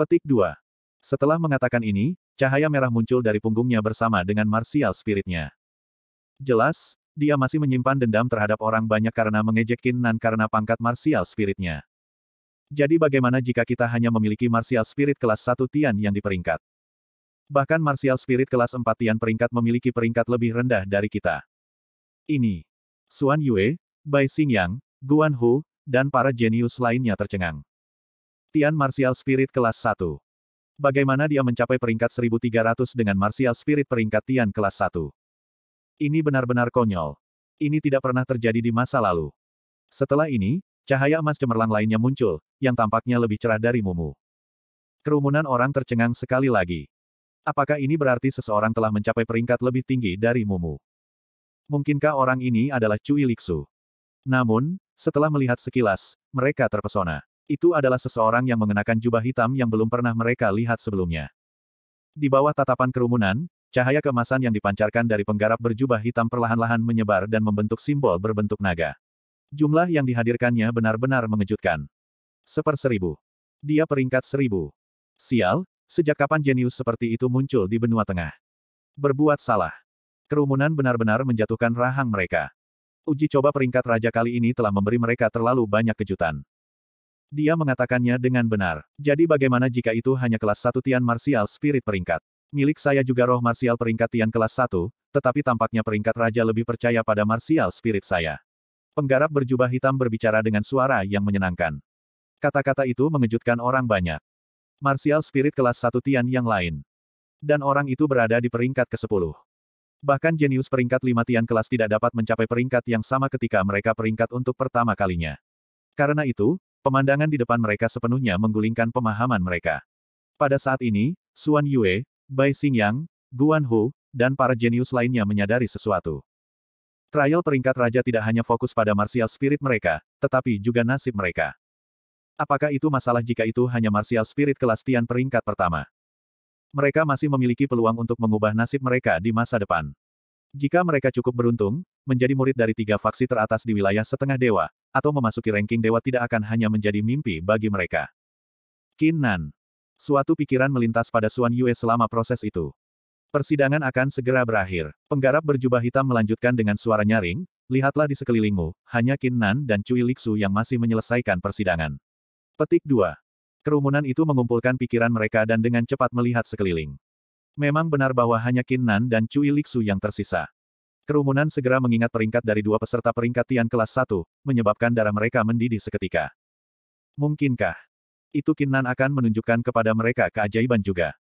Petik 2. Setelah mengatakan ini, cahaya merah muncul dari punggungnya bersama dengan martial spiritnya. Jelas, dia masih menyimpan dendam terhadap orang banyak karena mengejek Qin Nan karena pangkat martial spiritnya. Jadi bagaimana jika kita hanya memiliki martial spirit kelas 1 Tian yang diperingkat? Bahkan martial spirit kelas 4 Tian peringkat memiliki peringkat lebih rendah dari kita. Ini. Suan Yue, Bai Xingyang, Guan Hu, dan para jenius lainnya tercengang. Tian Martial Spirit kelas 1. Bagaimana dia mencapai peringkat 1300 dengan Martial Spirit peringkat Tian kelas 1? Ini benar-benar konyol. Ini tidak pernah terjadi di masa lalu. Setelah ini, cahaya emas cemerlang lainnya muncul, yang tampaknya lebih cerah dari Mumu. Kerumunan orang tercengang sekali lagi. Apakah ini berarti seseorang telah mencapai peringkat lebih tinggi dari Mumu? Mungkinkah orang ini adalah Cui Liksu? Namun, setelah melihat sekilas, mereka terpesona. Itu adalah seseorang yang mengenakan jubah hitam yang belum pernah mereka lihat sebelumnya. Di bawah tatapan kerumunan, cahaya kemasan yang dipancarkan dari penggarap berjubah hitam perlahan-lahan menyebar dan membentuk simbol berbentuk naga. Jumlah yang dihadirkannya benar-benar mengejutkan. Seperseribu. Dia peringkat seribu. Sial, sejak kapan jenius seperti itu muncul di benua tengah? Berbuat salah. Kerumunan benar-benar menjatuhkan rahang mereka uji coba peringkat raja kali ini telah memberi mereka terlalu banyak kejutan. Dia mengatakannya dengan benar. Jadi bagaimana jika itu hanya kelas satu Tian Martial Spirit peringkat? Milik saya juga roh martial peringkat Tian kelas satu, tetapi tampaknya peringkat raja lebih percaya pada martial spirit saya. Penggarap berjubah hitam berbicara dengan suara yang menyenangkan. Kata-kata itu mengejutkan orang banyak. Martial spirit kelas satu Tian yang lain. Dan orang itu berada di peringkat ke-10. Bahkan jenius peringkat lima Tian kelas tidak dapat mencapai peringkat yang sama ketika mereka peringkat untuk pertama kalinya. Karena itu, pemandangan di depan mereka sepenuhnya menggulingkan pemahaman mereka. Pada saat ini, Suan Yue, Bai Xingyang, Guan Hu, dan para jenius lainnya menyadari sesuatu. Trial peringkat raja tidak hanya fokus pada martial spirit mereka, tetapi juga nasib mereka. Apakah itu masalah jika itu hanya martial spirit kelas Tian peringkat pertama? Mereka masih memiliki peluang untuk mengubah nasib mereka di masa depan. Jika mereka cukup beruntung, menjadi murid dari tiga faksi teratas di wilayah setengah dewa, atau memasuki ranking dewa tidak akan hanya menjadi mimpi bagi mereka. Kinnan. Suatu pikiran melintas pada Suan Yue selama proses itu. Persidangan akan segera berakhir. Penggarap berjubah hitam melanjutkan dengan suara nyaring, lihatlah di sekelilingmu, hanya Kinnan dan Cui Liksu yang masih menyelesaikan persidangan. Petik 2. Kerumunan itu mengumpulkan pikiran mereka dan dengan cepat melihat sekeliling. Memang benar bahwa hanya Kinnan dan Cui Liksu yang tersisa. Kerumunan segera mengingat peringkat dari dua peserta peringkat Tian kelas 1, menyebabkan darah mereka mendidih seketika. Mungkinkah? Itu Kinnan akan menunjukkan kepada mereka keajaiban juga.